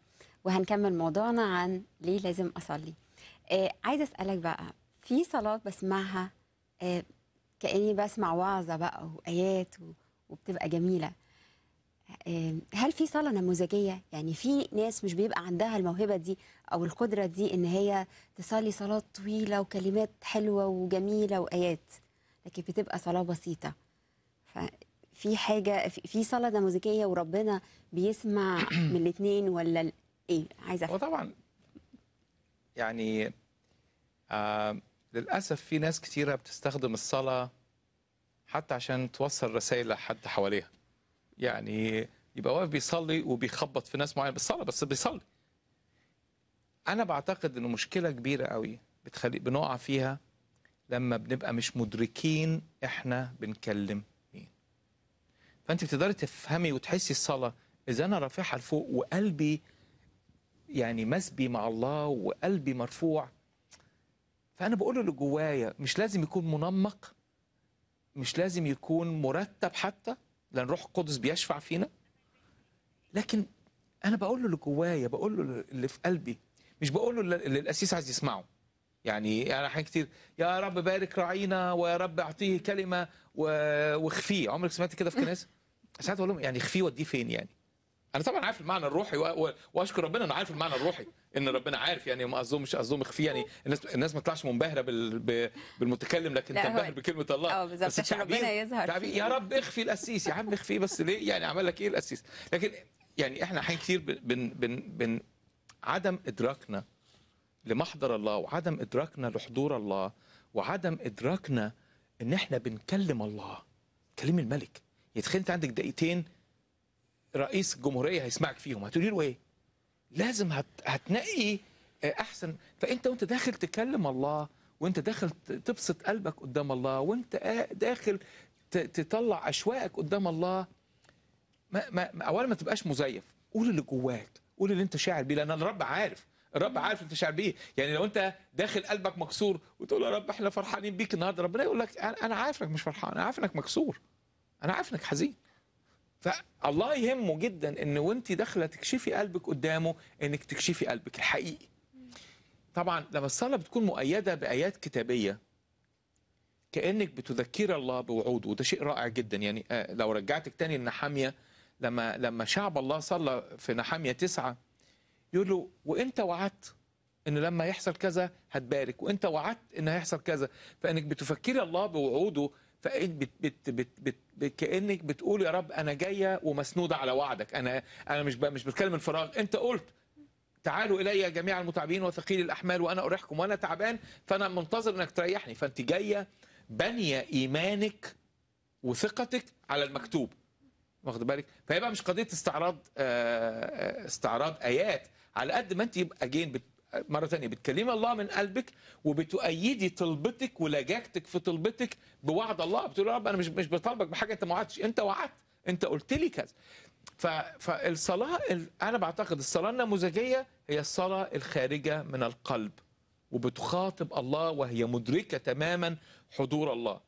A: وهنكمل موضوعنا عن ليه لازم اصلي آه عايزه اسالك بقى في صلاه بسمعها آه كاني بسمع وعظه بقى وايات وبتبقى جميله آه هل في صلاه نموذجيه يعني في ناس مش بيبقى عندها الموهبه دي او القدره دي ان هي تصلي صلاه طويله وكلمات حلوه وجميله وايات لكن بتبقى صلاه بسيطه ففي حاجه في صلاه نموذجيه وربنا بيسمع <clears throat> من الاثنين ولا ايه عايزه افهم وطبعا
B: يعني آه للاسف في ناس كثيره بتستخدم الصلاه حتى عشان توصل رسائل لحد حواليها يعني يبقى واقف بيصلي وبيخبط في ناس معينه بالصلاه بس بيصلي انا بعتقد انه مشكله كبيره قوي بتخلي بنقع فيها لما بنبقى مش مدركين احنا بنكلم مين فانت بتقدري تفهمي وتحسي الصلاه اذا انا رافعها لفوق وقلبي يعني مسبي مع الله وقلبي مرفوع فانا بقول اللي جوايا مش لازم يكون منمق مش لازم يكون مرتب حتى لان روح القدس بيشفع فينا لكن انا بقول له اللي جوايا بقول له اللي في قلبي مش بقول له اللي الاسيس عايز يسمعه يعني انا يعني حاجات كتير يا رب بارك راعينا ويا رب اعطيه كلمه واخفيه عمرك سمعت كده في الكنيسه؟ ساعات اقول لهم يعني اخفيه وديه فين يعني؟ انا طبعا عارف المعنى الروحي واشكر ربنا انه عارف المعنى الروحي ان ربنا عارف يعني ما قصدهم مش قصدهم اخفيه يعني الناس الناس ما تطلعش منبهره بال... بالمتكلم لكن تنبهر بكلمه الله آه، بس عشان ربنا يظهر تعبير يا رب اخفي القسيس يا عم اخفيه بس ليه يعني عمل لك ايه القسيس لكن يعني احنا حاجات كتير بن بن بن عدم ادراكنا لمحضر الله وعدم إدراكنا لحضور الله وعدم إدراكنا إن إحنا بنكلم الله كلم الملك يتخيل يعني أنت عندك دقيقتين رئيس الجمهورية هيسمعك فيهم هتقولي له إيه لازم هت... هتنقي أحسن فأنت وأنت داخل تكلم الله وأنت داخل تبسط قلبك قدام الله وأنت داخل تطلع أشواقك قدام الله ما ما اولا ما تبقاش مزيف قول اللي جواك قول اللي انت شاعر بيه لان الرب عارف الرب عارف انت شعر ايه يعني لو انت داخل قلبك مكسور وتقول يا رب احنا فرحانين بيك النهارده ربنا يقول لك انا عارف انك مش فرحان انا عارف انك مكسور انا عارف انك حزين فالله يهمه جدا ان وانت داخله تكشفي قلبك قدامه انك تكشفي قلبك الحقيقي طبعا لما الصلاه بتكون مؤيده بايات كتابيه كانك بتذكر الله بوعوده وده شيء رائع جدا يعني آه، لو رجعتك تاني لنحاميه لما لما شعب الله صلى في نحاميه تسعه يقول له وانت وعدت ان لما يحصل كذا هتبارك وانت وعدت ان هيحصل كذا فانك بتفكري الله بوعوده فانت بت بت بت بت بت كانك بتقول يا رب انا جايه ومسنوده على وعدك انا انا مش مش بتكلم من فراغ انت قلت تعالوا الي جميع المتعبين وثقيل الاحمال وانا اريحكم وانا تعبان فانا منتظر انك تريحني فانت جايه بانيه ايمانك وثقتك على المكتوب واخد بالك فيبقى مش قضيه استعراض آه، آه، استعراض ايات على قد ما انت يبقى جين بت... مره ثانيه بتكلمي الله من قلبك وبتؤيدي طلبتك ولجاجتك في طلبتك بوعد الله بتقول يا رب انا مش مش بطالبك بحاجه انت ما وعدتش انت وعدت انت قلت لي كذا ف... فالصلاه انا بعتقد الصلاه النموذجيه هي الصلاه الخارجه من القلب وبتخاطب الله وهي مدركه تماما حضور الله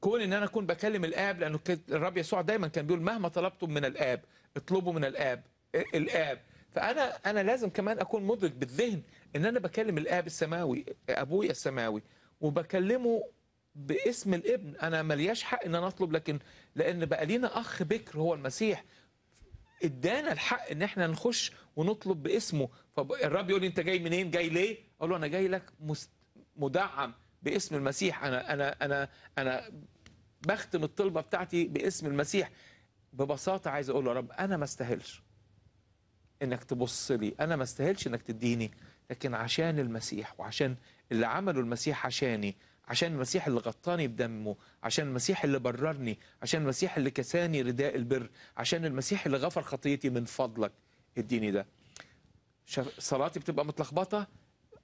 B: كون ان انا اكون بكلم الاب لانه الرب يسوع دايما كان بيقول مهما طلبتم من الاب اطلبوا من الاب الاب فانا انا لازم كمان اكون مدرك بالذهن ان انا بكلم الاب السماوي ابويا السماوي وبكلمه باسم الابن انا ملياش حق ان انا اطلب لكن لان بقى لينا اخ بكر هو المسيح ادانا الحق ان احنا نخش ونطلب باسمه فالرب يقول لي انت جاي منين جاي ليه اقول له انا جاي لك مدعم باسم المسيح انا انا انا انا بختم الطلبه بتاعتي باسم المسيح ببساطه عايز اقول له يا رب انا ما استاهلش انك تبص لي انا ما استاهلش انك تديني لكن عشان المسيح وعشان اللي عمله المسيح عشاني عشان المسيح اللي غطاني بدمه عشان المسيح اللي بررني عشان المسيح اللي كساني رداء البر عشان المسيح اللي غفر خطيتي من فضلك اديني ده صلاتي بتبقى متلخبطة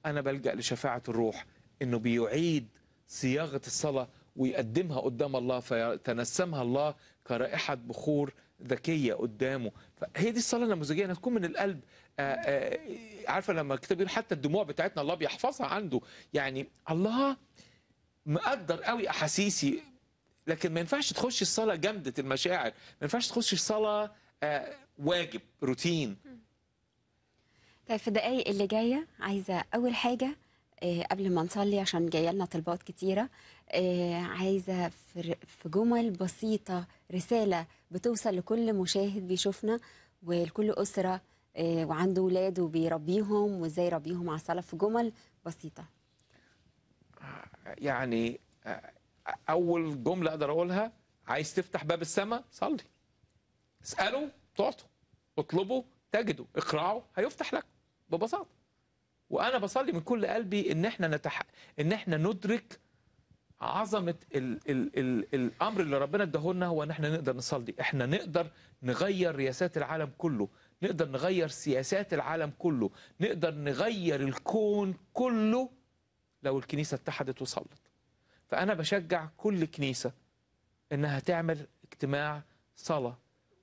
B: أنا بلجأ لشفاعة الروح إنه بيعيد صياغة الصلاة ويقدمها قدام الله فيتنسمها الله كرائحة بخور ذكيه قدامه فهي دي الصلاه النموذجيه انها تكون من القلب آه، آه، عارفه لما الكتاب بيقول حتى الدموع بتاعتنا الله بيحفظها عنده يعني الله مقدر قوي احاسيسي لكن ما ينفعش تخش الصلاه جامده المشاعر ما ينفعش تخش الصلاه آه، واجب روتين
A: طيب في الدقايق اللي جايه عايزه اول حاجه قبل ما نصلي عشان جايه لنا طلبات كتيره عايزه في جمل بسيطه رساله بتوصل لكل مشاهد بيشوفنا ولكل أسرة آه، وعنده أولاد وبيربيهم وإزاي يربيهم على الصلاة في جمل بسيطة
B: يعني آه، أول جملة أقدر أقولها عايز تفتح باب السماء صلي اسأله تعطوا اطلبوا تجدوا اقرعوا هيفتح لك ببساطة وأنا بصلي من كل قلبي إن إحنا نتح... إن إحنا ندرك عظمه الـ الـ الـ الامر اللي ربنا لنا هو ان احنا نقدر نصلي احنا نقدر نغير رياسات العالم كله نقدر نغير سياسات العالم كله نقدر نغير الكون كله لو الكنيسه اتحدت وصلت فانا بشجع كل كنيسه انها تعمل اجتماع صلاه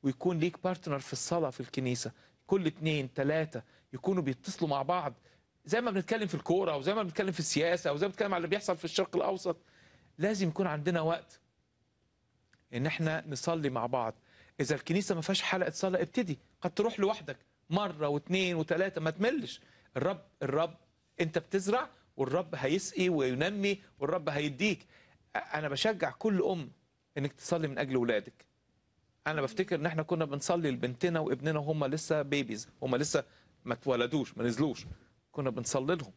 B: ويكون ليك بارتنر في الصلاه في الكنيسه كل اتنين تلاته يكونوا بيتصلوا مع بعض زي ما بنتكلم في الكوره وزي ما بنتكلم في السياسه وزي ما بنتكلم على اللي بيحصل في الشرق الاوسط لازم يكون عندنا وقت ان احنا نصلي مع بعض اذا الكنيسه ما فيهاش حلقه صلاه ابتدي قد تروح لوحدك مره واثنين وثلاثه ما تملش الرب الرب انت بتزرع والرب هيسقي وينمي والرب هيديك انا بشجع كل ام انك تصلي من اجل اولادك انا بفتكر ان احنا كنا بنصلي لبنتنا وابننا وهم لسه بيبيز هم لسه ما اتولدوش ما نزلوش كنا بنصلي لهم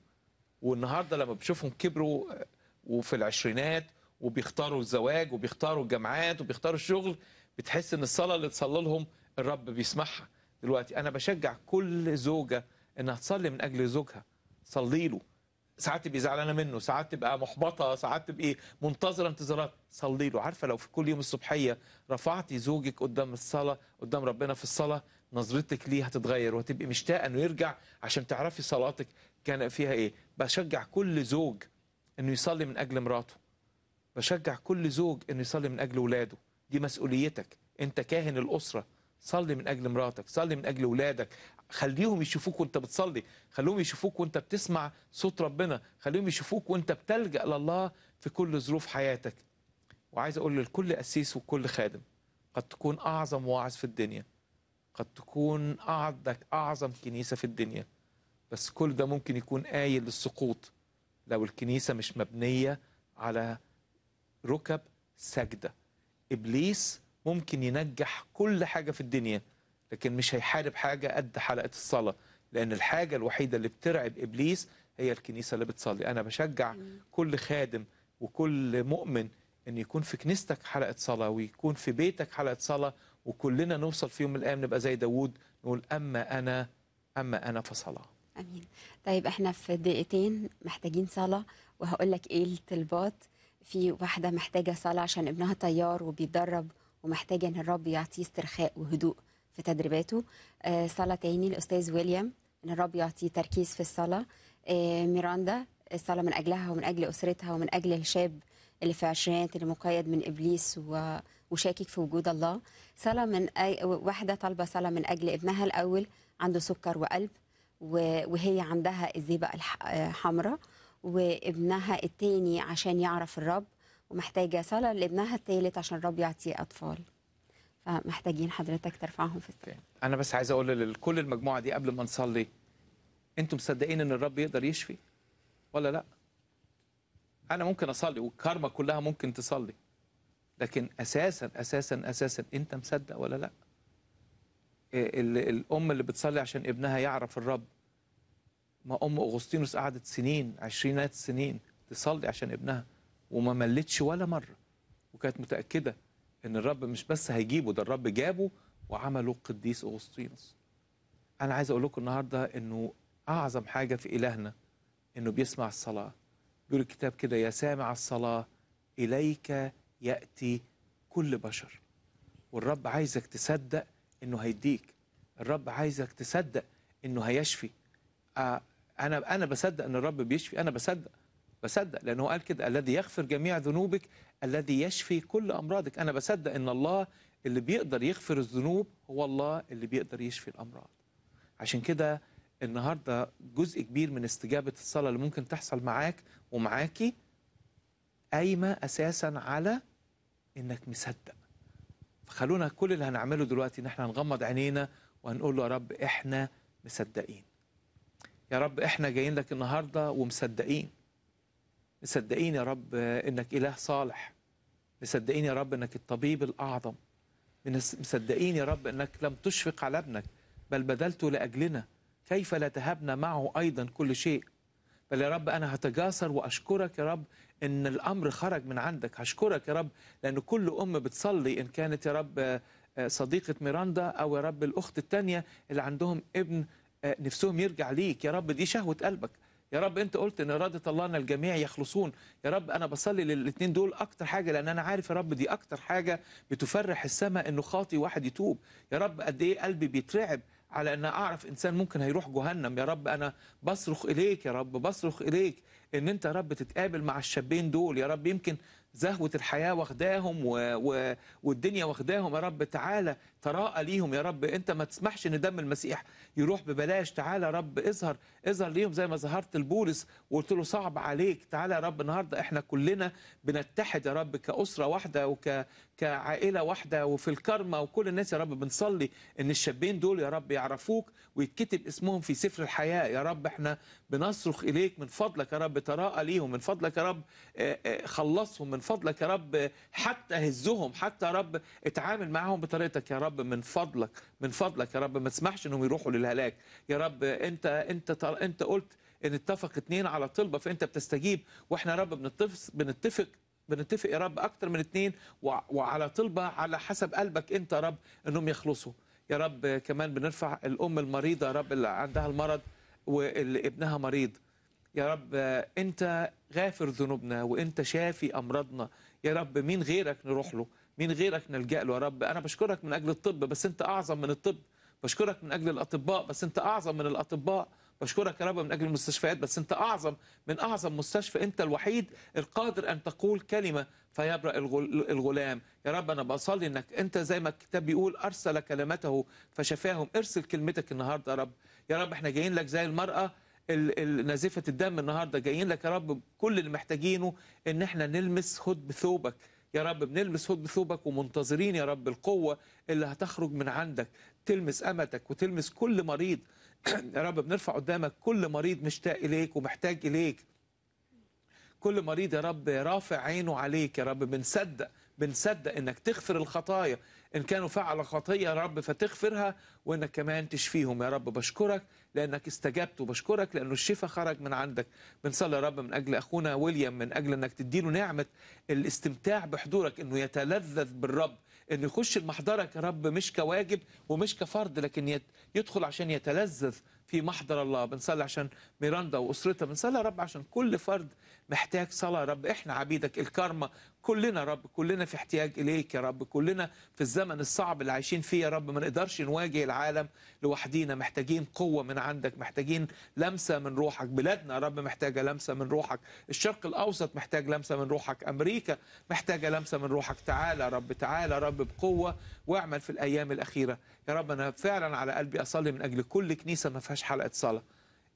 B: والنهارده لما بشوفهم كبروا وفي العشرينات وبيختاروا الزواج وبيختاروا الجامعات وبيختاروا الشغل بتحس ان الصلاه اللي تصلى لهم الرب بيسمعها دلوقتي انا بشجع كل زوجه انها تصلي من اجل زوجها صلي له ساعات تبقي زعلانه منه ساعات تبقى محبطه ساعات تبقي منتظره انتظارات صلي له عارفه لو في كل يوم الصبحيه رفعتي زوجك قدام الصلاه قدام ربنا في الصلاه نظرتك ليه هتتغير وهتبقي مشتاقه انه يرجع عشان تعرفي صلاتك كان فيها ايه بشجع كل زوج انه يصلي من اجل مراته بشجع كل زوج انه يصلي من اجل ولاده دي مسؤوليتك انت كاهن الاسره صلي من اجل مراتك صلي من اجل ولادك خليهم يشوفوك وانت بتصلي خليهم يشوفوك وانت بتسمع صوت ربنا خليهم يشوفوك وانت بتلجا لله في كل ظروف حياتك وعايز اقول لكل قسيس وكل خادم قد تكون اعظم واعظ في الدنيا قد تكون عندك اعظم كنيسه في الدنيا بس كل ده ممكن يكون قايل للسقوط لو الكنيسة مش مبنية على ركب سجدة إبليس ممكن ينجح كل حاجة في الدنيا لكن مش هيحارب حاجة قد حلقة الصلاة لأن الحاجة الوحيدة اللي بترعب إبليس هي الكنيسة اللي بتصلي أنا بشجع كل خادم وكل مؤمن أن يكون في كنيستك حلقة صلاة ويكون في بيتك حلقة صلاة وكلنا نوصل في يوم من الأيام نبقى زي داوود نقول أما أنا أما أنا فصلاة
A: امين طيب احنا في دقيقتين محتاجين صلاه وهقول لك ايه الطلبات في واحده محتاجه صلاه عشان ابنها طيار وبيتدرب ومحتاجه ان الرب يعطيه استرخاء وهدوء في تدريباته آه، صلاه تاني الاستاذ ويليام ان الرب يعطيه تركيز في الصلاه آه، ميراندا الصلاه من اجلها ومن اجل اسرتها ومن اجل الشاب اللي في عشرينات اللي مقيد من ابليس و... وشاكك في وجود الله صلاه من أي... واحده طالبه صلاه من اجل ابنها الاول عنده سكر وقلب وهي عندها الزئبق الحمراء وابنها التاني عشان يعرف الرب ومحتاجه صلاه لابنها التالت عشان الرب يعطي اطفال فمحتاجين حضرتك ترفعهم في الصلاه
B: انا بس عايز اقول لكل المجموعه دي قبل ما نصلي انتم مصدقين ان الرب يقدر يشفي ولا لا انا ممكن اصلي والكارما كلها ممكن تصلي لكن اساسا اساسا اساسا انت مصدق ولا لا الام اللي بتصلي عشان ابنها يعرف الرب ما ام اغسطينوس قعدت سنين عشرينات سنين تصلي عشان ابنها وما ملتش ولا مره وكانت متاكده ان الرب مش بس هيجيبه ده الرب جابه وعمله قديس اغسطينوس انا عايز اقول لكم النهارده انه اعظم حاجه في الهنا انه بيسمع الصلاه بيقول الكتاب كده يا سامع الصلاه اليك ياتي كل بشر والرب عايزك تصدق انه هيديك الرب عايزك تصدق انه هيشفي آه انا انا بصدق ان الرب بيشفي انا بصدق بصدق لانه قال كده الذي يغفر جميع ذنوبك الذي يشفي كل امراضك انا بصدق ان الله اللي بيقدر يغفر الذنوب هو الله اللي بيقدر يشفي الامراض عشان كده النهارده جزء كبير من استجابه الصلاه اللي ممكن تحصل معاك ومعاكي قايمه اساسا على انك مصدق خلونا كل اللي هنعمله دلوقتي ان احنا هنغمض عينينا وهنقول له يا رب احنا مصدقين يا رب احنا جايين لك النهارده ومصدقين مصدقين يا رب انك اله صالح مصدقين يا رب انك الطبيب الاعظم مصدقين يا رب انك لم تشفق على ابنك بل بذلته لاجلنا كيف لا تهبنا معه ايضا كل شيء بل يا رب أنا هتجاسر وأشكرك يا رب إن الأمر خرج من عندك هشكرك يا رب لأن كل أم بتصلي إن كانت يا رب آه، آه، صديقة ميراندا أو يا رب الأخت الثانية اللي عندهم ابن آه، نفسهم يرجع ليك يا رب دي شهوة قلبك يا رب انت قلت ان اراده الله ان الجميع يخلصون يا رب انا بصلي للاثنين دول اكتر حاجه لان انا عارف يا رب دي اكتر حاجه بتفرح السماء انه خاطي واحد يتوب يا رب قد ايه قلبي بيترعب على ان اعرف انسان ممكن هيروح جهنم يا رب انا بصرخ اليك يا رب بصرخ اليك ان انت يا رب تتقابل مع الشابين دول يا رب يمكن زهوة الحياة واخداهم و... و... والدنيا واخداهم يا رب تعالى تراءى ليهم يا رب انت ما تسمحش ان دم المسيح يروح ببلاش تعالى يا رب اظهر اظهر ليهم زي ما ظهرت لبولس وقلت له صعب عليك تعالى يا رب النهارده احنا كلنا بنتحد يا رب كاسره واحده وك كعائله واحده وفي الكرمه وكل الناس يا رب بنصلي ان الشابين دول يا رب يعرفوك ويتكتب اسمهم في سفر الحياه يا رب احنا بنصرخ اليك من فضلك يا رب تراءى ليهم من فضلك يا رب خلصهم من فضلك يا رب حتى هزهم حتى يا رب اتعامل معاهم بطريقتك يا رب من فضلك من فضلك يا رب ما تسمحش انهم يروحوا للهلاك يا رب انت انت طالما انت قلت ان اتفق اتنين على طلبه فانت بتستجيب واحنا يا رب بنتفق بنتفق بنتفق يا رب اكتر من اتنين وعلى طلبه على حسب قلبك انت يا رب انهم يخلصوا يا رب كمان بنرفع الام المريضه يا رب اللي عندها المرض واللي ابنها مريض يا رب انت غافر ذنوبنا وانت شافي امراضنا يا رب مين غيرك نروح له مين غيرك نلجا له يا رب انا بشكرك من اجل الطب بس انت اعظم من الطب بشكرك من اجل الاطباء بس انت اعظم من الاطباء بشكرك يا رب من اجل المستشفيات بس انت اعظم من اعظم مستشفى انت الوحيد القادر ان تقول كلمه فيبرأ الغلام يا رب انا بصلي انك انت زي ما الكتاب بيقول ارسل كلمته فشفاهم ارسل كلمتك النهارده يا رب يا رب احنا جايين لك زي المراه نازفه الدم النهارده جايين لك يا رب كل اللي محتاجينه ان احنا نلمس خد بثوبك يا رب بنلمس خد بثوبك ومنتظرين يا رب القوة اللي هتخرج من عندك تلمس أمتك وتلمس كل مريض <clears throat> يا رب بنرفع قدامك كل مريض مشتاق إليك ومحتاج إليك كل مريض يا رب رافع عينه عليك يا رب بنصدق بنصدق انك تغفر الخطايا ان كانوا فعل خطيه يا رب فتغفرها وانك كمان تشفيهم يا رب بشكرك لانك استجبت وبشكرك لانه الشفاء خرج من عندك بنصلي يا رب من اجل اخونا ويليام من اجل انك تديله نعمه الاستمتاع بحضورك انه يتلذذ بالرب انه يخش المحضره يا رب مش كواجب ومش كفرد لكن يدخل عشان يتلذذ في محضر الله بنصلي عشان ميراندا واسرتها بنصلي يا رب عشان كل فرد محتاج صلاه يا رب احنا عبيدك الكارما كلنا رب كلنا في احتياج إليك يا رب كلنا في الزمن الصعب اللي عايشين فيه يا رب ما نقدرش نواجه العالم لوحدينا محتاجين قوة من عندك محتاجين لمسة من روحك بلادنا يا رب محتاجة لمسة من روحك الشرق الأوسط محتاج لمسة من روحك أمريكا محتاجة لمسة من روحك تعالى يا رب تعالى يا رب بقوة واعمل في الأيام الأخيرة يا رب أنا فعلا على قلبي أصلي من أجل كل كنيسة ما فيهاش حلقة صلاة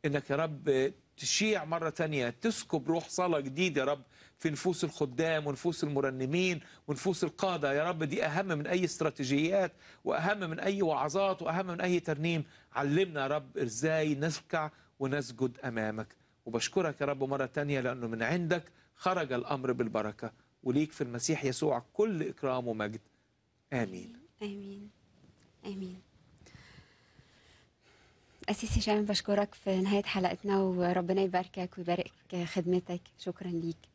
B: إنك يا رب تشيع مرة ثانيه تسكب روح صلاة جديد يا رب في نفوس الخدام ونفوس المرنمين ونفوس القادة يا رب دي أهم من أي استراتيجيات وأهم من أي وعظات وأهم من أي ترنيم علمنا يا رب إزاي نسكع ونسجد أمامك وبشكرك يا رب مرة تانية لأنه من عندك خرج الأمر بالبركة وليك في المسيح يسوع كل إكرام ومجد آمين
A: آمين آمين أسيسي هشام بشكرك في نهاية حلقتنا وربنا يباركك ويبارك خدمتك شكرا ليك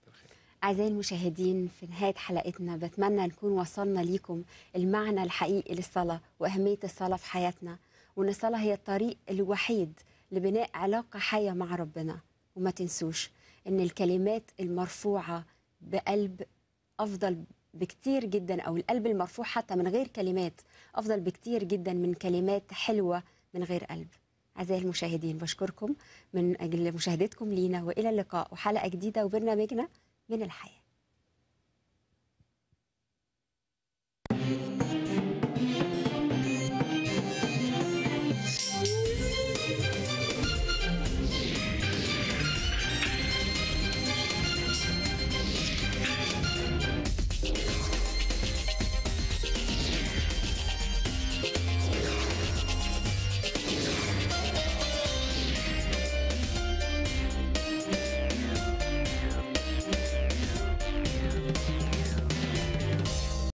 A: أعزائي المشاهدين في نهاية حلقتنا بتمنى نكون وصلنا ليكم المعنى الحقيقي للصلاة وأهمية الصلاة في حياتنا وأن الصلاة هي الطريق الوحيد لبناء علاقة حية مع ربنا وما تنسوش أن الكلمات المرفوعة بقلب أفضل بكتير جدا أو القلب المرفوع حتى من غير كلمات أفضل بكتير جدا من كلمات حلوة من غير قلب أعزائي المشاهدين بشكركم من أجل مشاهدتكم لينا وإلى اللقاء وحلقة جديدة وبرنامجنا من الحياه